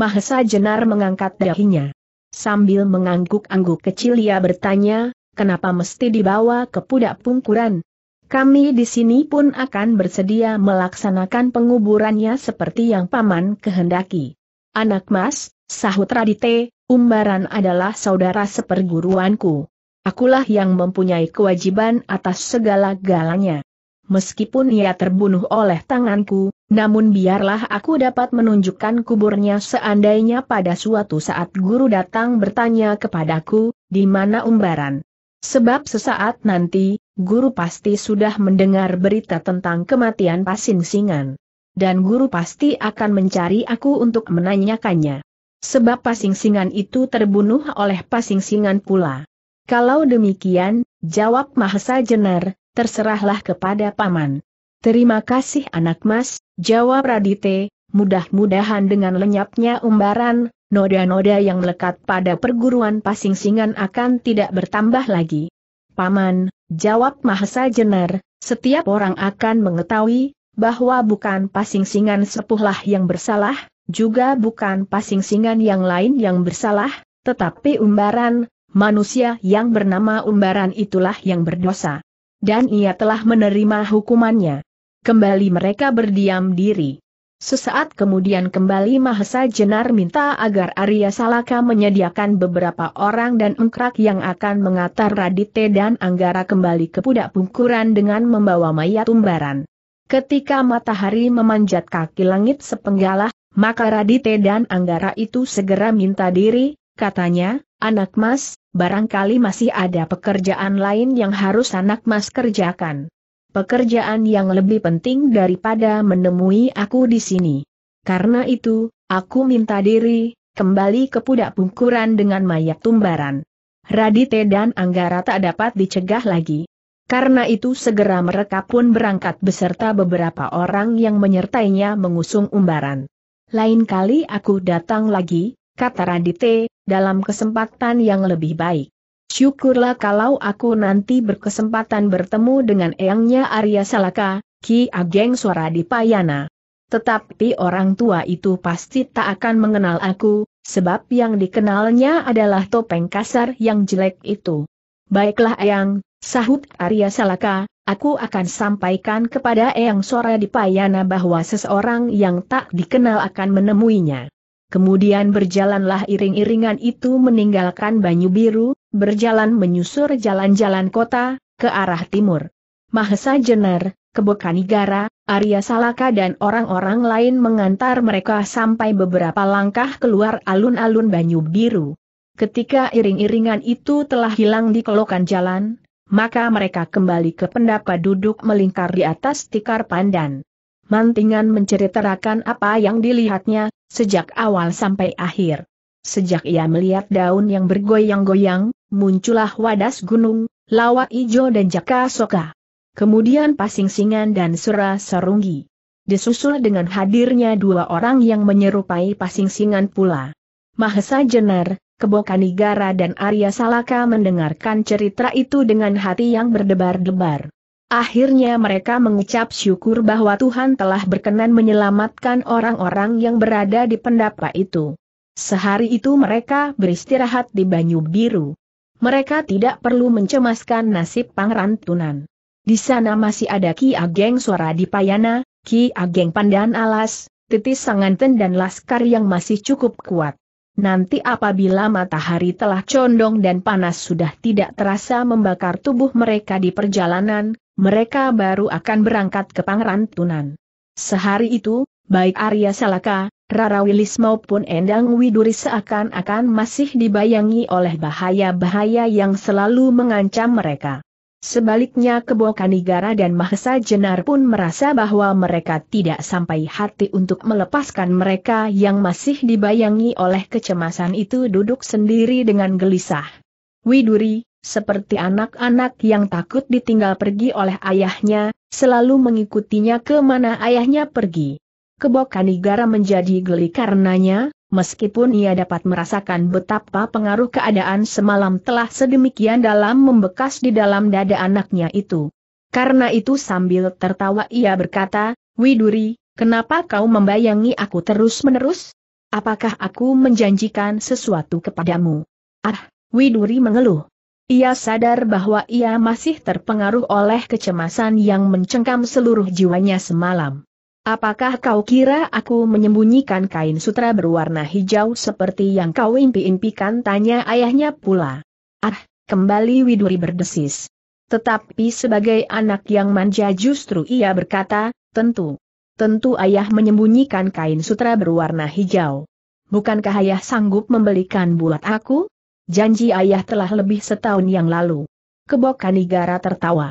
Mahesa Jenar mengangkat dahinya. Sambil mengangguk-angguk kecil ia bertanya, kenapa mesti dibawa ke pudak pungkuran? Kami di sini pun akan bersedia melaksanakan penguburannya seperti yang paman kehendaki. Anak mas, sahut Radite, Umbaran adalah saudara seperguruanku. Akulah yang mempunyai kewajiban atas segala galanya. Meskipun ia terbunuh oleh tanganku, namun biarlah aku dapat menunjukkan kuburnya seandainya pada suatu saat guru datang bertanya kepadaku, di mana umbaran. Sebab sesaat nanti, guru pasti sudah mendengar berita tentang kematian pasing Singan. Dan guru pasti akan mencari aku untuk menanyakannya. Sebab Pasing Singan itu terbunuh oleh Pasing Singan pula. Kalau demikian, jawab Mahesa Jenar, terserahlah kepada Paman. Terima kasih anak mas, jawab Radite, mudah-mudahan dengan lenyapnya umbaran, noda-noda yang melekat pada perguruan Pasingsingan akan tidak bertambah lagi. Paman, jawab Mahesa Jenar, setiap orang akan mengetahui, bahwa bukan Pasingsingan singan sepuhlah yang bersalah, juga bukan Pasingsingan yang lain yang bersalah, tetapi umbaran, manusia yang bernama umbaran itulah yang berdosa. Dan ia telah menerima hukumannya. Kembali mereka berdiam diri. Sesaat kemudian kembali Mahesa Jenar minta agar Arya Salaka menyediakan beberapa orang dan engkrak yang akan mengantar Radite dan Anggara kembali ke pudak pungkuran dengan membawa mayat umbaran. Ketika matahari memanjat kaki langit sepenggalah, maka Radite dan Anggara itu segera minta diri, katanya, anak mas, barangkali masih ada pekerjaan lain yang harus anak mas kerjakan pekerjaan yang lebih penting daripada menemui aku di sini. Karena itu, aku minta diri, kembali ke pudak pungkuran dengan mayat tumbaran. Radite dan Anggara tak dapat dicegah lagi. Karena itu segera mereka pun berangkat beserta beberapa orang yang menyertainya mengusung umbaran. Lain kali aku datang lagi, kata Radite, dalam kesempatan yang lebih baik. Syukurlah kalau aku nanti berkesempatan bertemu dengan eyangnya Arya Salaka, Ki Ageng Suara Dipayana. Tetapi orang tua itu pasti tak akan mengenal aku, sebab yang dikenalnya adalah topeng kasar yang jelek itu. Baiklah Eyang, sahut Arya Salaka, aku akan sampaikan kepada Eyang Suara Dipayana bahwa seseorang yang tak dikenal akan menemuinya. Kemudian berjalanlah iring-iringan itu meninggalkan Banyu Biru, berjalan menyusur jalan-jalan kota, ke arah timur. Mahesa Jenner, Kebokanigara, Arya Salaka dan orang-orang lain mengantar mereka sampai beberapa langkah keluar alun-alun Banyu Biru. Ketika iring-iringan itu telah hilang di kelokan jalan, maka mereka kembali ke pendapa duduk melingkar di atas tikar pandan. Mantingan menceritakan apa yang dilihatnya, sejak awal sampai akhir. Sejak ia melihat daun yang bergoyang-goyang, muncullah wadas gunung, Lawa ijo dan jaka soka. Kemudian pasingsingan dan sura serunggi. Disusul dengan hadirnya dua orang yang menyerupai pasingsingan pula. Mahesa Jenar, Kebokanigara dan Arya Salaka mendengarkan cerita itu dengan hati yang berdebar-debar. Akhirnya mereka mengucap syukur bahwa Tuhan telah berkenan menyelamatkan orang-orang yang berada di pendapa itu. Sehari itu mereka beristirahat di Banyu Biru. Mereka tidak perlu mencemaskan nasib Pangeran Tunan. Di sana masih ada Ki Ageng Suara Dipayana, Ki Ageng Pandan Alas, Titis Sanganten dan Laskar yang masih cukup kuat. Nanti apabila matahari telah condong dan panas sudah tidak terasa membakar tubuh mereka di perjalanan, mereka baru akan berangkat ke Pangeran Tunan. Sehari itu, baik Arya Salaka, Rara Wilis maupun Endang Widuri seakan-akan masih dibayangi oleh bahaya-bahaya yang selalu mengancam mereka. Sebaliknya Kebokanigara dan Mahesa Jenar pun merasa bahwa mereka tidak sampai hati untuk melepaskan mereka yang masih dibayangi oleh kecemasan itu duduk sendiri dengan gelisah. Widuri, seperti anak-anak yang takut ditinggal pergi oleh ayahnya, selalu mengikutinya ke mana ayahnya pergi. Kebokanigara menjadi geli karenanya, meskipun ia dapat merasakan betapa pengaruh keadaan semalam telah sedemikian dalam membekas di dalam dada anaknya itu. Karena itu sambil tertawa ia berkata, Widuri, kenapa kau membayangi aku terus-menerus? Apakah aku menjanjikan sesuatu kepadamu? Ah, Widuri mengeluh. Ia sadar bahwa ia masih terpengaruh oleh kecemasan yang mencengkam seluruh jiwanya semalam. Apakah kau kira aku menyembunyikan kain sutra berwarna hijau seperti yang kau impi-impikan? Tanya ayahnya pula. Ah, kembali Widuri berdesis. Tetapi sebagai anak yang manja justru ia berkata, tentu. Tentu ayah menyembunyikan kain sutra berwarna hijau. Bukankah ayah sanggup membelikan bulat aku? Janji ayah telah lebih setahun yang lalu. Kebokanigara Kanigara tertawa.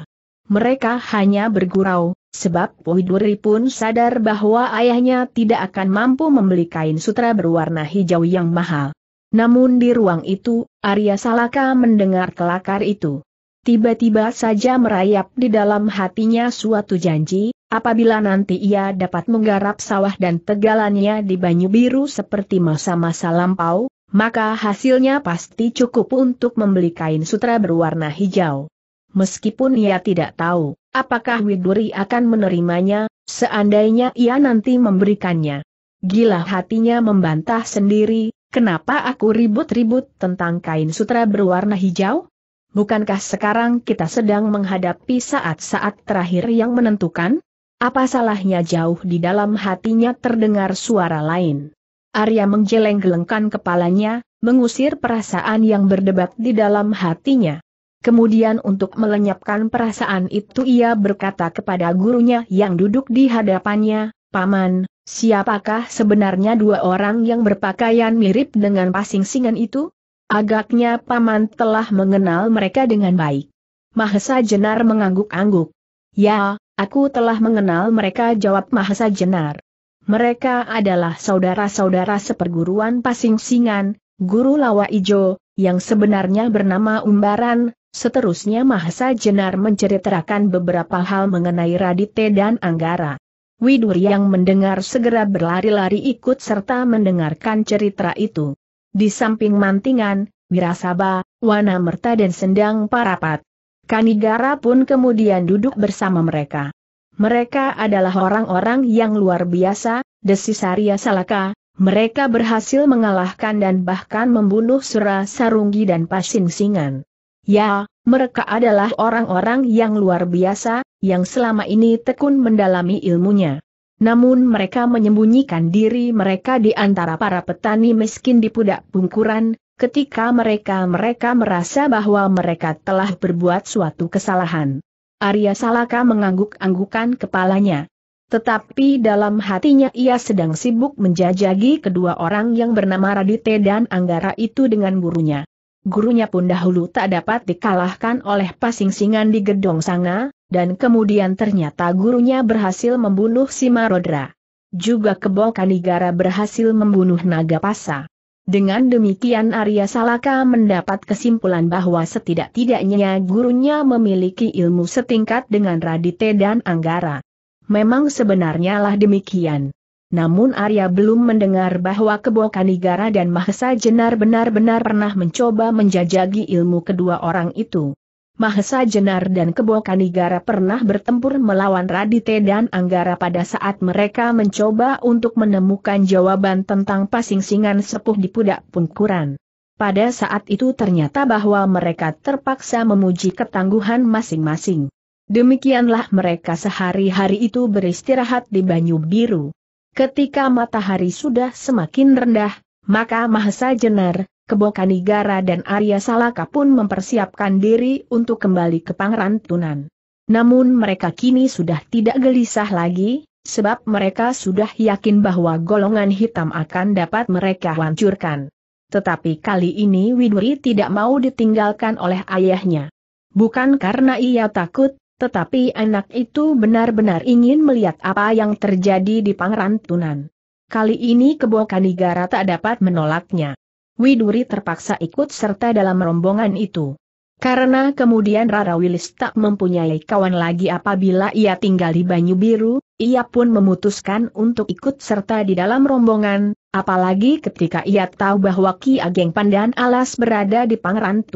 Mereka hanya bergurau, sebab Widuri pun sadar bahwa ayahnya tidak akan mampu membeli kain sutra berwarna hijau yang mahal. Namun di ruang itu, Arya Salaka mendengar kelakar itu. Tiba-tiba saja merayap di dalam hatinya suatu janji, apabila nanti ia dapat menggarap sawah dan tegalannya di Banyu Biru seperti masa-masa lampau, maka hasilnya pasti cukup untuk membeli kain sutra berwarna hijau. Meskipun ia tidak tahu apakah Widuri akan menerimanya, seandainya ia nanti memberikannya. Gila hatinya membantah sendiri, kenapa aku ribut-ribut tentang kain sutra berwarna hijau? Bukankah sekarang kita sedang menghadapi saat-saat terakhir yang menentukan? Apa salahnya jauh di dalam hatinya terdengar suara lain? Arya menggeleng-gelengkan kepalanya, mengusir perasaan yang berdebat di dalam hatinya. Kemudian untuk melenyapkan perasaan itu ia berkata kepada gurunya yang duduk di hadapannya, Paman, siapakah sebenarnya dua orang yang berpakaian mirip dengan pasing singan itu? Agaknya Paman telah mengenal mereka dengan baik. Mahesa Jenar mengangguk-angguk. Ya, aku telah mengenal mereka jawab Mahesa Jenar. Mereka adalah saudara-saudara seperguruan Pasing Singan, Guru Lawa Ijo, yang sebenarnya bernama Umbaran, seterusnya Mahasa Jenar menceritakan beberapa hal mengenai Radite dan Anggara. Widur yang mendengar segera berlari-lari ikut serta mendengarkan cerita itu. Di samping Mantingan, Wirasaba, Wana Merta dan Sendang Parapat. Kanigara pun kemudian duduk bersama mereka. Mereka adalah orang-orang yang luar biasa, Desisaria Salaka, mereka berhasil mengalahkan dan bahkan membunuh Sura Sarungi dan Pasin Singan. Ya, mereka adalah orang-orang yang luar biasa, yang selama ini tekun mendalami ilmunya. Namun mereka menyembunyikan diri mereka di antara para petani miskin di pudak pungkuran, ketika mereka-mereka merasa bahwa mereka telah berbuat suatu kesalahan. Arya Salaka mengangguk-anggukan kepalanya. Tetapi dalam hatinya ia sedang sibuk menjajagi kedua orang yang bernama Radite dan Anggara itu dengan gurunya. Gurunya pun dahulu tak dapat dikalahkan oleh pasing-singan di gedong sanga, dan kemudian ternyata gurunya berhasil membunuh Simarodra. Juga Kebo Kanigara berhasil membunuh Naga Pasa. Dengan demikian Arya Salaka mendapat kesimpulan bahwa setidak-tidaknya gurunya memiliki ilmu setingkat dengan Radite dan Anggara. Memang sebenarnya lah demikian. Namun Arya belum mendengar bahwa kebo Kanigara dan Mahesa Jenar benar-benar pernah mencoba menjajagi ilmu kedua orang itu. Mahesa Jenar dan Kebo Kanigara pernah bertempur melawan Radite dan Anggara pada saat mereka mencoba untuk menemukan jawaban tentang pasingsingan sepuh di Pudak Pungkuran. Pada saat itu ternyata bahwa mereka terpaksa memuji ketangguhan masing-masing. Demikianlah mereka sehari-hari itu beristirahat di Banyu Biru. Ketika matahari sudah semakin rendah, maka Mahesa Jenar, Kebokanigara dan Arya Salaka pun mempersiapkan diri untuk kembali ke Pangeran Tunan. Namun mereka kini sudah tidak gelisah lagi, sebab mereka sudah yakin bahwa golongan hitam akan dapat mereka hancurkan. Tetapi kali ini Widuri tidak mau ditinggalkan oleh ayahnya. Bukan karena ia takut, tetapi anak itu benar-benar ingin melihat apa yang terjadi di Pangeran Tunan. Kali ini Kebokanigara tak dapat menolaknya. Widuri terpaksa ikut serta dalam rombongan itu. Karena kemudian Rara Wilis tak mempunyai kawan lagi apabila ia tinggal di Banyu Biru, ia pun memutuskan untuk ikut serta di dalam rombongan, apalagi ketika ia tahu bahwa Ki Ageng Pandan Alas berada di Pangeran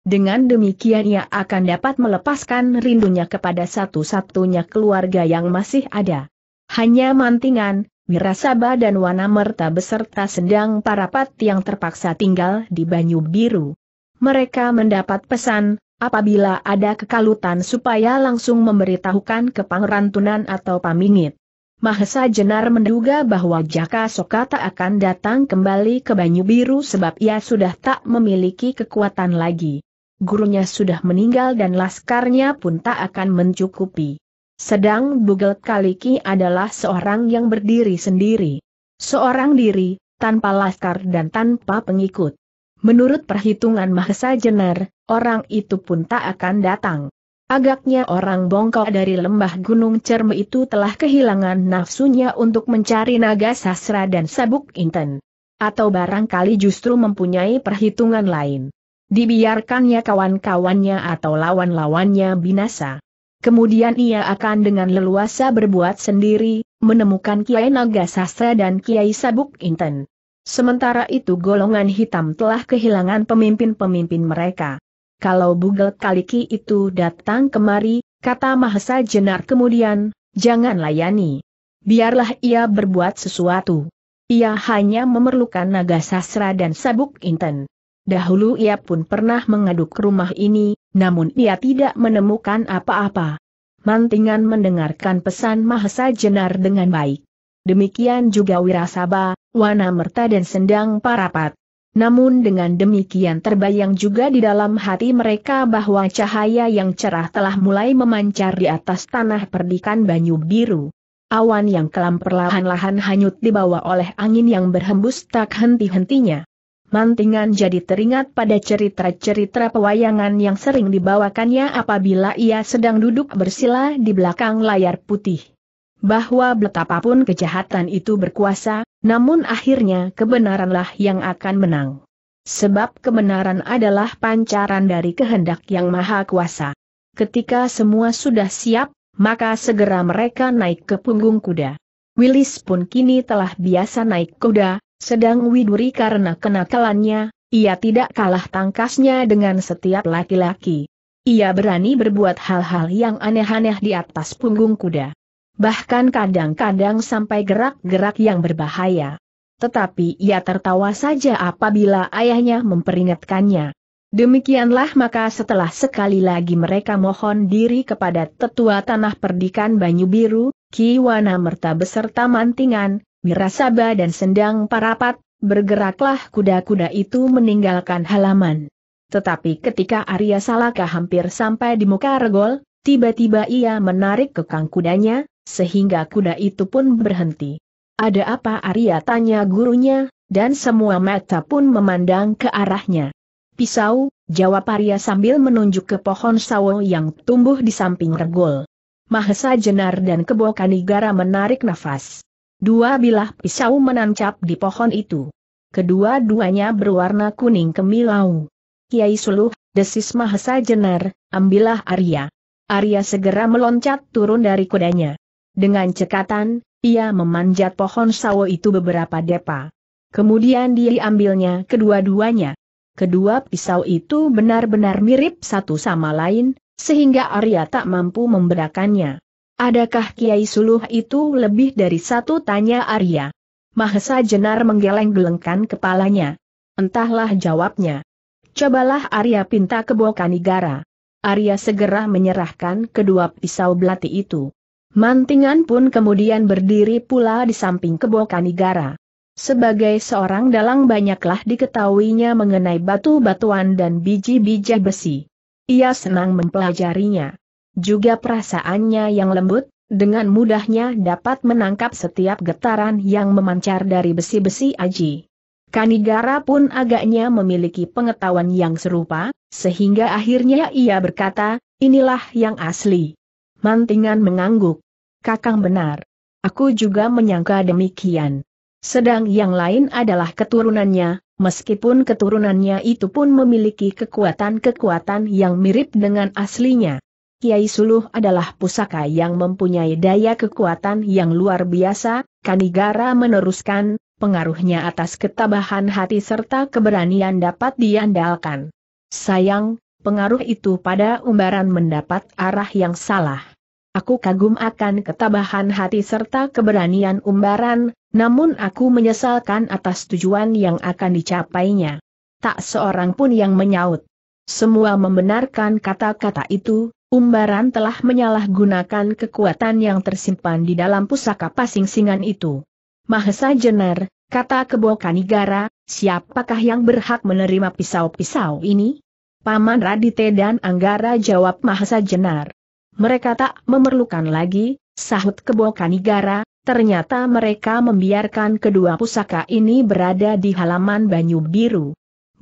Dengan demikian ia akan dapat melepaskan rindunya kepada satu-satunya keluarga yang masih ada. Hanya mantingan, Wirasaba dan Wanamerta beserta sedang para pat yang terpaksa tinggal di Banyu Biru. Mereka mendapat pesan, apabila ada kekalutan supaya langsung memberitahukan ke Pangeran atau Pamingit. Mahesa Jenar menduga bahwa Jaka Soka akan datang kembali ke Banyu Biru sebab ia sudah tak memiliki kekuatan lagi. Gurunya sudah meninggal dan laskarnya pun tak akan mencukupi. Sedang Bugel Kaliki adalah seorang yang berdiri sendiri. Seorang diri, tanpa laskar dan tanpa pengikut. Menurut perhitungan Mahesa Jenar, orang itu pun tak akan datang. Agaknya orang bongkok dari lembah Gunung Cerme itu telah kehilangan nafsunya untuk mencari naga sasra dan sabuk inten. Atau barangkali justru mempunyai perhitungan lain. Dibiarkannya kawan-kawannya atau lawan-lawannya binasa. Kemudian ia akan dengan leluasa berbuat sendiri, menemukan Kiai Naga Sastra dan Kiai Sabuk Inten. Sementara itu golongan hitam telah kehilangan pemimpin-pemimpin mereka. Kalau Bugel Kaliki itu datang kemari, kata Mahesa Jenar kemudian, jangan layani. Biarlah ia berbuat sesuatu. Ia hanya memerlukan naga sastra dan sabuk inten. Dahulu ia pun pernah mengaduk rumah ini, namun ia tidak menemukan apa-apa. Mantingan mendengarkan pesan Mahesa Jenar dengan baik. Demikian juga Wirasaba, Wanamerta dan Sendang Parapat. Namun dengan demikian terbayang juga di dalam hati mereka bahwa cahaya yang cerah telah mulai memancar di atas tanah perdikan Banyu Biru. Awan yang kelam perlahan-lahan hanyut dibawa oleh angin yang berhembus tak henti-hentinya. Mantingan jadi teringat pada cerita-cerita pewayangan yang sering dibawakannya apabila ia sedang duduk bersila di belakang layar putih. Bahwa betapapun kejahatan itu berkuasa, namun akhirnya kebenaranlah yang akan menang. Sebab kebenaran adalah pancaran dari kehendak yang maha kuasa. Ketika semua sudah siap, maka segera mereka naik ke punggung kuda. Willis pun kini telah biasa naik kuda, sedang Widuri karena kenakalannya, ia tidak kalah tangkasnya dengan setiap laki-laki. Ia berani berbuat hal-hal yang aneh-aneh di atas punggung kuda. Bahkan kadang-kadang sampai gerak-gerak yang berbahaya. Tetapi ia tertawa saja apabila ayahnya memperingatkannya. Demikianlah maka setelah sekali lagi mereka mohon diri kepada tetua tanah perdikan Banyu Biru, Kiwana Merta beserta mantingan, Mirasaba dan Sendang Parapat, bergeraklah kuda-kuda itu meninggalkan halaman. Tetapi ketika Arya Salaka hampir sampai di muka regol, tiba-tiba ia menarik kekang kudanya, sehingga kuda itu pun berhenti. Ada apa Arya tanya gurunya, dan semua mata pun memandang ke arahnya. Pisau, jawab Arya sambil menunjuk ke pohon sawo yang tumbuh di samping regol. Mahesa Jenar dan Kebo Kanigara menarik nafas. Dua bilah pisau menancap di pohon itu. Kedua-duanya berwarna kuning kemilau. Kiai Suluh, desis Mahesa Jenar, ambillah Arya. Arya segera meloncat turun dari kudanya. Dengan cekatan, ia memanjat pohon sawo itu beberapa depa. Kemudian dia diambilnya kedua-duanya. Kedua pisau itu benar-benar mirip satu sama lain, sehingga Arya tak mampu memberakannya. Adakah Kiai Suluh itu lebih dari satu tanya Arya? Mahesa Jenar menggeleng-gelengkan kepalanya. Entahlah jawabnya. Cobalah Arya pinta ke Bokanigara. Arya segera menyerahkan kedua pisau belati itu. Mantingan pun kemudian berdiri pula di samping Kanigara. Sebagai seorang dalang banyaklah diketahuinya mengenai batu-batuan dan biji biji besi. Ia senang mempelajarinya. Juga perasaannya yang lembut, dengan mudahnya dapat menangkap setiap getaran yang memancar dari besi-besi aji. Kanigara pun agaknya memiliki pengetahuan yang serupa, sehingga akhirnya ia berkata, inilah yang asli. Mantingan mengangguk. Kakang benar. Aku juga menyangka demikian. Sedang yang lain adalah keturunannya, meskipun keturunannya itu pun memiliki kekuatan-kekuatan yang mirip dengan aslinya. Kiai Suluh adalah pusaka yang mempunyai daya kekuatan yang luar biasa, Kanigara meneruskan, pengaruhnya atas ketabahan hati serta keberanian dapat diandalkan. Sayang, pengaruh itu pada umbaran mendapat arah yang salah. Aku kagum akan ketabahan hati serta keberanian umbaran, namun aku menyesalkan atas tujuan yang akan dicapainya. Tak seorang pun yang menyaut. Semua membenarkan kata-kata itu, Umbaran telah menyalahgunakan kekuatan yang tersimpan di dalam pusaka pasing-singan itu. Mahesa Jenar, kata Kebo Kanigara, siapakah yang berhak menerima pisau-pisau ini? Paman Radite dan Anggara jawab Mahesa Jenar. Mereka tak memerlukan lagi, sahut Kebo Kanigara, ternyata mereka membiarkan kedua pusaka ini berada di halaman Banyu Biru.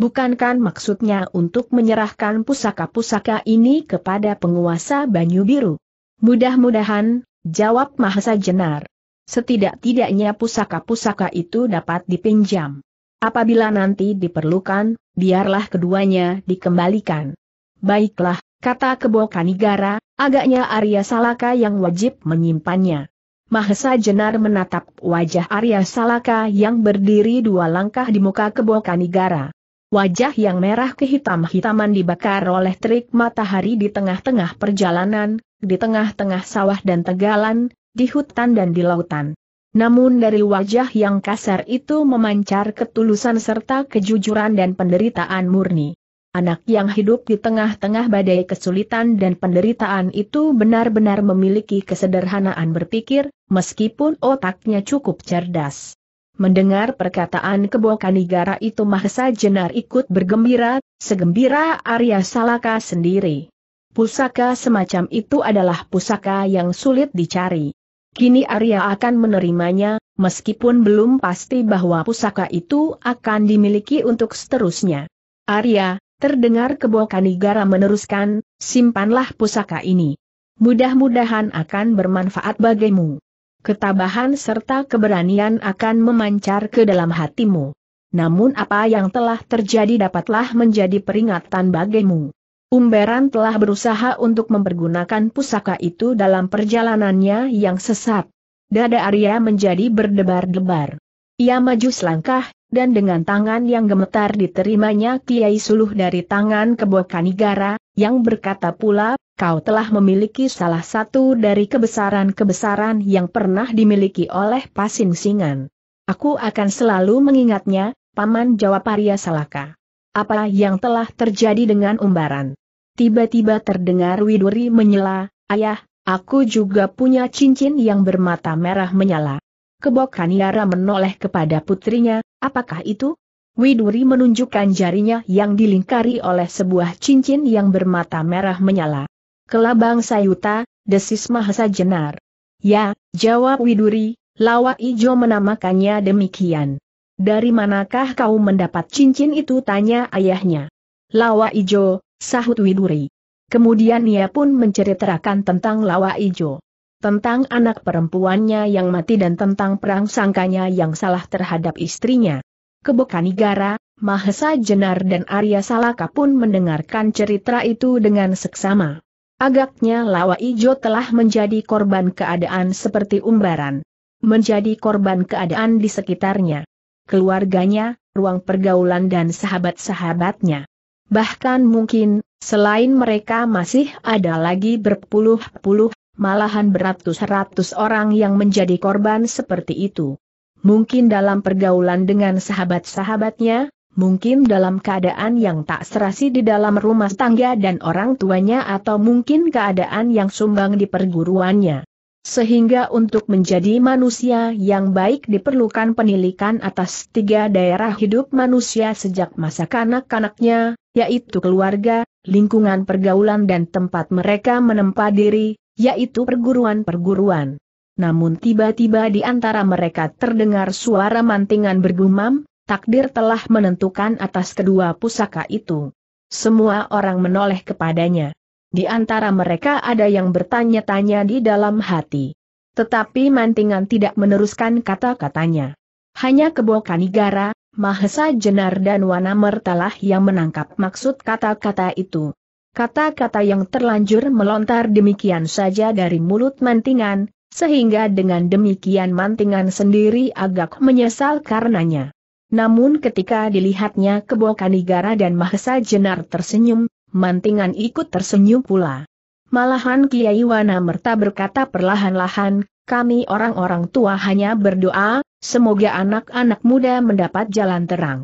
Bukankan maksudnya untuk menyerahkan pusaka-pusaka ini kepada penguasa Banyu Biru? Mudah-mudahan, jawab Mahasa Jenar. Setidak-tidaknya pusaka-pusaka itu dapat dipinjam. Apabila nanti diperlukan, biarlah keduanya dikembalikan. Baiklah, kata Kebo Kanigara, agaknya Arya Salaka yang wajib menyimpannya. Mahesa Jenar menatap wajah Arya Salaka yang berdiri dua langkah di muka Kebo Kanigara. Wajah yang merah kehitam-hitaman dibakar oleh terik matahari di tengah-tengah perjalanan, di tengah-tengah sawah dan tegalan, di hutan dan di lautan. Namun dari wajah yang kasar itu memancar ketulusan serta kejujuran dan penderitaan murni. Anak yang hidup di tengah-tengah badai kesulitan dan penderitaan itu benar-benar memiliki kesederhanaan berpikir, meskipun otaknya cukup cerdas. Mendengar perkataan Kebo Kanigara itu Mahesa Jenar ikut bergembira, segembira Arya Salaka sendiri. Pusaka semacam itu adalah pusaka yang sulit dicari. Kini Arya akan menerimanya, meskipun belum pasti bahwa pusaka itu akan dimiliki untuk seterusnya. Arya, terdengar Kebo Kanigara meneruskan, simpanlah pusaka ini. Mudah-mudahan akan bermanfaat bagimu ketabahan serta keberanian akan memancar ke dalam hatimu. Namun apa yang telah terjadi dapatlah menjadi peringatan bagimu. Umberan telah berusaha untuk mempergunakan pusaka itu dalam perjalanannya yang sesat. Dada Arya menjadi berdebar-debar. Ia maju selangkah, dan dengan tangan yang gemetar diterimanya Kiai Suluh dari tangan Kebo negara, yang berkata pula, kau telah memiliki salah satu dari kebesaran-kebesaran yang pernah dimiliki oleh Pasin Singan. Aku akan selalu mengingatnya, Paman jawab Arya Salaka. Apa yang telah terjadi dengan umbaran? Tiba-tiba terdengar Widuri menyela, Ayah, aku juga punya cincin yang bermata merah menyala. Kebok Kaniara menoleh kepada putrinya, apakah itu? Widuri menunjukkan jarinya yang dilingkari oleh sebuah cincin yang bermata merah menyala. Kelabang Sayuta, desis Mahasa Jenar. Ya, jawab Widuri, Lawa Ijo menamakannya demikian. Dari manakah kau mendapat cincin itu tanya ayahnya. Lawa Ijo, sahut Widuri. Kemudian ia pun menceritakan tentang Lawa Ijo tentang anak perempuannya yang mati dan tentang perang sangkanya yang salah terhadap istrinya. Kebokanigara, Mahesa Jenar dan Arya Salaka pun mendengarkan cerita itu dengan seksama. Agaknya Lawa Ijo telah menjadi korban keadaan seperti umbaran. Menjadi korban keadaan di sekitarnya. Keluarganya, ruang pergaulan dan sahabat-sahabatnya. Bahkan mungkin, selain mereka masih ada lagi berpuluh-puluh malahan beratus-ratus orang yang menjadi korban seperti itu. Mungkin dalam pergaulan dengan sahabat-sahabatnya, mungkin dalam keadaan yang tak serasi di dalam rumah tangga dan orang tuanya atau mungkin keadaan yang sumbang di perguruannya. Sehingga untuk menjadi manusia yang baik diperlukan penilikan atas tiga daerah hidup manusia sejak masa kanak-kanaknya, yaitu keluarga, lingkungan pergaulan dan tempat mereka menempa diri, yaitu perguruan-perguruan. Namun tiba-tiba di antara mereka terdengar suara mantingan bergumam, takdir telah menentukan atas kedua pusaka itu. Semua orang menoleh kepadanya. Di antara mereka ada yang bertanya-tanya di dalam hati. Tetapi mantingan tidak meneruskan kata-katanya. Hanya kebo Kanigara, Mahesa Jenar dan Wanamertalah yang menangkap maksud kata-kata itu. Kata-kata yang terlanjur melontar demikian saja dari mulut mantingan, sehingga dengan demikian mantingan sendiri agak menyesal karenanya. Namun ketika dilihatnya Kebokanigara dan Mahesa Jenar tersenyum, mantingan ikut tersenyum pula. Malahan Kiai Wana Merta berkata perlahan-lahan, kami orang-orang tua hanya berdoa, semoga anak-anak muda mendapat jalan terang.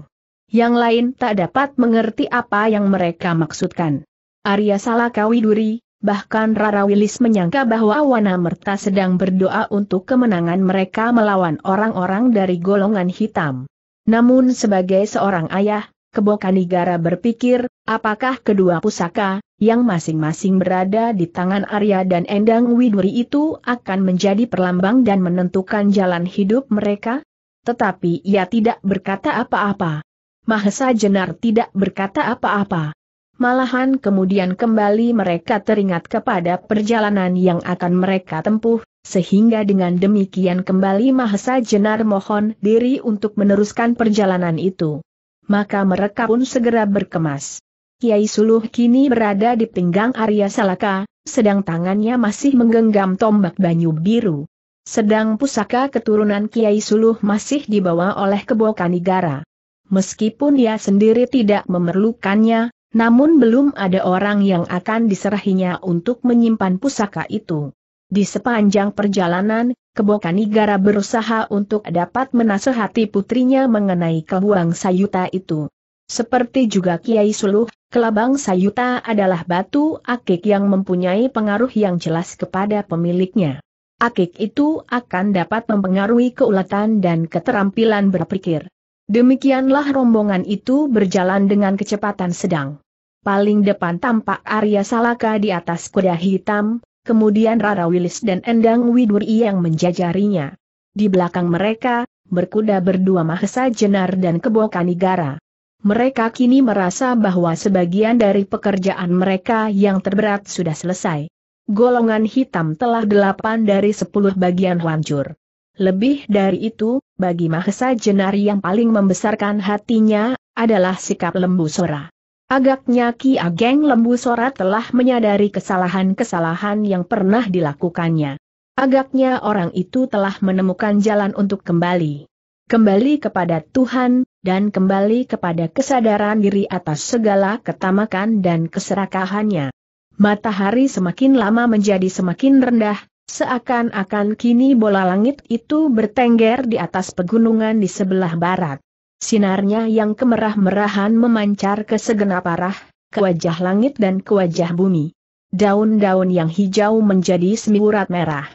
Yang lain tak dapat mengerti apa yang mereka maksudkan. Arya Salakawi Duri, bahkan Rara Wilis menyangka bahwa Wanamerta sedang berdoa untuk kemenangan mereka melawan orang-orang dari golongan hitam. Namun sebagai seorang ayah, Kebokanigara berpikir, apakah kedua pusaka, yang masing-masing berada di tangan Arya dan Endang Widuri itu akan menjadi perlambang dan menentukan jalan hidup mereka? Tetapi ia tidak berkata apa-apa. Mahesa Jenar tidak berkata apa-apa. Malahan kemudian kembali mereka teringat kepada perjalanan yang akan mereka tempuh, sehingga dengan demikian kembali Mahesa Jenar mohon diri untuk meneruskan perjalanan itu. Maka mereka pun segera berkemas. Kiai Suluh kini berada di pinggang Arya Salaka, sedang tangannya masih menggenggam tombak banyu biru. Sedang pusaka keturunan Kiai Suluh masih dibawa oleh kebokanigara, negara. Meskipun dia sendiri tidak memerlukannya, namun belum ada orang yang akan diserahinya untuk menyimpan pusaka itu. Di sepanjang perjalanan, Kebokan berusaha untuk dapat menasehati putrinya mengenai kebuang sayuta itu. Seperti juga Kiai Suluh, kelabang sayuta adalah batu akik yang mempunyai pengaruh yang jelas kepada pemiliknya. Akik itu akan dapat mempengaruhi keulatan dan keterampilan berpikir. Demikianlah rombongan itu berjalan dengan kecepatan sedang. Paling depan tampak Arya Salaka di atas kuda hitam, kemudian Rara Wilis dan Endang Widuri yang menjajarinya. Di belakang mereka, berkuda berdua Mahesa Jenar dan Kebo Kanigara. Mereka kini merasa bahwa sebagian dari pekerjaan mereka yang terberat sudah selesai. Golongan hitam telah delapan dari sepuluh bagian hancur. Lebih dari itu, bagi Mahesa Jenari yang paling membesarkan hatinya, adalah sikap Lembu Sora. Agaknya Ki Ageng Lembu Sora telah menyadari kesalahan-kesalahan yang pernah dilakukannya. Agaknya orang itu telah menemukan jalan untuk kembali. Kembali kepada Tuhan, dan kembali kepada kesadaran diri atas segala ketamakan dan keserakahannya. Matahari semakin lama menjadi semakin rendah, Seakan-akan kini bola langit itu bertengger di atas pegunungan di sebelah barat. Sinarnya yang kemerah-merahan memancar ke segenap arah, ke wajah langit dan ke wajah bumi. Daun-daun yang hijau menjadi semburat merah.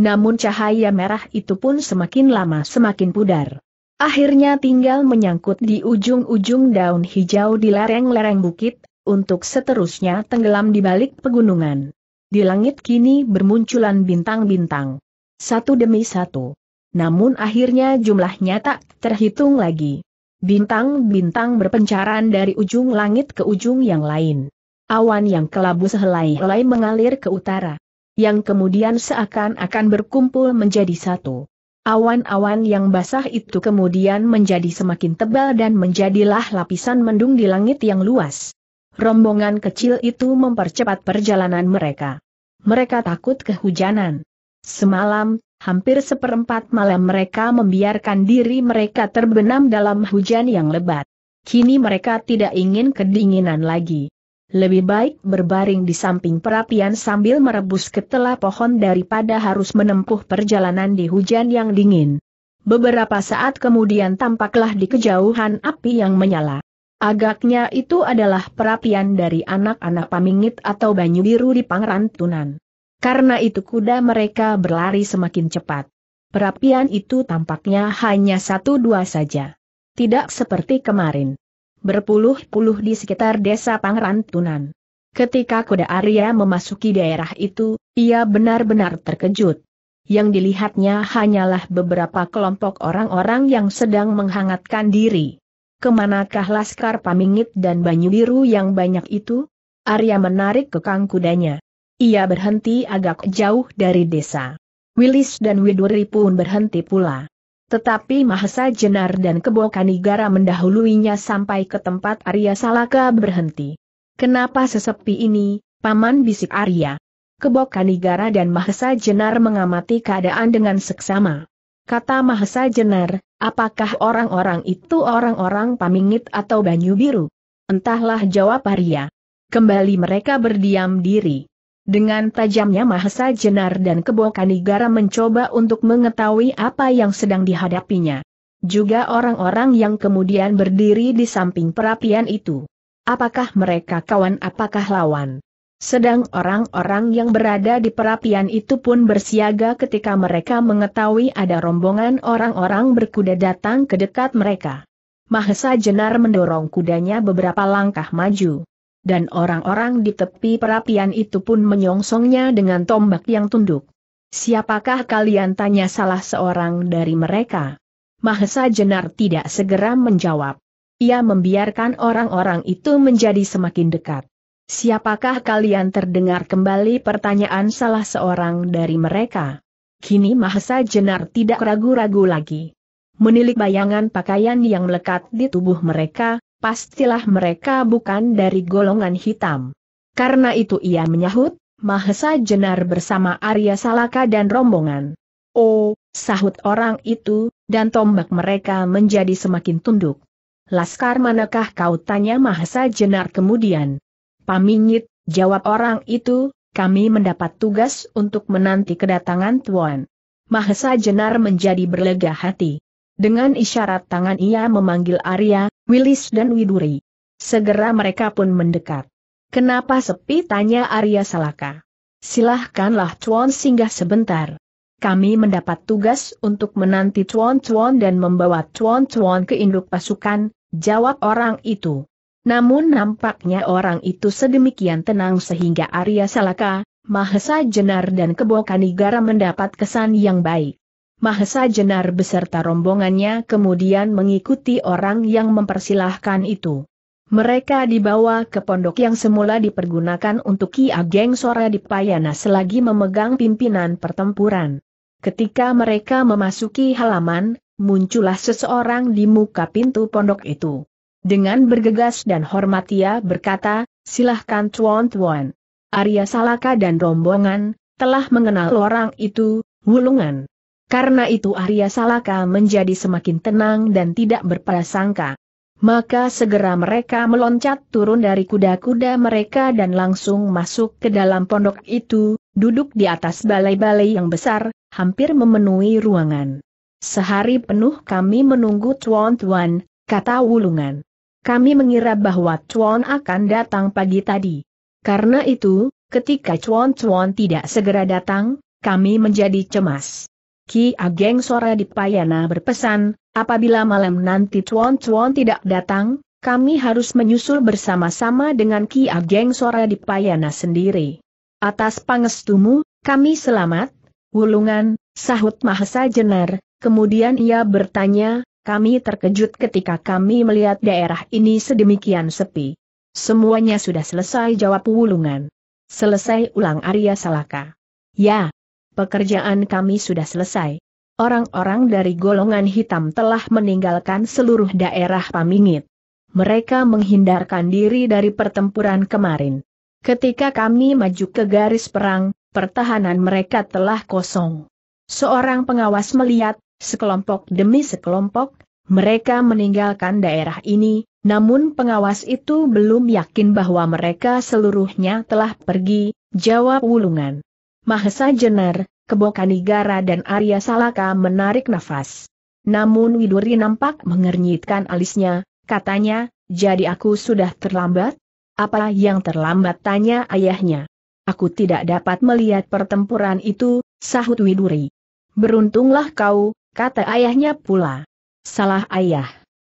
Namun cahaya merah itu pun semakin lama semakin pudar. Akhirnya tinggal menyangkut di ujung-ujung daun hijau di lereng-lereng bukit, untuk seterusnya tenggelam di balik pegunungan di langit kini bermunculan bintang-bintang. Satu demi satu. Namun akhirnya jumlahnya tak terhitung lagi. Bintang-bintang berpencaran dari ujung langit ke ujung yang lain. Awan yang kelabu sehelai-helai mengalir ke utara. Yang kemudian seakan-akan berkumpul menjadi satu. Awan-awan yang basah itu kemudian menjadi semakin tebal dan menjadilah lapisan mendung di langit yang luas. Rombongan kecil itu mempercepat perjalanan mereka mereka takut kehujanan. Semalam, hampir seperempat malam mereka membiarkan diri mereka terbenam dalam hujan yang lebat. Kini mereka tidak ingin kedinginan lagi. Lebih baik berbaring di samping perapian sambil merebus ketela pohon daripada harus menempuh perjalanan di hujan yang dingin. Beberapa saat kemudian tampaklah di kejauhan api yang menyala. Agaknya itu adalah perapian dari anak-anak pamingit atau banyu biru di Pangrantunan. Karena itu kuda mereka berlari semakin cepat. Perapian itu tampaknya hanya satu dua saja. Tidak seperti kemarin. Berpuluh-puluh di sekitar desa Pangrantunan. Ketika kuda Arya memasuki daerah itu, ia benar-benar terkejut. Yang dilihatnya hanyalah beberapa kelompok orang-orang yang sedang menghangatkan diri kemanakah Laskar Pamingit dan Banyu Biru yang banyak itu? Arya menarik kekang kudanya. Ia berhenti agak jauh dari desa. Wilis dan Widuri pun berhenti pula. Tetapi Mahesa Jenar dan Kebo Kanigara mendahuluinya sampai ke tempat Arya Salaka berhenti. Kenapa sesepi ini, Paman bisik Arya. Kebo Kanigara dan Mahesa Jenar mengamati keadaan dengan seksama kata Mahesa Jenar, apakah orang-orang itu orang-orang pamingit atau banyu biru? Entahlah jawab Arya. Kembali mereka berdiam diri. Dengan tajamnya Mahesa Jenar dan Kebokanigara mencoba untuk mengetahui apa yang sedang dihadapinya. Juga orang-orang yang kemudian berdiri di samping perapian itu. Apakah mereka kawan apakah lawan? Sedang orang-orang yang berada di perapian itu pun bersiaga ketika mereka mengetahui ada rombongan orang-orang berkuda datang ke dekat mereka. Mahesa Jenar mendorong kudanya beberapa langkah maju. Dan orang-orang di tepi perapian itu pun menyongsongnya dengan tombak yang tunduk. Siapakah kalian tanya salah seorang dari mereka? Mahesa Jenar tidak segera menjawab. Ia membiarkan orang-orang itu menjadi semakin dekat. Siapakah kalian terdengar kembali pertanyaan salah seorang dari mereka? Kini Mahesa Jenar tidak ragu-ragu lagi. Menilik bayangan pakaian yang melekat di tubuh mereka, pastilah mereka bukan dari golongan hitam. Karena itu ia menyahut, Mahesa Jenar bersama Arya Salaka dan rombongan. Oh, sahut orang itu, dan tombak mereka menjadi semakin tunduk. Laskar manakah kau tanya Mahesa Jenar kemudian? Pamingit, jawab orang itu, kami mendapat tugas untuk menanti kedatangan Tuan. Mahesa Jenar menjadi berlega hati. Dengan isyarat tangan ia memanggil Arya, Wilis dan Widuri. Segera mereka pun mendekat. Kenapa sepi tanya Arya Salaka. Silahkanlah Tuan singgah sebentar. Kami mendapat tugas untuk menanti Tuan-Tuan dan membawa Tuan-Tuan ke induk pasukan, jawab orang itu. Namun nampaknya orang itu sedemikian tenang sehingga Arya Salaka, Mahesa Jenar dan Kebokanigara mendapat kesan yang baik. Mahesa Jenar beserta rombongannya kemudian mengikuti orang yang mempersilahkan itu. Mereka dibawa ke pondok yang semula dipergunakan untuk Ki Ageng Sora di Payana selagi memegang pimpinan pertempuran. Ketika mereka memasuki halaman, muncullah seseorang di muka pintu pondok itu. Dengan bergegas dan hormat ia berkata, silahkan tuan-tuan. Arya Salaka dan rombongan, telah mengenal orang itu, wulungan. Karena itu Arya Salaka menjadi semakin tenang dan tidak berprasangka. Maka segera mereka meloncat turun dari kuda-kuda mereka dan langsung masuk ke dalam pondok itu, duduk di atas balai-balai yang besar, hampir memenuhi ruangan. Sehari penuh kami menunggu tuan-tuan, kata Wulungan. Kami mengira bahwa Chuan akan datang pagi tadi. Karena itu, ketika Chuan Chuan tidak segera datang, kami menjadi cemas. Ki Ageng Sora Dipayana berpesan, apabila malam nanti Chuan Chuan tidak datang, kami harus menyusul bersama-sama dengan Ki Ageng Sora Dipayana sendiri. Atas pangestumu, kami selamat, Wulungan, sahut Mahasa Jenar, kemudian ia bertanya, kami terkejut ketika kami melihat daerah ini sedemikian sepi. Semuanya sudah selesai jawab Wulungan. Selesai ulang Arya Salaka. Ya, pekerjaan kami sudah selesai. Orang-orang dari golongan hitam telah meninggalkan seluruh daerah Pamingit. Mereka menghindarkan diri dari pertempuran kemarin. Ketika kami maju ke garis perang, pertahanan mereka telah kosong. Seorang pengawas melihat, sekelompok demi sekelompok, mereka meninggalkan daerah ini, namun pengawas itu belum yakin bahwa mereka seluruhnya telah pergi, jawab Wulungan. Mahesa Jenar, Kebokanigara dan Arya Salaka menarik nafas. Namun Widuri nampak mengernyitkan alisnya, katanya, jadi aku sudah terlambat? Apa yang terlambat tanya ayahnya. Aku tidak dapat melihat pertempuran itu, sahut Widuri. Beruntunglah kau, Kata ayahnya pula. Salah ayah.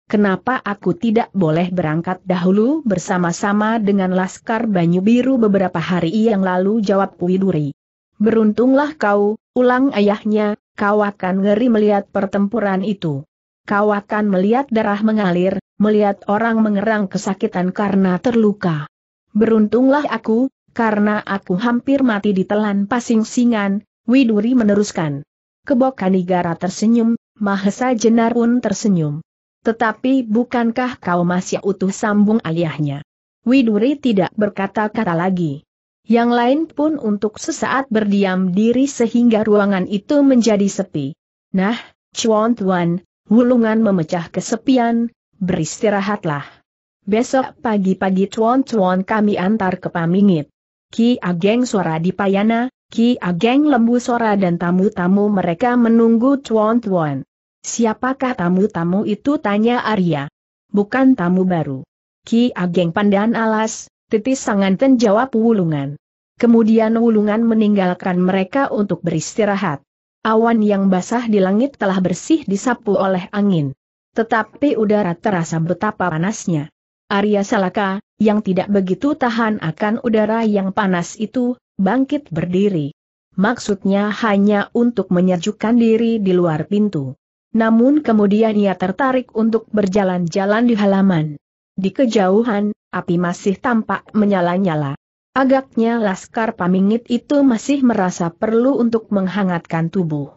Kenapa aku tidak boleh berangkat dahulu bersama-sama dengan Laskar Banyu Biru beberapa hari yang lalu jawab Widuri. Beruntunglah kau, ulang ayahnya, kau akan ngeri melihat pertempuran itu. Kau akan melihat darah mengalir, melihat orang mengerang kesakitan karena terluka. Beruntunglah aku, karena aku hampir mati ditelan pasing singan, Widuri meneruskan. Kebokanigara tersenyum, Mahesa Jenar pun tersenyum. Tetapi bukankah kau masih utuh sambung ayahnya? Widuri tidak berkata-kata lagi. Yang lain pun untuk sesaat berdiam diri sehingga ruangan itu menjadi sepi. Nah, Chuan Tuan, Wulungan memecah kesepian, beristirahatlah. Besok pagi-pagi Chuan Chuan kami antar ke Pamingit. Ki Ageng suara di Payana, Ki Ageng Lembu Sora dan tamu-tamu mereka menunggu Tuan Tuan. Siapakah tamu-tamu itu tanya Arya. Bukan tamu baru. Ki Ageng Pandan Alas, titis sanganten jawab Wulungan. Kemudian Wulungan meninggalkan mereka untuk beristirahat. Awan yang basah di langit telah bersih disapu oleh angin. Tetapi udara terasa betapa panasnya. Arya Salaka, yang tidak begitu tahan akan udara yang panas itu, bangkit berdiri. Maksudnya hanya untuk menyejukkan diri di luar pintu. Namun kemudian ia tertarik untuk berjalan-jalan di halaman. Di kejauhan, api masih tampak menyala-nyala. Agaknya Laskar Pamingit itu masih merasa perlu untuk menghangatkan tubuh.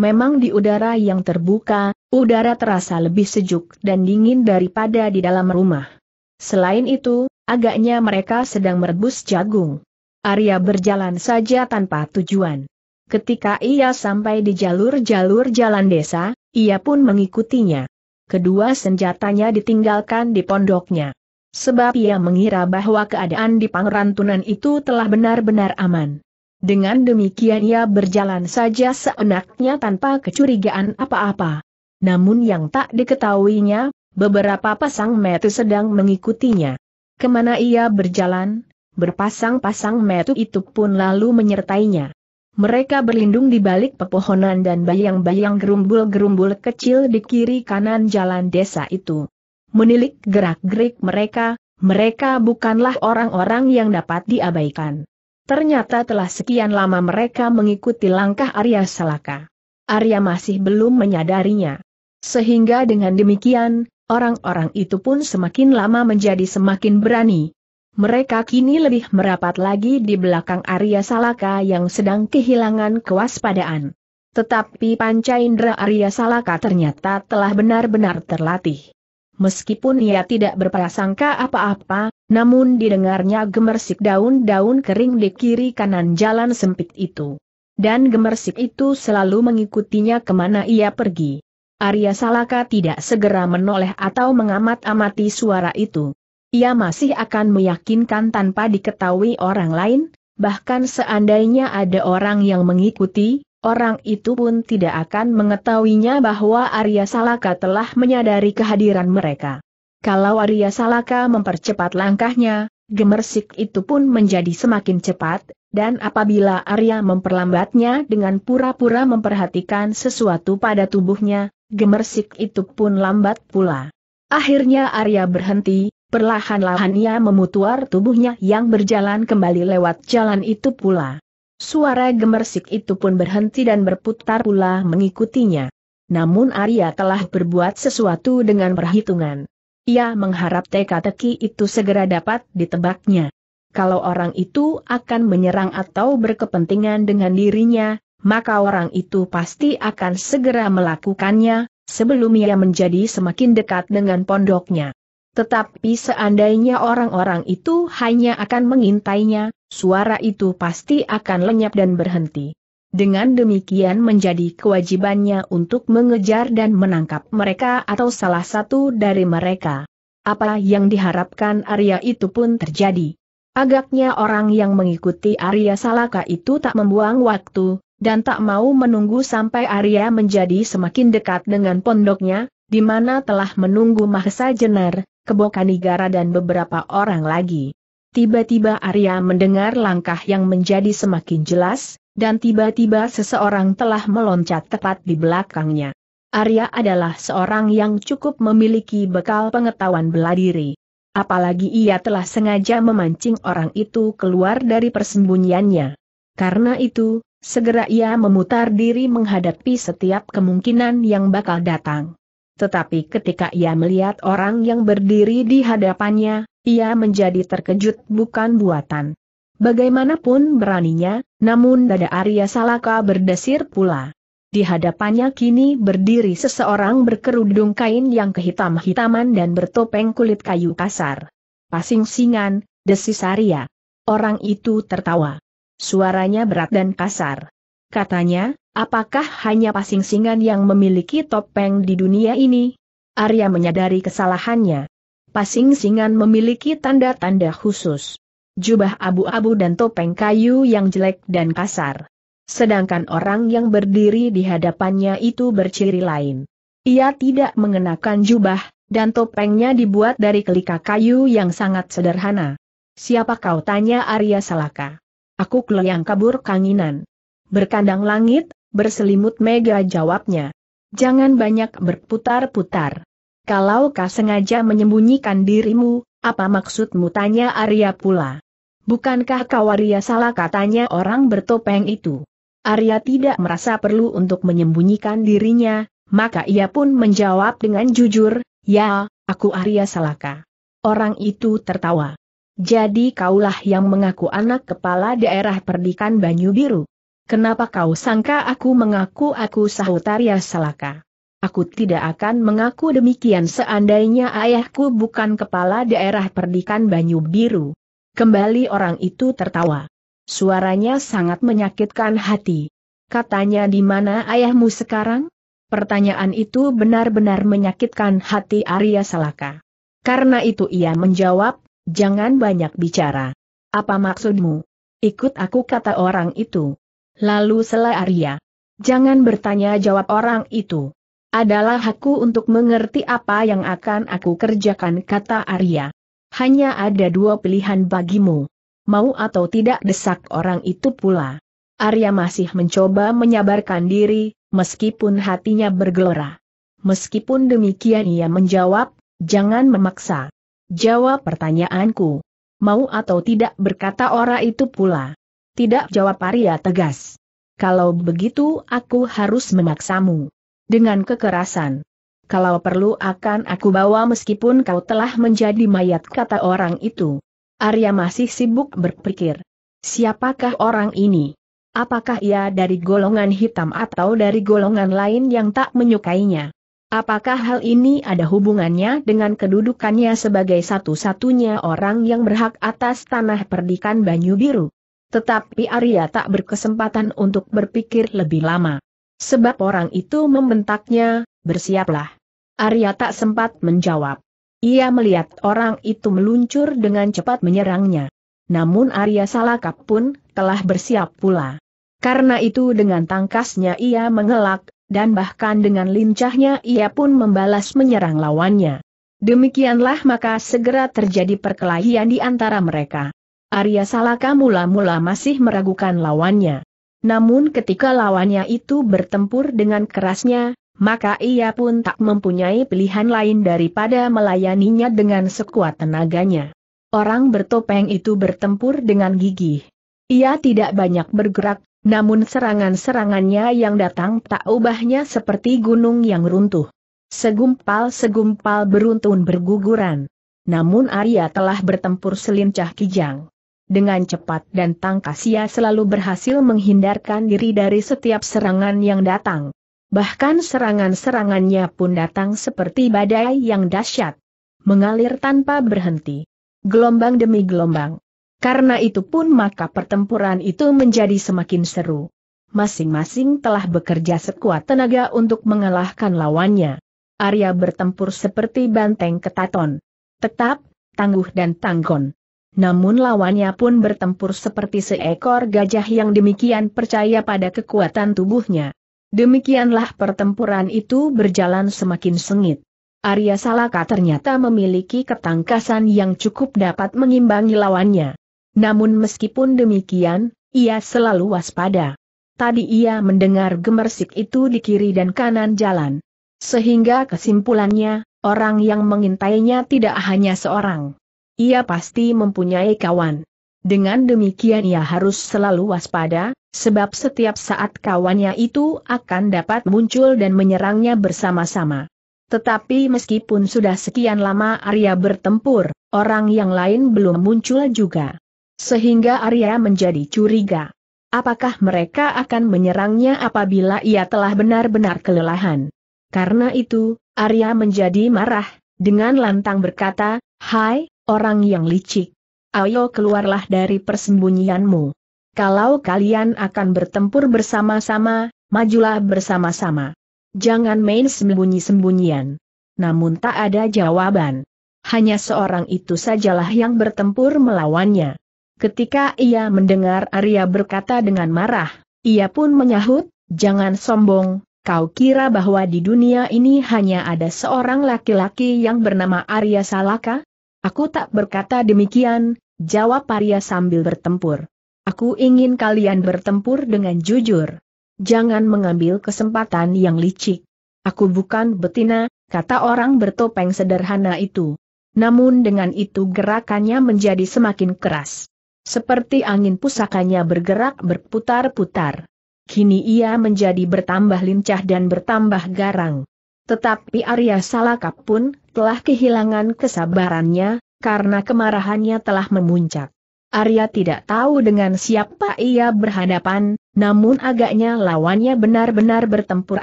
Memang di udara yang terbuka, udara terasa lebih sejuk dan dingin daripada di dalam rumah. Selain itu, agaknya mereka sedang merebus jagung. Arya berjalan saja tanpa tujuan. Ketika ia sampai di jalur-jalur jalan desa, ia pun mengikutinya. Kedua senjatanya ditinggalkan di pondoknya. Sebab ia mengira bahwa keadaan di Pangerantunan itu telah benar-benar aman. Dengan demikian ia berjalan saja seenaknya tanpa kecurigaan apa-apa. Namun yang tak diketahuinya, Beberapa pasang metu sedang mengikutinya. Kemana ia berjalan, berpasang-pasang metu itu pun lalu menyertainya. Mereka berlindung di balik pepohonan dan bayang-bayang gerumbul-gerumbul kecil di kiri kanan jalan desa itu. Menilik gerak-gerik mereka, mereka bukanlah orang-orang yang dapat diabaikan. Ternyata telah sekian lama mereka mengikuti langkah Arya Salaka. Arya masih belum menyadarinya. Sehingga dengan demikian, Orang-orang itu pun semakin lama menjadi semakin berani. Mereka kini lebih merapat lagi di belakang Arya Salaka yang sedang kehilangan kewaspadaan. Tetapi panca indera Arya Salaka ternyata telah benar-benar terlatih. Meskipun ia tidak berprasangka apa-apa, namun didengarnya gemersik daun-daun kering di kiri kanan jalan sempit itu. Dan gemersik itu selalu mengikutinya kemana ia pergi. Arya Salaka tidak segera menoleh atau mengamat-amati suara itu. Ia masih akan meyakinkan tanpa diketahui orang lain, bahkan seandainya ada orang yang mengikuti, orang itu pun tidak akan mengetahuinya bahwa Arya Salaka telah menyadari kehadiran mereka. Kalau Arya Salaka mempercepat langkahnya, gemersik itu pun menjadi semakin cepat, dan apabila Arya memperlambatnya dengan pura-pura memperhatikan sesuatu pada tubuhnya, gemersik itu pun lambat pula. Akhirnya Arya berhenti, perlahan-lahan ia memutuar tubuhnya yang berjalan kembali lewat jalan itu pula. Suara gemersik itu pun berhenti dan berputar pula mengikutinya. Namun Arya telah berbuat sesuatu dengan perhitungan. Ia mengharap teka-teki itu segera dapat ditebaknya. Kalau orang itu akan menyerang atau berkepentingan dengan dirinya, maka orang itu pasti akan segera melakukannya, sebelum ia menjadi semakin dekat dengan pondoknya. Tetapi seandainya orang-orang itu hanya akan mengintainya, suara itu pasti akan lenyap dan berhenti. Dengan demikian menjadi kewajibannya untuk mengejar dan menangkap mereka atau salah satu dari mereka. Apa yang diharapkan Arya itu pun terjadi. Agaknya orang yang mengikuti Arya Salaka itu tak membuang waktu, dan tak mau menunggu sampai Arya menjadi semakin dekat dengan pondoknya, di mana telah menunggu Mahesa Jenar, Kebokanigara dan beberapa orang lagi. Tiba-tiba Arya mendengar langkah yang menjadi semakin jelas, dan tiba-tiba seseorang telah meloncat tepat di belakangnya. Arya adalah seorang yang cukup memiliki bekal pengetahuan beladiri, Apalagi ia telah sengaja memancing orang itu keluar dari persembunyiannya. Karena itu, Segera ia memutar diri menghadapi setiap kemungkinan yang bakal datang. Tetapi ketika ia melihat orang yang berdiri di hadapannya, ia menjadi terkejut bukan buatan. Bagaimanapun beraninya, namun dada Arya Salaka berdesir pula. Di hadapannya kini berdiri seseorang berkerudung kain yang kehitam-hitaman dan bertopeng kulit kayu kasar. Pasing singan, desis Arya. Orang itu tertawa. Suaranya berat dan kasar. Katanya, apakah hanya pasing-singan yang memiliki topeng di dunia ini? Arya menyadari kesalahannya. Pasing-singan memiliki tanda-tanda khusus. Jubah abu-abu dan topeng kayu yang jelek dan kasar. Sedangkan orang yang berdiri di hadapannya itu berciri lain. Ia tidak mengenakan jubah, dan topengnya dibuat dari kelika kayu yang sangat sederhana. Siapa kau tanya Arya Salaka? Aku keleyang kabur kanginan. Berkandang langit, berselimut mega jawabnya. Jangan banyak berputar-putar. Kalau kau sengaja menyembunyikan dirimu, apa maksudmu tanya Arya pula. Bukankah kau Arya salah katanya orang bertopeng itu? Arya tidak merasa perlu untuk menyembunyikan dirinya, maka ia pun menjawab dengan jujur, ya, aku Arya Salaka. Orang itu tertawa. Jadi kaulah yang mengaku anak kepala daerah perdikan Banyu Biru. Kenapa kau sangka aku mengaku aku sahut Arya Salaka? Aku tidak akan mengaku demikian seandainya ayahku bukan kepala daerah perdikan Banyu Biru. Kembali orang itu tertawa. Suaranya sangat menyakitkan hati. Katanya di mana ayahmu sekarang? Pertanyaan itu benar-benar menyakitkan hati Arya Salaka. Karena itu ia menjawab, Jangan banyak bicara. Apa maksudmu? Ikut aku kata orang itu. Lalu sela Arya. Jangan bertanya jawab orang itu. Adalah hakku untuk mengerti apa yang akan aku kerjakan kata Arya. Hanya ada dua pilihan bagimu. Mau atau tidak desak orang itu pula. Arya masih mencoba menyabarkan diri, meskipun hatinya bergelora. Meskipun demikian ia menjawab, jangan memaksa. Jawab pertanyaanku. Mau atau tidak berkata ora itu pula. Tidak jawab Arya tegas. Kalau begitu aku harus memaksamu. Dengan kekerasan. Kalau perlu akan aku bawa meskipun kau telah menjadi mayat kata orang itu. Arya masih sibuk berpikir. Siapakah orang ini? Apakah ia dari golongan hitam atau dari golongan lain yang tak menyukainya? Apakah hal ini ada hubungannya dengan kedudukannya sebagai satu-satunya orang yang berhak atas tanah perdikan Banyu Biru? Tetapi Arya tak berkesempatan untuk berpikir lebih lama. Sebab orang itu membentaknya, bersiaplah. Arya tak sempat menjawab. Ia melihat orang itu meluncur dengan cepat menyerangnya. Namun Arya salakap pun telah bersiap pula. Karena itu dengan tangkasnya ia mengelak, dan bahkan dengan lincahnya ia pun membalas menyerang lawannya. Demikianlah maka segera terjadi perkelahian di antara mereka. Arya Salaka mula-mula masih meragukan lawannya. Namun ketika lawannya itu bertempur dengan kerasnya, maka ia pun tak mempunyai pilihan lain daripada melayaninya dengan sekuat tenaganya. Orang bertopeng itu bertempur dengan gigih. Ia tidak banyak bergerak, namun serangan-serangannya yang datang tak ubahnya seperti gunung yang runtuh. Segumpal-segumpal beruntun berguguran. Namun Arya telah bertempur selincah kijang. Dengan cepat dan tangkas ia selalu berhasil menghindarkan diri dari setiap serangan yang datang. Bahkan serangan-serangannya pun datang seperti badai yang dahsyat. Mengalir tanpa berhenti. Gelombang demi gelombang. Karena itu pun maka pertempuran itu menjadi semakin seru. Masing-masing telah bekerja sekuat tenaga untuk mengalahkan lawannya. Arya bertempur seperti banteng ketaton. Tetap, tangguh dan tanggon. Namun lawannya pun bertempur seperti seekor gajah yang demikian percaya pada kekuatan tubuhnya. Demikianlah pertempuran itu berjalan semakin sengit. Arya Salaka ternyata memiliki ketangkasan yang cukup dapat mengimbangi lawannya. Namun meskipun demikian, ia selalu waspada. Tadi ia mendengar gemersik itu di kiri dan kanan jalan. Sehingga kesimpulannya, orang yang mengintainya tidak hanya seorang. Ia pasti mempunyai kawan. Dengan demikian ia harus selalu waspada, sebab setiap saat kawannya itu akan dapat muncul dan menyerangnya bersama-sama. Tetapi meskipun sudah sekian lama Arya bertempur, orang yang lain belum muncul juga. Sehingga Arya menjadi curiga. Apakah mereka akan menyerangnya apabila ia telah benar-benar kelelahan? Karena itu, Arya menjadi marah, dengan lantang berkata, Hai, orang yang licik. Ayo keluarlah dari persembunyianmu. Kalau kalian akan bertempur bersama-sama, majulah bersama-sama. Jangan main sembunyi-sembunyian. Namun tak ada jawaban. Hanya seorang itu sajalah yang bertempur melawannya. Ketika ia mendengar Arya berkata dengan marah, ia pun menyahut, jangan sombong, kau kira bahwa di dunia ini hanya ada seorang laki-laki yang bernama Arya Salaka? Aku tak berkata demikian, jawab Arya sambil bertempur. Aku ingin kalian bertempur dengan jujur. Jangan mengambil kesempatan yang licik. Aku bukan betina, kata orang bertopeng sederhana itu. Namun dengan itu gerakannya menjadi semakin keras. Seperti angin pusakanya bergerak berputar-putar. Kini ia menjadi bertambah lincah dan bertambah garang. Tetapi Arya Salaka pun telah kehilangan kesabarannya, karena kemarahannya telah memuncak. Arya tidak tahu dengan siapa ia berhadapan, namun agaknya lawannya benar-benar bertempur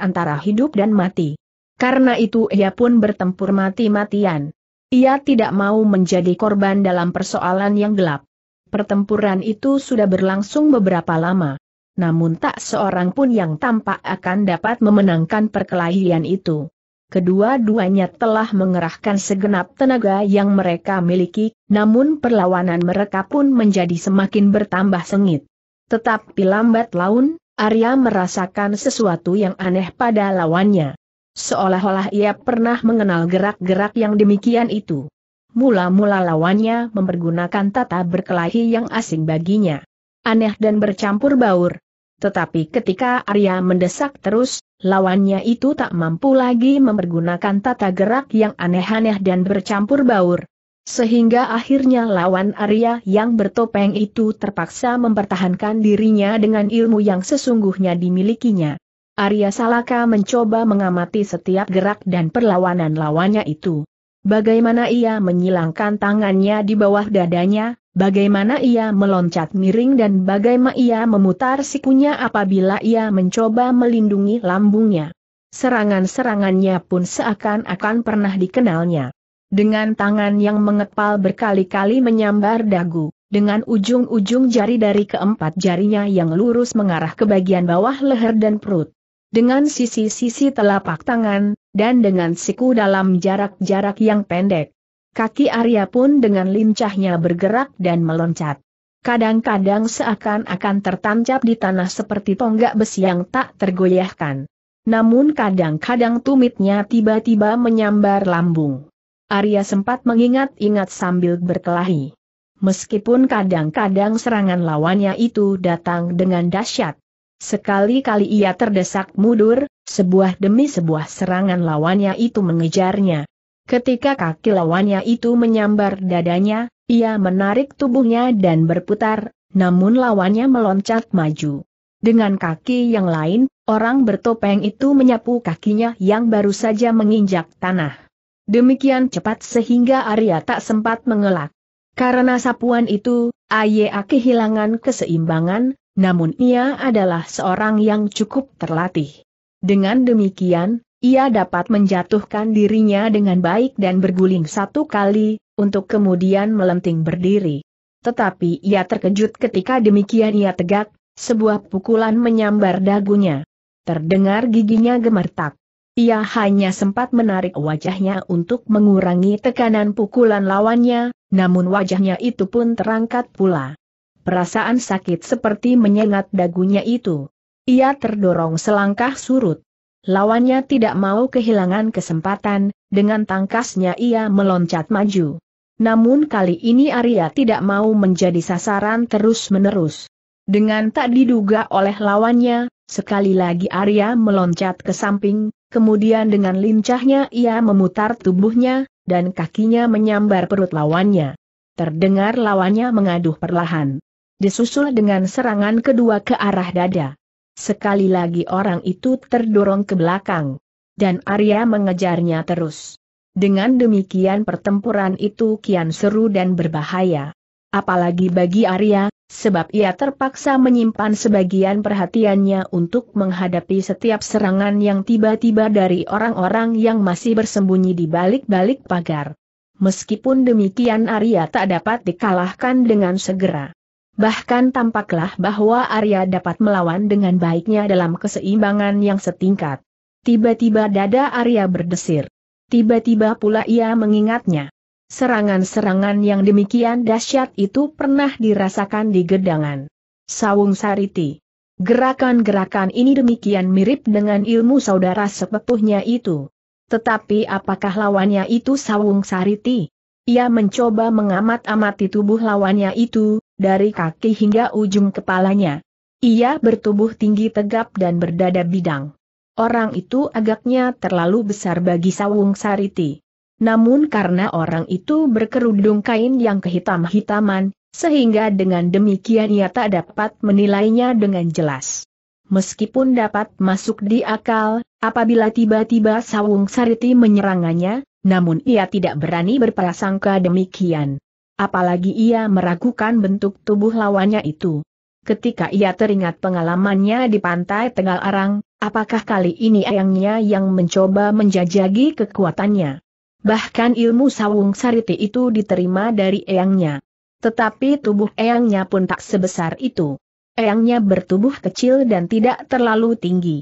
antara hidup dan mati. Karena itu ia pun bertempur mati-matian. Ia tidak mau menjadi korban dalam persoalan yang gelap. Pertempuran itu sudah berlangsung beberapa lama. Namun tak seorang pun yang tampak akan dapat memenangkan perkelahian itu. Kedua-duanya telah mengerahkan segenap tenaga yang mereka miliki, namun perlawanan mereka pun menjadi semakin bertambah sengit. Tetapi lambat laun, Arya merasakan sesuatu yang aneh pada lawannya. Seolah-olah ia pernah mengenal gerak-gerak yang demikian itu mula-mula lawannya mempergunakan tata berkelahi yang asing baginya. Aneh dan bercampur baur. Tetapi ketika Arya mendesak terus, lawannya itu tak mampu lagi mempergunakan tata gerak yang aneh-aneh dan bercampur baur. Sehingga akhirnya lawan Arya yang bertopeng itu terpaksa mempertahankan dirinya dengan ilmu yang sesungguhnya dimilikinya. Arya Salaka mencoba mengamati setiap gerak dan perlawanan lawannya itu. Bagaimana ia menyilangkan tangannya di bawah dadanya, bagaimana ia meloncat miring dan bagaimana ia memutar sikunya apabila ia mencoba melindungi lambungnya. Serangan-serangannya pun seakan-akan pernah dikenalnya. Dengan tangan yang mengepal berkali-kali menyambar dagu, dengan ujung-ujung jari dari keempat jarinya yang lurus mengarah ke bagian bawah leher dan perut dengan sisi-sisi telapak tangan, dan dengan siku dalam jarak-jarak yang pendek. Kaki Arya pun dengan lincahnya bergerak dan meloncat. Kadang-kadang seakan-akan tertancap di tanah seperti tonggak besi yang tak tergoyahkan. Namun kadang-kadang tumitnya tiba-tiba menyambar lambung. Arya sempat mengingat-ingat sambil berkelahi. Meskipun kadang-kadang serangan lawannya itu datang dengan dahsyat, Sekali-kali ia terdesak mundur, sebuah demi sebuah serangan lawannya itu mengejarnya. Ketika kaki lawannya itu menyambar dadanya, ia menarik tubuhnya dan berputar, namun lawannya meloncat maju. Dengan kaki yang lain, orang bertopeng itu menyapu kakinya yang baru saja menginjak tanah. Demikian cepat sehingga Arya tak sempat mengelak. Karena sapuan itu, Aye kehilangan keseimbangan, namun ia adalah seorang yang cukup terlatih. Dengan demikian, ia dapat menjatuhkan dirinya dengan baik dan berguling satu kali, untuk kemudian melenting berdiri. Tetapi ia terkejut ketika demikian ia tegak, sebuah pukulan menyambar dagunya. Terdengar giginya gemertak. Ia hanya sempat menarik wajahnya untuk mengurangi tekanan pukulan lawannya, namun wajahnya itu pun terangkat pula perasaan sakit seperti menyengat dagunya itu. Ia terdorong selangkah surut. Lawannya tidak mau kehilangan kesempatan, dengan tangkasnya ia meloncat maju. Namun kali ini Arya tidak mau menjadi sasaran terus-menerus. Dengan tak diduga oleh lawannya, sekali lagi Arya meloncat ke samping, kemudian dengan lincahnya ia memutar tubuhnya, dan kakinya menyambar perut lawannya. Terdengar lawannya mengaduh perlahan disusul dengan serangan kedua ke arah dada. Sekali lagi orang itu terdorong ke belakang. Dan Arya mengejarnya terus. Dengan demikian pertempuran itu kian seru dan berbahaya. Apalagi bagi Arya, sebab ia terpaksa menyimpan sebagian perhatiannya untuk menghadapi setiap serangan yang tiba-tiba dari orang-orang yang masih bersembunyi di balik-balik pagar. Meskipun demikian Arya tak dapat dikalahkan dengan segera. Bahkan tampaklah bahwa Arya dapat melawan dengan baiknya dalam keseimbangan yang setingkat. Tiba-tiba dada Arya berdesir. Tiba-tiba pula ia mengingatnya. Serangan-serangan yang demikian dahsyat itu pernah dirasakan di gedangan. Sawung Sariti. Gerakan-gerakan ini demikian mirip dengan ilmu saudara sepepuhnya itu. Tetapi apakah lawannya itu Sawung Sariti? Ia mencoba mengamat-amati tubuh lawannya itu, dari kaki hingga ujung kepalanya. Ia bertubuh tinggi tegap dan berdada bidang. Orang itu agaknya terlalu besar bagi Sawung Sariti. Namun karena orang itu berkerudung kain yang kehitam-hitaman, sehingga dengan demikian ia tak dapat menilainya dengan jelas. Meskipun dapat masuk di akal, apabila tiba-tiba Sawung Sariti menyerangannya, namun ia tidak berani berprasangka demikian. Apalagi ia meragukan bentuk tubuh lawannya itu. Ketika ia teringat pengalamannya di pantai Tegal Arang, apakah kali ini ayangnya yang mencoba menjajagi kekuatannya? Bahkan ilmu sawung sariti itu diterima dari eyangnya. Tetapi tubuh eyangnya pun tak sebesar itu. Eyangnya bertubuh kecil dan tidak terlalu tinggi.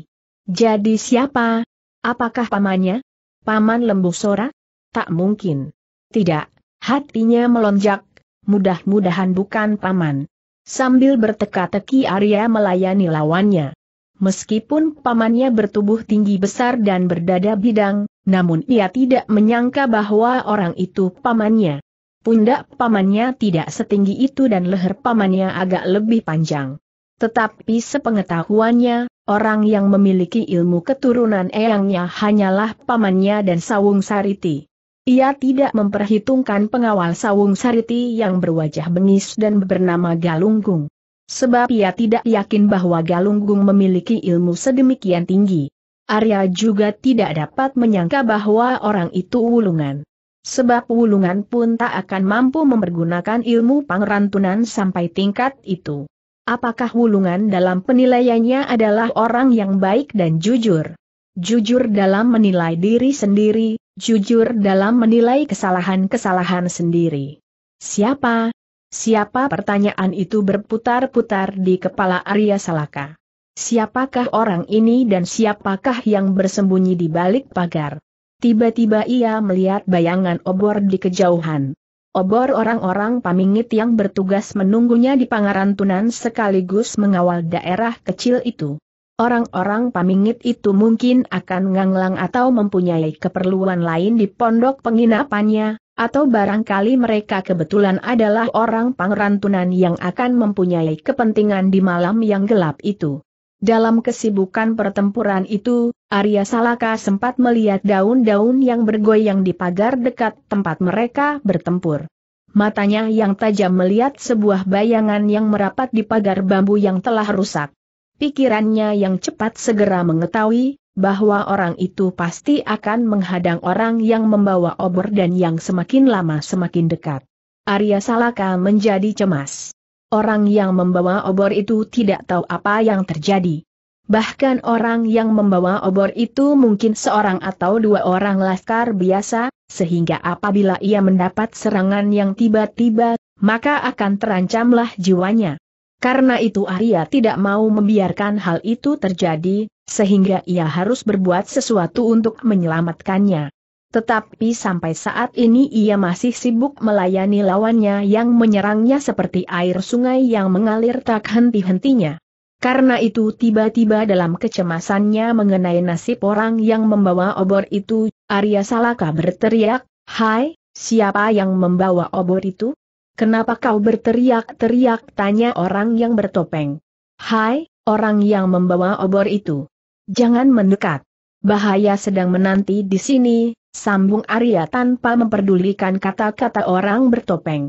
Jadi siapa? Apakah pamannya? Paman Lembu Sora? Tak mungkin. Tidak, Hatinya melonjak, mudah-mudahan bukan paman. Sambil berteka-teki Arya melayani lawannya. Meskipun pamannya bertubuh tinggi besar dan berdada bidang, namun ia tidak menyangka bahwa orang itu pamannya. Pundak pamannya tidak setinggi itu dan leher pamannya agak lebih panjang. Tetapi sepengetahuannya, orang yang memiliki ilmu keturunan eyangnya hanyalah pamannya dan Sawung Sariti. Ia tidak memperhitungkan pengawal Sawung Sariti yang berwajah bengis dan bernama Galunggung. Sebab ia tidak yakin bahwa Galunggung memiliki ilmu sedemikian tinggi. Arya juga tidak dapat menyangka bahwa orang itu wulungan. Sebab wulungan pun tak akan mampu mempergunakan ilmu pangrantunan sampai tingkat itu. Apakah wulungan dalam penilaiannya adalah orang yang baik dan jujur? Jujur dalam menilai diri sendiri, jujur dalam menilai kesalahan-kesalahan sendiri. Siapa? Siapa pertanyaan itu berputar-putar di kepala Arya Salaka. Siapakah orang ini dan siapakah yang bersembunyi di balik pagar? Tiba-tiba ia melihat bayangan obor di kejauhan. Obor orang-orang pamingit yang bertugas menunggunya di Tunan sekaligus mengawal daerah kecil itu. Orang-orang pamingit itu mungkin akan nganglang atau mempunyai keperluan lain di pondok penginapannya, atau barangkali mereka kebetulan adalah orang pangrantunan yang akan mempunyai kepentingan di malam yang gelap itu. Dalam kesibukan pertempuran itu, Arya Salaka sempat melihat daun-daun yang bergoyang di pagar dekat tempat mereka bertempur. Matanya yang tajam melihat sebuah bayangan yang merapat di pagar bambu yang telah rusak. Pikirannya yang cepat segera mengetahui bahwa orang itu pasti akan menghadang orang yang membawa obor dan yang semakin lama semakin dekat. Arya Salaka menjadi cemas. Orang yang membawa obor itu tidak tahu apa yang terjadi. Bahkan orang yang membawa obor itu mungkin seorang atau dua orang laskar biasa, sehingga apabila ia mendapat serangan yang tiba-tiba, maka akan terancamlah jiwanya. Karena itu Arya tidak mau membiarkan hal itu terjadi, sehingga ia harus berbuat sesuatu untuk menyelamatkannya. Tetapi sampai saat ini ia masih sibuk melayani lawannya yang menyerangnya seperti air sungai yang mengalir tak henti-hentinya. Karena itu tiba-tiba dalam kecemasannya mengenai nasib orang yang membawa obor itu, Arya Salaka berteriak, Hai, siapa yang membawa obor itu? Kenapa kau berteriak-teriak tanya orang yang bertopeng? Hai, orang yang membawa obor itu. Jangan mendekat. Bahaya sedang menanti di sini, sambung Arya tanpa memperdulikan kata-kata orang bertopeng.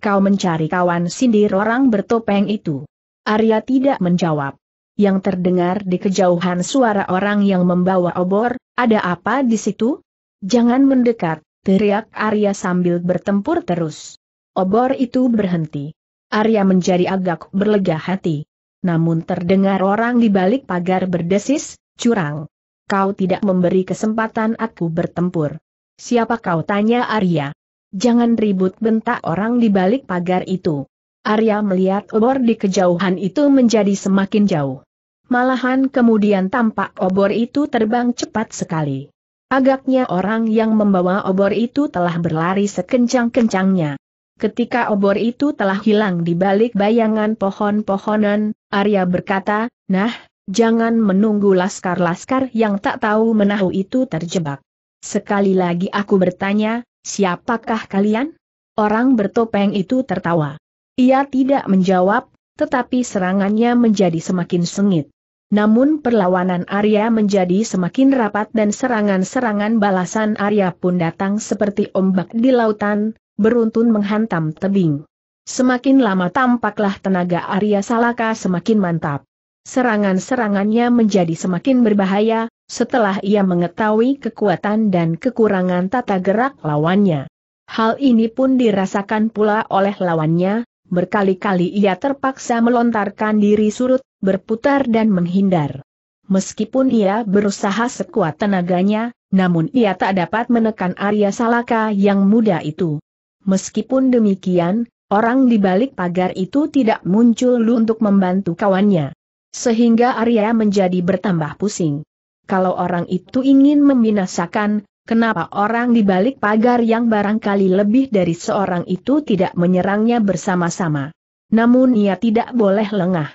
Kau mencari kawan sindir orang bertopeng itu. Arya tidak menjawab. Yang terdengar di kejauhan suara orang yang membawa obor, ada apa di situ? Jangan mendekat, teriak Arya sambil bertempur terus obor itu berhenti. Arya menjadi agak berlega hati. Namun terdengar orang di balik pagar berdesis, curang. Kau tidak memberi kesempatan aku bertempur. Siapa kau tanya Arya? Jangan ribut bentak orang di balik pagar itu. Arya melihat obor di kejauhan itu menjadi semakin jauh. Malahan kemudian tampak obor itu terbang cepat sekali. Agaknya orang yang membawa obor itu telah berlari sekencang-kencangnya. Ketika obor itu telah hilang di balik bayangan pohon-pohonan, Arya berkata, nah, jangan menunggu laskar-laskar yang tak tahu menahu itu terjebak. Sekali lagi aku bertanya, siapakah kalian? Orang bertopeng itu tertawa. Ia tidak menjawab, tetapi serangannya menjadi semakin sengit. Namun perlawanan Arya menjadi semakin rapat dan serangan-serangan balasan Arya pun datang seperti ombak di lautan, beruntun menghantam tebing. Semakin lama tampaklah tenaga Arya Salaka semakin mantap. Serangan-serangannya menjadi semakin berbahaya, setelah ia mengetahui kekuatan dan kekurangan tata gerak lawannya. Hal ini pun dirasakan pula oleh lawannya, berkali-kali ia terpaksa melontarkan diri surut, berputar dan menghindar. Meskipun ia berusaha sekuat tenaganya, namun ia tak dapat menekan Arya Salaka yang muda itu. Meskipun demikian, orang di balik pagar itu tidak muncul untuk membantu kawannya. Sehingga Arya menjadi bertambah pusing. Kalau orang itu ingin membinasakan, kenapa orang di balik pagar yang barangkali lebih dari seorang itu tidak menyerangnya bersama-sama? Namun ia tidak boleh lengah.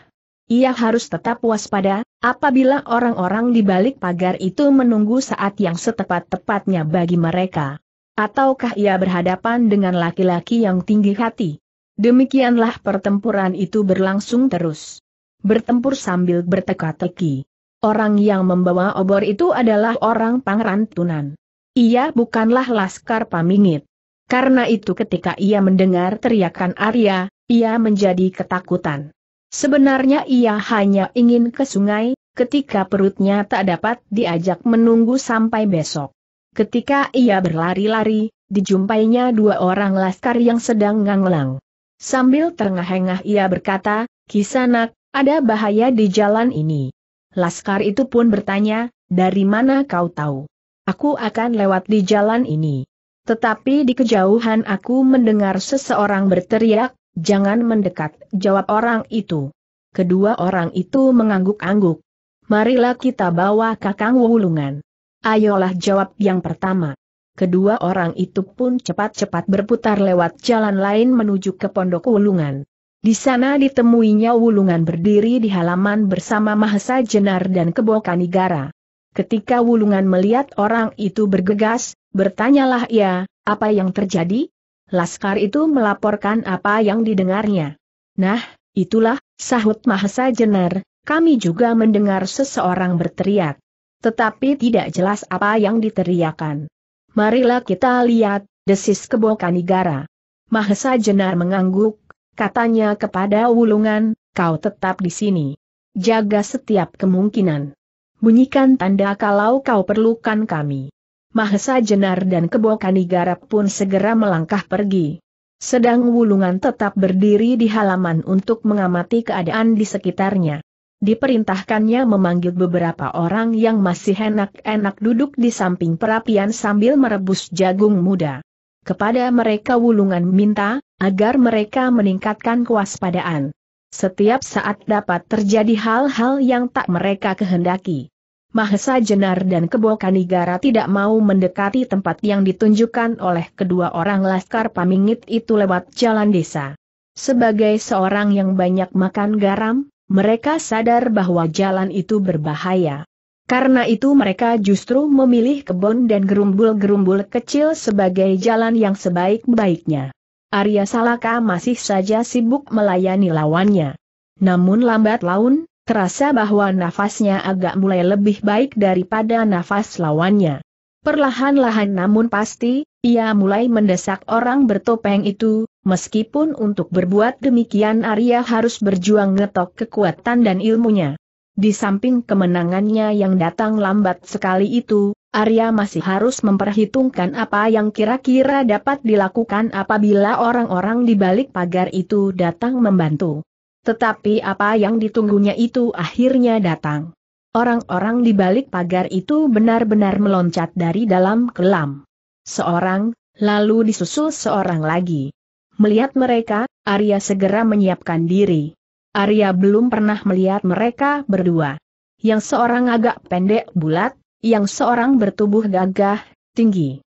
Ia harus tetap waspada, apabila orang-orang di balik pagar itu menunggu saat yang setepat-tepatnya bagi mereka. Ataukah ia berhadapan dengan laki-laki yang tinggi hati? Demikianlah pertempuran itu berlangsung terus. Bertempur sambil berteka-teki. Orang yang membawa obor itu adalah orang pangrantunan. Ia bukanlah laskar pamingit. Karena itu ketika ia mendengar teriakan Arya, ia menjadi ketakutan. Sebenarnya ia hanya ingin ke sungai, ketika perutnya tak dapat diajak menunggu sampai besok. Ketika ia berlari-lari, dijumpainya dua orang laskar yang sedang nganglang. Sambil terengah-engah ia berkata, Kisanak, ada bahaya di jalan ini. Laskar itu pun bertanya, dari mana kau tahu? Aku akan lewat di jalan ini. Tetapi di kejauhan aku mendengar seseorang berteriak, jangan mendekat, jawab orang itu. Kedua orang itu mengangguk-angguk. Marilah kita bawa kakang wulungan. Ayolah jawab yang pertama. Kedua orang itu pun cepat-cepat berputar lewat jalan lain menuju ke Pondok Wulungan. Di sana ditemuinya Wulungan berdiri di halaman bersama Mahesa Jenar dan Kebo Kanigara. Ketika Wulungan melihat orang itu bergegas, bertanyalah ia, apa yang terjadi? Laskar itu melaporkan apa yang didengarnya. Nah, itulah, sahut Mahesa Jenar, kami juga mendengar seseorang berteriak. Tetapi tidak jelas apa yang diteriakan. Marilah kita lihat, desis Kebokanigara. Mahesa Jenar mengangguk, katanya kepada Wulungan, kau tetap di sini. Jaga setiap kemungkinan. Bunyikan tanda kalau kau perlukan kami. Mahesa Jenar dan Kebokanigara pun segera melangkah pergi. Sedang Wulungan tetap berdiri di halaman untuk mengamati keadaan di sekitarnya diperintahkannya memanggil beberapa orang yang masih enak-enak duduk di samping perapian sambil merebus jagung muda. Kepada mereka wulungan minta, agar mereka meningkatkan kewaspadaan. Setiap saat dapat terjadi hal-hal yang tak mereka kehendaki. Mahesa Jenar dan Kebo Kanigara tidak mau mendekati tempat yang ditunjukkan oleh kedua orang Laskar Pamingit itu lewat jalan desa. Sebagai seorang yang banyak makan garam, mereka sadar bahwa jalan itu berbahaya. Karena itu mereka justru memilih kebun dan gerumbul-gerumbul kecil sebagai jalan yang sebaik-baiknya. Arya Salaka masih saja sibuk melayani lawannya. Namun lambat laun, terasa bahwa nafasnya agak mulai lebih baik daripada nafas lawannya. Perlahan-lahan namun pasti, ia mulai mendesak orang bertopeng itu, meskipun untuk berbuat demikian Arya harus berjuang ngetok kekuatan dan ilmunya. Di samping kemenangannya yang datang lambat sekali itu, Arya masih harus memperhitungkan apa yang kira-kira dapat dilakukan apabila orang-orang di balik pagar itu datang membantu. Tetapi apa yang ditunggunya itu akhirnya datang. Orang-orang di balik pagar itu benar-benar meloncat dari dalam kelam seorang, lalu disusul seorang lagi. Melihat mereka, Arya segera menyiapkan diri. Arya belum pernah melihat mereka berdua. Yang seorang agak pendek bulat, yang seorang bertubuh gagah, tinggi.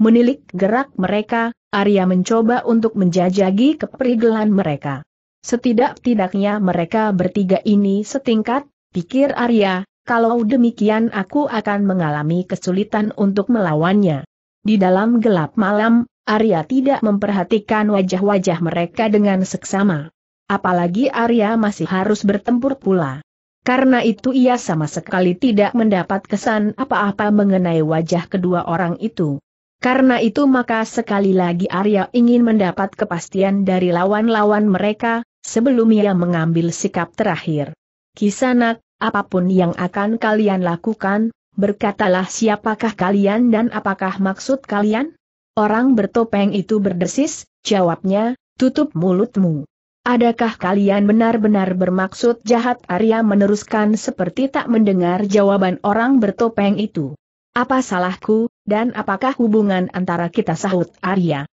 Menilik gerak mereka, Arya mencoba untuk menjajagi keperigelan mereka. Setidak-tidaknya mereka bertiga ini setingkat, pikir Arya, kalau demikian aku akan mengalami kesulitan untuk melawannya. Di dalam gelap malam, Arya tidak memperhatikan wajah-wajah mereka dengan seksama. Apalagi Arya masih harus bertempur pula. Karena itu ia sama sekali tidak mendapat kesan apa-apa mengenai wajah kedua orang itu. Karena itu maka sekali lagi Arya ingin mendapat kepastian dari lawan-lawan mereka, sebelum ia mengambil sikap terakhir. Kisanak, apapun yang akan kalian lakukan, berkatalah siapakah kalian dan apakah maksud kalian? Orang bertopeng itu berdesis, jawabnya, tutup mulutmu. Adakah kalian benar-benar bermaksud jahat Arya meneruskan seperti tak mendengar jawaban orang bertopeng itu? Apa salahku, dan apakah hubungan antara kita sahut Arya?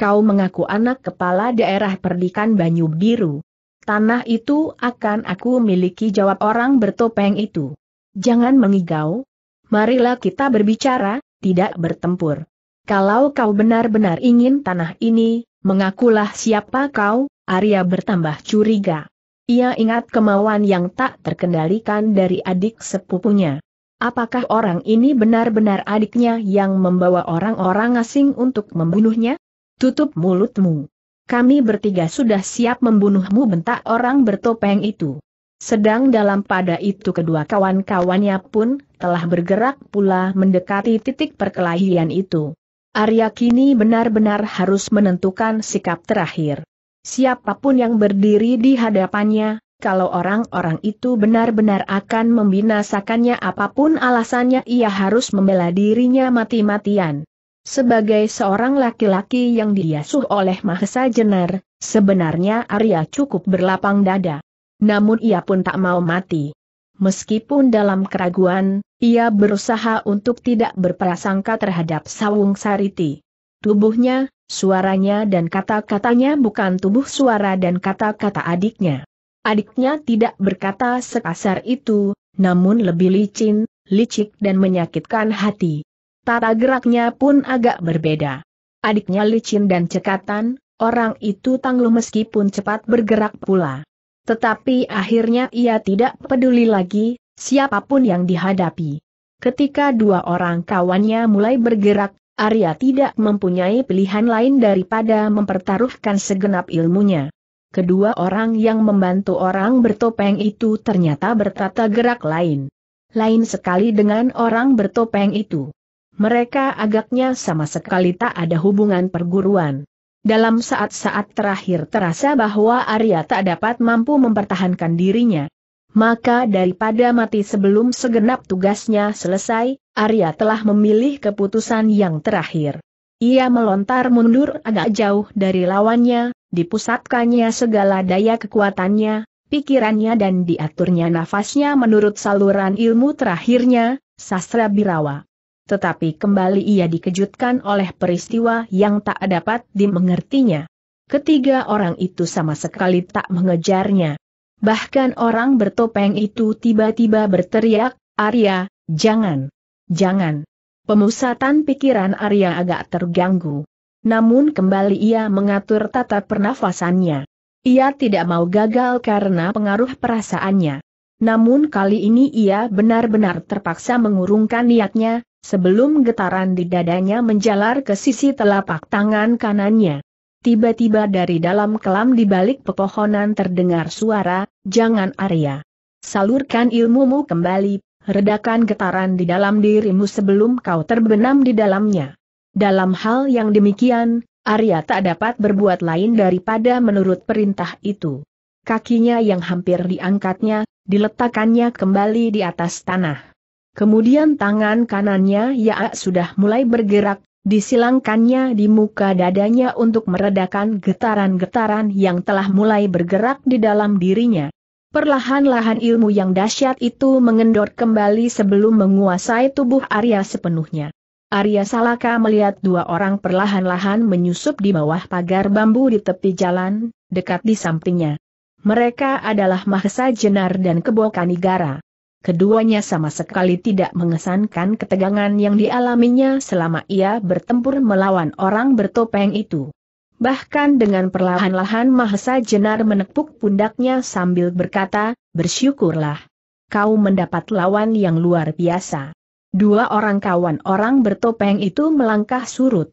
Kau mengaku anak kepala daerah perdikan Banyu Biru. Tanah itu akan aku miliki jawab orang bertopeng itu. Jangan mengigau, marilah kita berbicara, tidak bertempur. Kalau kau benar-benar ingin tanah ini, mengakulah siapa kau, Arya bertambah curiga. Ia ingat kemauan yang tak terkendalikan dari adik sepupunya. Apakah orang ini benar-benar adiknya yang membawa orang-orang asing untuk membunuhnya? Tutup mulutmu. Kami bertiga sudah siap membunuhmu bentak orang bertopeng itu. Sedang dalam pada itu kedua kawan-kawannya pun telah bergerak pula mendekati titik perkelahian itu. Arya kini benar-benar harus menentukan sikap terakhir. Siapapun yang berdiri di hadapannya, kalau orang-orang itu benar-benar akan membinasakannya apapun alasannya ia harus membela dirinya mati-matian. Sebagai seorang laki-laki yang diasuh oleh Mahesa Jenar, sebenarnya Arya cukup berlapang dada. Namun ia pun tak mau mati. Meskipun dalam keraguan, ia berusaha untuk tidak berprasangka terhadap Sawung Sariti. Tubuhnya, suaranya dan kata-katanya bukan tubuh suara dan kata-kata adiknya. Adiknya tidak berkata sekasar itu, namun lebih licin, licik dan menyakitkan hati. Tata geraknya pun agak berbeda. Adiknya licin dan cekatan, orang itu tangguh meskipun cepat bergerak pula. Tetapi akhirnya ia tidak peduli lagi, siapapun yang dihadapi. Ketika dua orang kawannya mulai bergerak, Arya tidak mempunyai pilihan lain daripada mempertaruhkan segenap ilmunya. Kedua orang yang membantu orang bertopeng itu ternyata bertata gerak lain. Lain sekali dengan orang bertopeng itu. Mereka agaknya sama sekali tak ada hubungan perguruan. Dalam saat-saat terakhir terasa bahwa Arya tak dapat mampu mempertahankan dirinya. Maka daripada mati sebelum segenap tugasnya selesai, Arya telah memilih keputusan yang terakhir. Ia melontar mundur agak jauh dari lawannya, dipusatkannya segala daya kekuatannya, pikirannya dan diaturnya nafasnya menurut saluran ilmu terakhirnya, sastra birawa tetapi kembali ia dikejutkan oleh peristiwa yang tak dapat dimengertinya. Ketiga orang itu sama sekali tak mengejarnya. Bahkan orang bertopeng itu tiba-tiba berteriak, Arya, jangan, jangan. Pemusatan pikiran Arya agak terganggu. Namun kembali ia mengatur tata pernafasannya. Ia tidak mau gagal karena pengaruh perasaannya. Namun kali ini ia benar-benar terpaksa mengurungkan niatnya, sebelum getaran di dadanya menjalar ke sisi telapak tangan kanannya. Tiba-tiba dari dalam kelam di balik pepohonan terdengar suara, jangan Arya. Salurkan ilmumu kembali, redakan getaran di dalam dirimu sebelum kau terbenam di dalamnya. Dalam hal yang demikian, Arya tak dapat berbuat lain daripada menurut perintah itu. Kakinya yang hampir diangkatnya, diletakkannya kembali di atas tanah. Kemudian tangan kanannya ya sudah mulai bergerak, disilangkannya di muka dadanya untuk meredakan getaran-getaran yang telah mulai bergerak di dalam dirinya. Perlahan-lahan ilmu yang dahsyat itu mengendor kembali sebelum menguasai tubuh Arya sepenuhnya. Arya Salaka melihat dua orang perlahan-lahan menyusup di bawah pagar bambu di tepi jalan, dekat di sampingnya. Mereka adalah Mahesa Jenar dan Kebokanigara. Kanigara keduanya sama sekali tidak mengesankan ketegangan yang dialaminya selama ia bertempur melawan orang bertopeng itu. Bahkan dengan perlahan-lahan Mahesa Jenar menepuk pundaknya sambil berkata, bersyukurlah. Kau mendapat lawan yang luar biasa. Dua orang kawan orang bertopeng itu melangkah surut.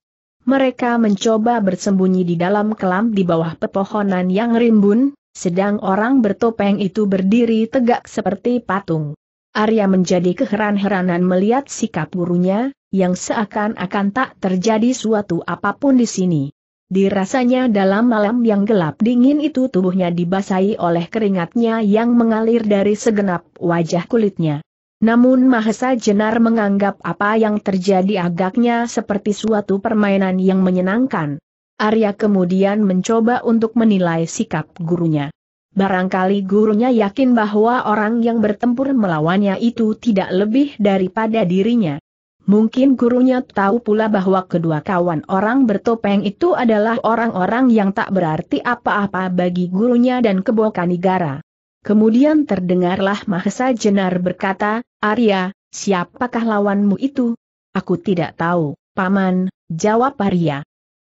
Mereka mencoba bersembunyi di dalam kelam di bawah pepohonan yang rimbun, sedang orang bertopeng itu berdiri tegak seperti patung. Arya menjadi keheran-heranan melihat sikap gurunya, yang seakan-akan tak terjadi suatu apapun di sini. Dirasanya dalam malam yang gelap dingin itu tubuhnya dibasahi oleh keringatnya yang mengalir dari segenap wajah kulitnya. Namun Mahesa Jenar menganggap apa yang terjadi agaknya seperti suatu permainan yang menyenangkan. Arya kemudian mencoba untuk menilai sikap gurunya. Barangkali gurunya yakin bahwa orang yang bertempur melawannya itu tidak lebih daripada dirinya. Mungkin gurunya tahu pula bahwa kedua kawan orang bertopeng itu adalah orang-orang yang tak berarti apa-apa bagi gurunya dan kebokanigara. Kemudian terdengarlah Mahesa Jenar berkata, Arya, siapakah lawanmu itu? Aku tidak tahu, Paman, jawab Arya.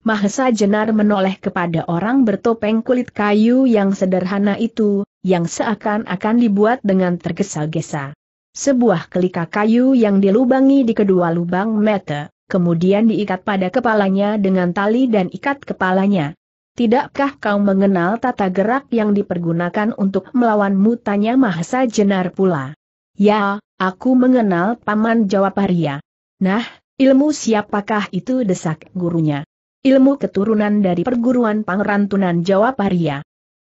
Mahesa Jenar menoleh kepada orang bertopeng kulit kayu yang sederhana itu, yang seakan-akan dibuat dengan tergesa-gesa. Sebuah kelika kayu yang dilubangi di kedua lubang mata, kemudian diikat pada kepalanya dengan tali dan ikat kepalanya. Tidakkah kau mengenal tata gerak yang dipergunakan untuk melawan mutanya Mahesa Jenar pula. Ya, aku mengenal paman jawab Arya. Nah, ilmu siapakah itu desak gurunya ilmu keturunan dari perguruan Pangeran Tunan jawab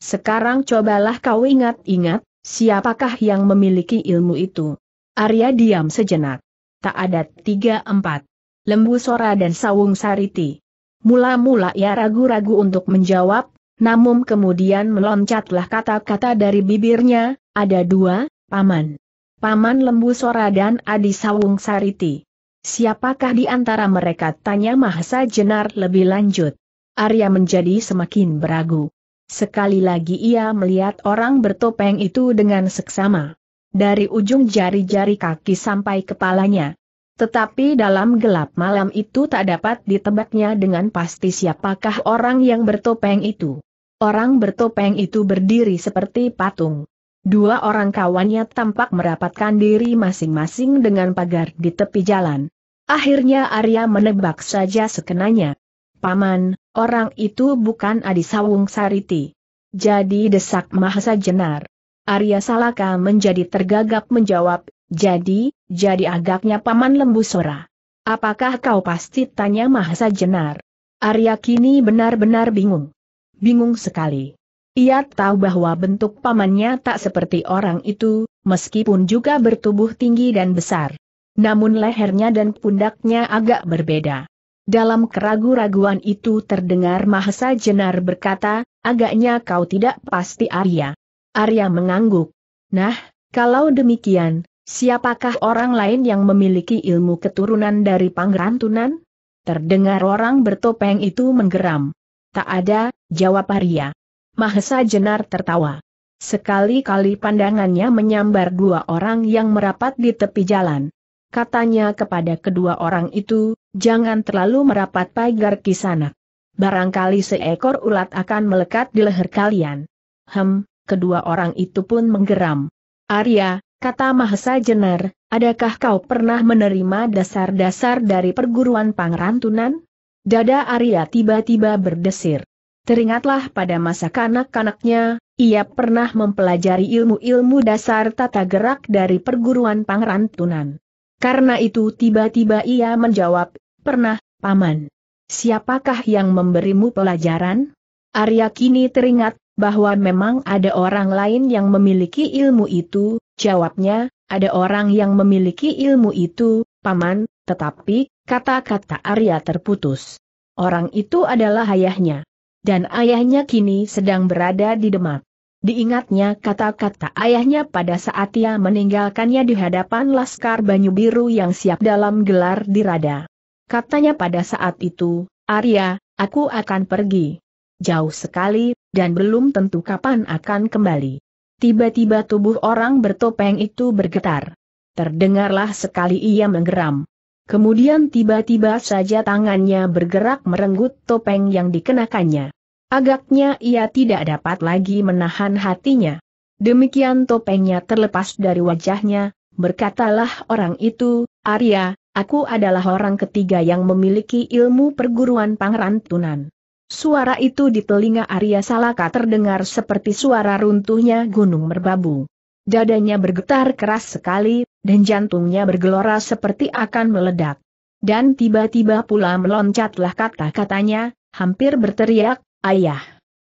Sekarang cobalah kau ingat-ingat, siapakah yang memiliki ilmu itu? Arya diam sejenak. Tak ada tiga empat. Lembu Sora dan Sawung Sariti. Mula-mula ia ragu-ragu untuk menjawab, namun kemudian meloncatlah kata-kata dari bibirnya, ada dua, paman. Paman Lembu Sora dan Adi Sawung Sariti. Siapakah di antara mereka tanya Mahasa Jenar lebih lanjut. Arya menjadi semakin beragu. Sekali lagi ia melihat orang bertopeng itu dengan seksama. Dari ujung jari-jari kaki sampai kepalanya. Tetapi dalam gelap malam itu tak dapat ditebaknya dengan pasti siapakah orang yang bertopeng itu. Orang bertopeng itu berdiri seperti patung. Dua orang kawannya tampak merapatkan diri masing-masing dengan pagar di tepi jalan. Akhirnya Arya menebak saja sekenanya. Paman, orang itu bukan Adi Sawung Sariti. Jadi desak Mahasa Jenar. Arya Salaka menjadi tergagap menjawab, jadi, jadi agaknya Paman Lembu Sora. Apakah kau pasti tanya Mahasa Jenar? Arya kini benar-benar bingung. Bingung sekali. Ia tahu bahwa bentuk pamannya tak seperti orang itu, meskipun juga bertubuh tinggi dan besar. Namun lehernya dan pundaknya agak berbeda. Dalam keragu-raguan itu terdengar Mahesa Jenar berkata, agaknya kau tidak pasti Arya. Arya mengangguk. Nah, kalau demikian, siapakah orang lain yang memiliki ilmu keturunan dari Pangrantunan? Terdengar orang bertopeng itu menggeram. Tak ada, jawab Arya. Mahesa Jenar tertawa. Sekali-kali pandangannya menyambar dua orang yang merapat di tepi jalan. Katanya kepada kedua orang itu, jangan terlalu merapat pagar kisanak. Barangkali seekor ulat akan melekat di leher kalian. Hem, kedua orang itu pun menggeram. Arya, kata Mahesa Jenar, adakah kau pernah menerima dasar-dasar dari perguruan Pangrantunan? Dada Arya tiba-tiba berdesir. Teringatlah pada masa kanak-kanaknya, ia pernah mempelajari ilmu-ilmu dasar tata gerak dari perguruan Pangeran Tunan. Karena itu tiba-tiba ia menjawab, pernah, Paman. Siapakah yang memberimu pelajaran? Arya kini teringat, bahwa memang ada orang lain yang memiliki ilmu itu, jawabnya, ada orang yang memiliki ilmu itu, Paman, tetapi, kata-kata Arya terputus. Orang itu adalah ayahnya dan ayahnya kini sedang berada di Demak. Diingatnya kata-kata ayahnya pada saat ia meninggalkannya di hadapan Laskar Banyu Biru yang siap dalam gelar dirada. Katanya pada saat itu, Arya, aku akan pergi. Jauh sekali, dan belum tentu kapan akan kembali. Tiba-tiba tubuh orang bertopeng itu bergetar. Terdengarlah sekali ia menggeram. Kemudian tiba-tiba saja tangannya bergerak merenggut topeng yang dikenakannya. Agaknya ia tidak dapat lagi menahan hatinya. Demikian topengnya terlepas dari wajahnya, berkatalah orang itu, Arya, aku adalah orang ketiga yang memiliki ilmu perguruan Pangeran Suara itu di telinga Arya Salaka terdengar seperti suara runtuhnya gunung merbabu. Dadanya bergetar keras sekali, dan jantungnya bergelora seperti akan meledak. Dan tiba-tiba pula meloncatlah kata-katanya, hampir berteriak, ayah.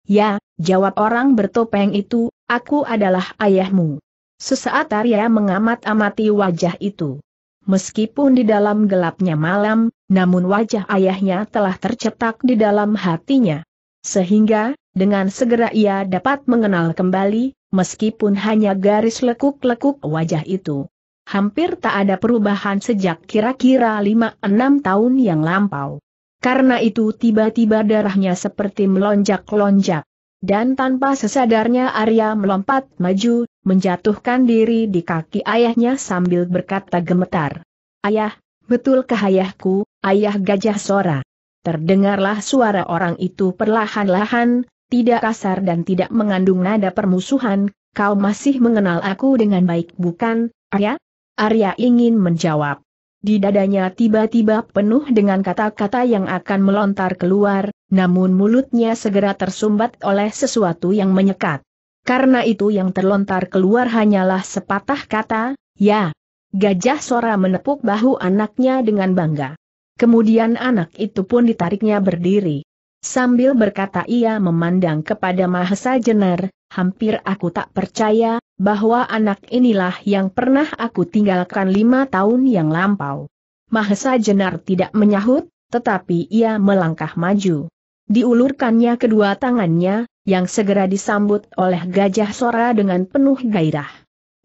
Ya, jawab orang bertopeng itu, aku adalah ayahmu. Sesaat Arya mengamat-amati wajah itu. Meskipun di dalam gelapnya malam, namun wajah ayahnya telah tercetak di dalam hatinya. Sehingga, dengan segera ia dapat mengenal kembali, meskipun hanya garis lekuk-lekuk wajah itu hampir tak ada perubahan sejak kira-kira 5 enam tahun yang lampau. Karena itu tiba-tiba darahnya seperti melonjak-lonjak. Dan tanpa sesadarnya Arya melompat maju, menjatuhkan diri di kaki ayahnya sambil berkata gemetar. Ayah, betulkah ayahku, ayah gajah sora? Terdengarlah suara orang itu perlahan-lahan, tidak kasar dan tidak mengandung nada permusuhan, kau masih mengenal aku dengan baik bukan, Arya? Arya ingin menjawab. Di dadanya tiba-tiba penuh dengan kata-kata yang akan melontar keluar, namun mulutnya segera tersumbat oleh sesuatu yang menyekat. Karena itu yang terlontar keluar hanyalah sepatah kata, ya. Gajah Sora menepuk bahu anaknya dengan bangga. Kemudian anak itu pun ditariknya berdiri. Sambil berkata ia memandang kepada Mahesa Jenar, hampir aku tak percaya, bahwa anak inilah yang pernah aku tinggalkan lima tahun yang lampau. Mahesa Jenar tidak menyahut, tetapi ia melangkah maju. Diulurkannya kedua tangannya, yang segera disambut oleh gajah sora dengan penuh gairah.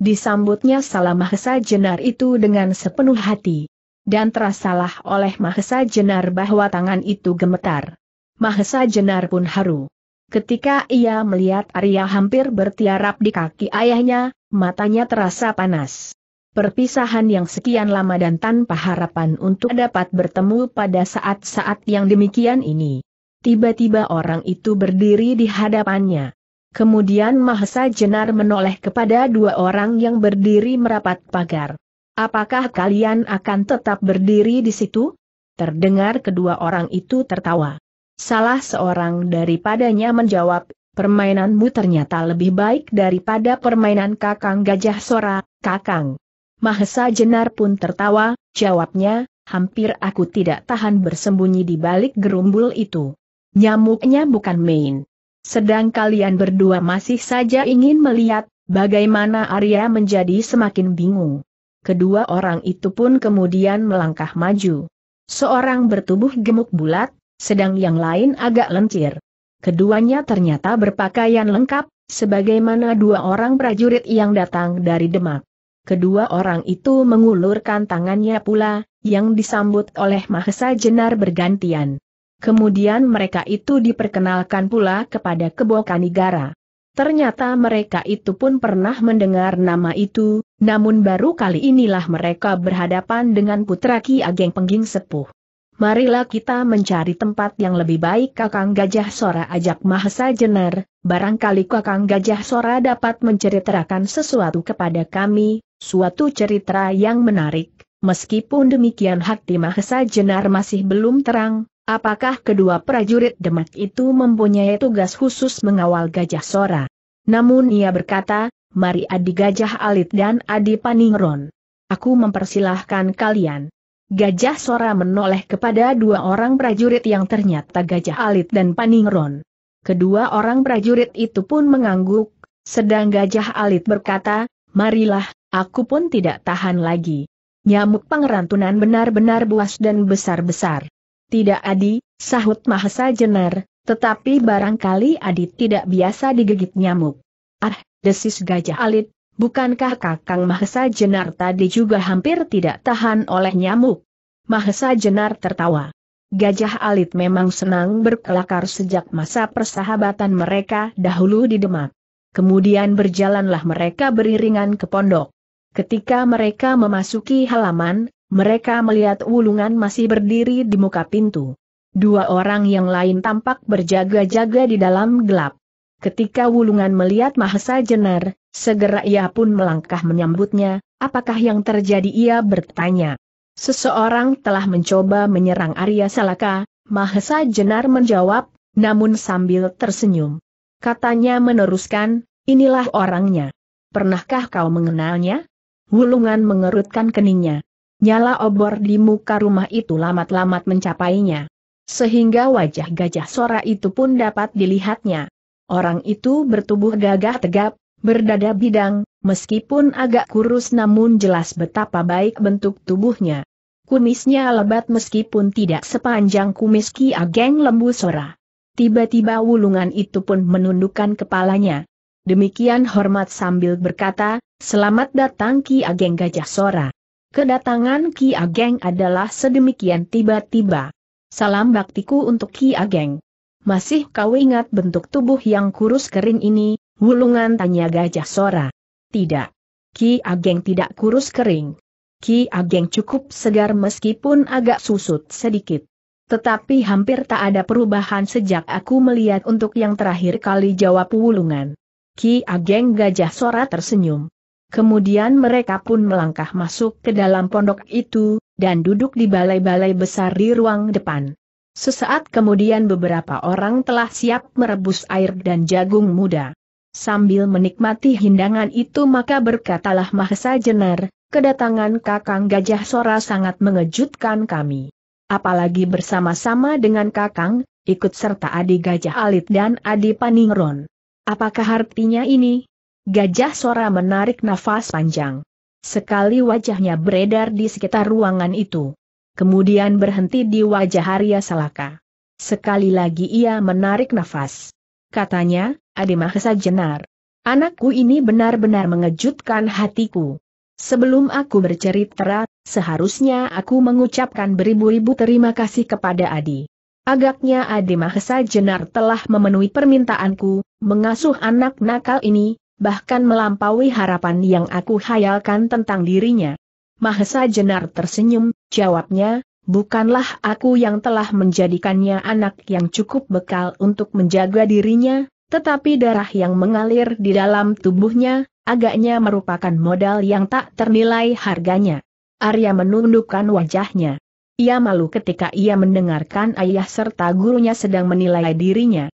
Disambutnya salah Mahesa Jenar itu dengan sepenuh hati. Dan terasalah oleh Mahesa Jenar bahwa tangan itu gemetar. Mahesa Jenar pun haru. Ketika ia melihat Arya hampir bertiarap di kaki ayahnya, matanya terasa panas. Perpisahan yang sekian lama dan tanpa harapan untuk dapat bertemu pada saat-saat yang demikian ini. Tiba-tiba orang itu berdiri di hadapannya. Kemudian Mahesa Jenar menoleh kepada dua orang yang berdiri merapat pagar. Apakah kalian akan tetap berdiri di situ? Terdengar kedua orang itu tertawa. Salah seorang daripadanya menjawab, permainanmu ternyata lebih baik daripada permainan kakang gajah sora, kakang. Mahesa Jenar pun tertawa, jawabnya, hampir aku tidak tahan bersembunyi di balik gerumbul itu. Nyamuknya bukan main. Sedang kalian berdua masih saja ingin melihat, bagaimana Arya menjadi semakin bingung. Kedua orang itu pun kemudian melangkah maju. Seorang bertubuh gemuk bulat, sedang yang lain agak lencir. Keduanya ternyata berpakaian lengkap, sebagaimana dua orang prajurit yang datang dari Demak. Kedua orang itu mengulurkan tangannya pula, yang disambut oleh Mahesa Jenar bergantian. Kemudian mereka itu diperkenalkan pula kepada Kebo Kanigara. Ternyata mereka itu pun pernah mendengar nama itu, namun baru kali inilah mereka berhadapan dengan putra Ki Ageng Pengging Sepuh marilah kita mencari tempat yang lebih baik Kakang Gajah Sora ajak Mahesa Jenar, barangkali Kakang Gajah Sora dapat menceritakan sesuatu kepada kami, suatu cerita yang menarik. Meskipun demikian hati Mahesa Jenar masih belum terang, apakah kedua prajurit Demak itu mempunyai tugas khusus mengawal Gajah Sora. Namun ia berkata, mari Adi Gajah Alit dan Adi Paningron. Aku mempersilahkan kalian. Gajah Sora menoleh kepada dua orang prajurit yang ternyata Gajah Alit dan Paningron. Kedua orang prajurit itu pun mengangguk, sedang Gajah Alit berkata, Marilah, aku pun tidak tahan lagi. Nyamuk pangerantunan benar-benar buas dan besar-besar. Tidak Adi, sahut Mahesa Jenar, tetapi barangkali Adi tidak biasa digigit nyamuk. Ah, desis Gajah Alit, Bukankah Kakang Mahesa Jenar tadi juga hampir tidak tahan oleh nyamuk? Mahesa Jenar tertawa. Gajah Alit memang senang berkelakar sejak masa persahabatan mereka dahulu di Demak. Kemudian berjalanlah mereka beriringan ke pondok. Ketika mereka memasuki halaman, mereka melihat wulungan masih berdiri di muka pintu. Dua orang yang lain tampak berjaga-jaga di dalam gelap. Ketika wulungan melihat Mahesa Jenar, segera ia pun melangkah menyambutnya, apakah yang terjadi ia bertanya. Seseorang telah mencoba menyerang Arya Salaka, Mahesa Jenar menjawab, namun sambil tersenyum. Katanya meneruskan, inilah orangnya. Pernahkah kau mengenalnya? Wulungan mengerutkan keningnya. Nyala obor di muka rumah itu lamat-lamat mencapainya. Sehingga wajah gajah sora itu pun dapat dilihatnya. Orang itu bertubuh gagah tegap, berdada bidang, meskipun agak kurus namun jelas betapa baik bentuk tubuhnya. Kumisnya lebat meskipun tidak sepanjang kumis Ki Ageng Lembu Sora. Tiba-tiba wulungan itu pun menundukkan kepalanya. Demikian hormat sambil berkata, selamat datang Ki Ageng Gajah Sora. Kedatangan Ki Ageng adalah sedemikian tiba-tiba. Salam baktiku untuk Ki Ageng. Masih kau ingat bentuk tubuh yang kurus kering ini, Wulungan tanya Gajah Sora. Tidak. Ki Ageng tidak kurus kering. Ki Ageng cukup segar meskipun agak susut sedikit. Tetapi hampir tak ada perubahan sejak aku melihat untuk yang terakhir kali jawab wulungan. Ki Ageng Gajah Sora tersenyum. Kemudian mereka pun melangkah masuk ke dalam pondok itu, dan duduk di balai-balai besar di ruang depan. Sesaat kemudian beberapa orang telah siap merebus air dan jagung muda. Sambil menikmati hindangan itu maka berkatalah Mahesa Jenar, kedatangan Kakang Gajah Sora sangat mengejutkan kami. Apalagi bersama-sama dengan Kakang, ikut serta Adi Gajah Alit dan Adi Paningron. Apakah artinya ini? Gajah Sora menarik nafas panjang. Sekali wajahnya beredar di sekitar ruangan itu. Kemudian berhenti di wajah Arya Salaka. Sekali lagi ia menarik nafas katanya, Adi Mahesa Jenar. Anakku ini benar-benar mengejutkan hatiku. Sebelum aku bercerita, seharusnya aku mengucapkan beribu-ribu terima kasih kepada Adi. Agaknya Adi Mahesa Jenar telah memenuhi permintaanku, mengasuh anak nakal ini, bahkan melampaui harapan yang aku hayalkan tentang dirinya. Mahesa Jenar tersenyum, jawabnya, bukanlah aku yang telah menjadikannya anak yang cukup bekal untuk menjaga dirinya, tetapi darah yang mengalir di dalam tubuhnya, agaknya merupakan modal yang tak ternilai harganya. Arya menundukkan wajahnya. Ia malu ketika ia mendengarkan ayah serta gurunya sedang menilai dirinya.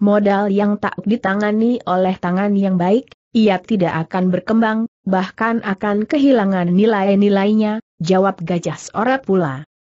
Modal yang tak ditangani oleh tangan yang baik, ia tidak akan berkembang, bahkan akan kehilangan nilai-nilainya, jawab gajah seorang pula.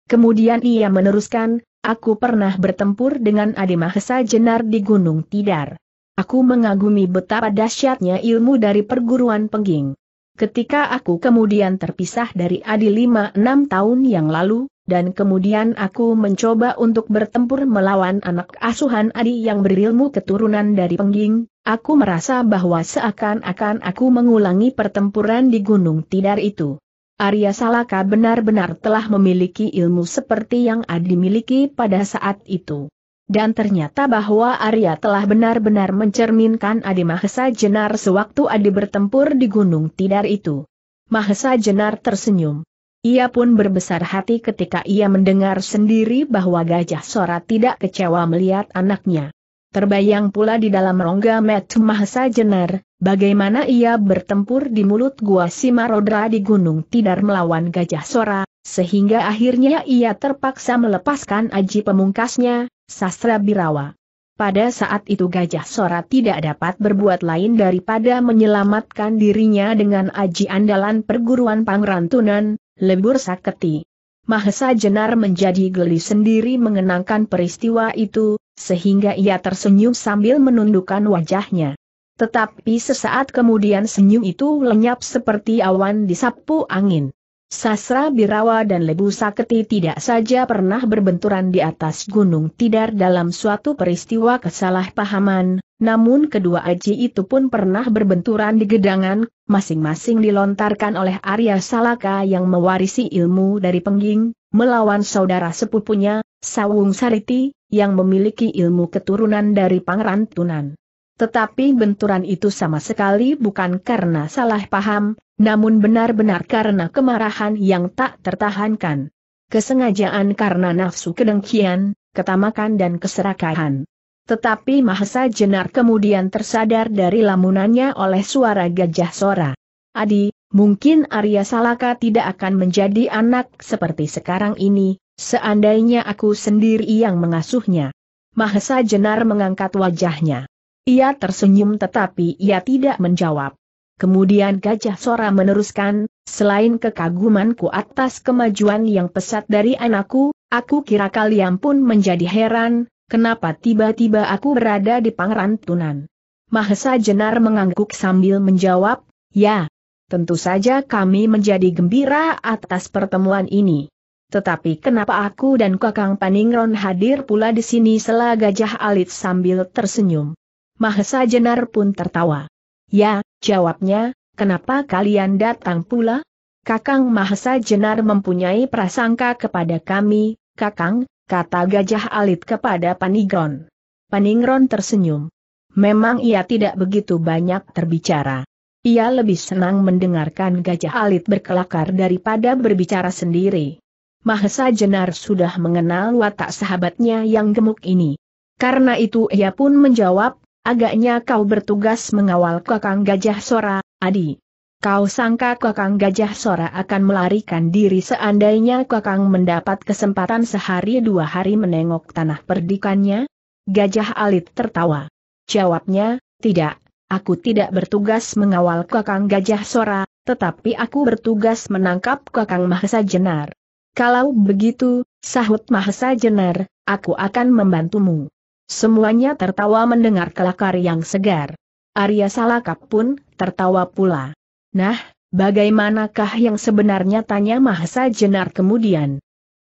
Kemudian ia meneruskan, aku pernah bertempur dengan Adi Mahesa Jenar di Gunung Tidar. Aku mengagumi betapa dahsyatnya ilmu dari perguruan pengging. Ketika aku kemudian terpisah dari Adi lima enam tahun yang lalu, dan kemudian aku mencoba untuk bertempur melawan anak asuhan Adi yang berilmu keturunan dari pengging, aku merasa bahwa seakan-akan aku mengulangi pertempuran di Gunung Tidar itu. Arya Salaka benar-benar telah memiliki ilmu seperti yang Adi miliki pada saat itu. Dan ternyata bahwa Arya telah benar-benar mencerminkan Adi Mahesa Jenar sewaktu Adi bertempur di Gunung Tidar itu. Mahesa Jenar tersenyum. Ia pun berbesar hati ketika ia mendengar sendiri bahwa Gajah Sora tidak kecewa melihat anaknya. Terbayang pula di dalam rongga Met Mahasa Jenar, bagaimana ia bertempur di mulut gua Simarodra di Gunung Tidar melawan Gajah Sora, sehingga akhirnya ia terpaksa melepaskan aji pemungkasnya, Sastra Birawa. Pada saat itu Gajah Sora tidak dapat berbuat lain daripada menyelamatkan dirinya dengan aji andalan perguruan Pangrantunan, Lebur Saketi. Mahesa Jenar menjadi geli sendiri mengenangkan peristiwa itu, sehingga ia tersenyum sambil menundukkan wajahnya. Tetapi sesaat kemudian senyum itu lenyap seperti awan disapu angin. Sasra Birawa dan Lebu Saketi tidak saja pernah berbenturan di atas Gunung Tidar dalam suatu peristiwa kesalahpahaman, namun kedua aji itu pun pernah berbenturan di gedangan, masing-masing dilontarkan oleh Arya Salaka yang mewarisi ilmu dari pengging, melawan saudara sepupunya, Sawung Sariti, yang memiliki ilmu keturunan dari Pangeran Tunan. Tetapi benturan itu sama sekali bukan karena salah paham, namun benar-benar karena kemarahan yang tak tertahankan. Kesengajaan karena nafsu kedengkian, ketamakan dan keserakahan. Tetapi Mahesa Jenar kemudian tersadar dari lamunannya oleh suara gajah Sora. Adi, mungkin Arya Salaka tidak akan menjadi anak seperti sekarang ini, seandainya aku sendiri yang mengasuhnya. Mahesa Jenar mengangkat wajahnya. Ia tersenyum tetapi ia tidak menjawab. Kemudian Gajah Sora meneruskan, selain kekagumanku atas kemajuan yang pesat dari anakku, aku kira kalian pun menjadi heran, kenapa tiba-tiba aku berada di Pangeran Tunan. Mahesa Jenar mengangguk sambil menjawab, ya, tentu saja kami menjadi gembira atas pertemuan ini. Tetapi kenapa aku dan Kakang Paningron hadir pula di sini selah Gajah Alit sambil tersenyum. Mahesa Jenar pun tertawa. Ya, Jawabnya, kenapa kalian datang pula? Kakang Mahesa Jenar mempunyai prasangka kepada kami, Kakang, kata Gajah Alit kepada Panigron. Paningron tersenyum. Memang ia tidak begitu banyak terbicara. Ia lebih senang mendengarkan Gajah Alit berkelakar daripada berbicara sendiri. Mahesa Jenar sudah mengenal watak sahabatnya yang gemuk ini. Karena itu ia pun menjawab, Agaknya kau bertugas mengawal kakang gajah Sora, Adi. Kau sangka kakang gajah Sora akan melarikan diri seandainya kakang mendapat kesempatan sehari dua hari menengok tanah perdikannya? Gajah Alit tertawa. Jawabnya, tidak, aku tidak bertugas mengawal kakang gajah Sora, tetapi aku bertugas menangkap kakang Mahesa Jenar. Kalau begitu, sahut Mahesa Jenar, aku akan membantumu. Semuanya tertawa mendengar kelakar yang segar. Arya Salakap pun tertawa pula. Nah, bagaimanakah yang sebenarnya tanya Mahasa Jenar kemudian?